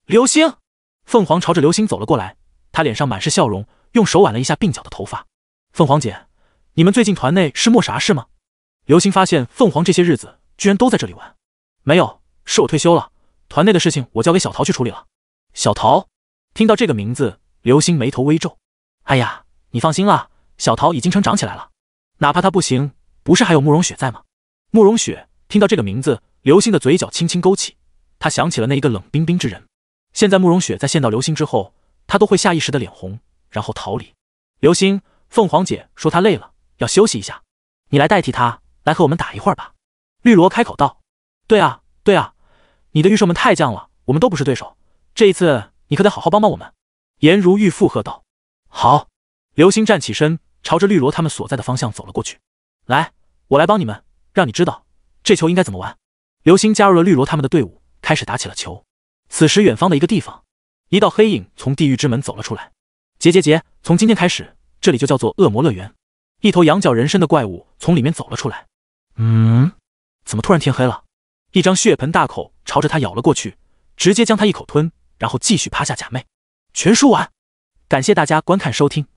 刘星，凤凰朝着刘星走了过来。他脸上满是笑容，用手挽了一下鬓角的头发。凤凰姐，你们最近团内是没啥事吗？刘星发现凤凰这些日子居然都在这里玩。没有，是我退休了，团内的事情我交给小桃去处理了。小桃，听到这个名字，刘星眉头微皱。哎呀，你放心啦，小桃已经成长起来了。哪怕他不行，不是还有慕容雪在吗？慕容雪听到这个名字，刘星的嘴角轻轻勾起，他想起了那一个冷冰冰之人。现在慕容雪在见到刘星之后。他都会下意识的脸红，然后逃离。刘星，凤凰姐说她累了，要休息一下，你来代替她，来和我们打一会儿吧。绿萝开口道：“对啊，对啊，你的御兽们太犟了，我们都不是对手。这一次你可得好好帮帮我们。”颜如玉附和道：“好。”刘星站起身，朝着绿萝他们所在的方向走了过去。“来，我来帮你们，让你知道这球应该怎么玩。”刘星加入了绿萝他们的队伍，开始打起了球。此时，远方的一个地方。一道黑影从地狱之门走了出来，结结结，从今天开始，这里就叫做恶魔乐园。一头羊角人身的怪物从里面走了出来，嗯，怎么突然天黑了？一张血盆大口朝着他咬了过去，直接将他一口吞，然后继续趴下假寐。全书完，感谢大家观看收听。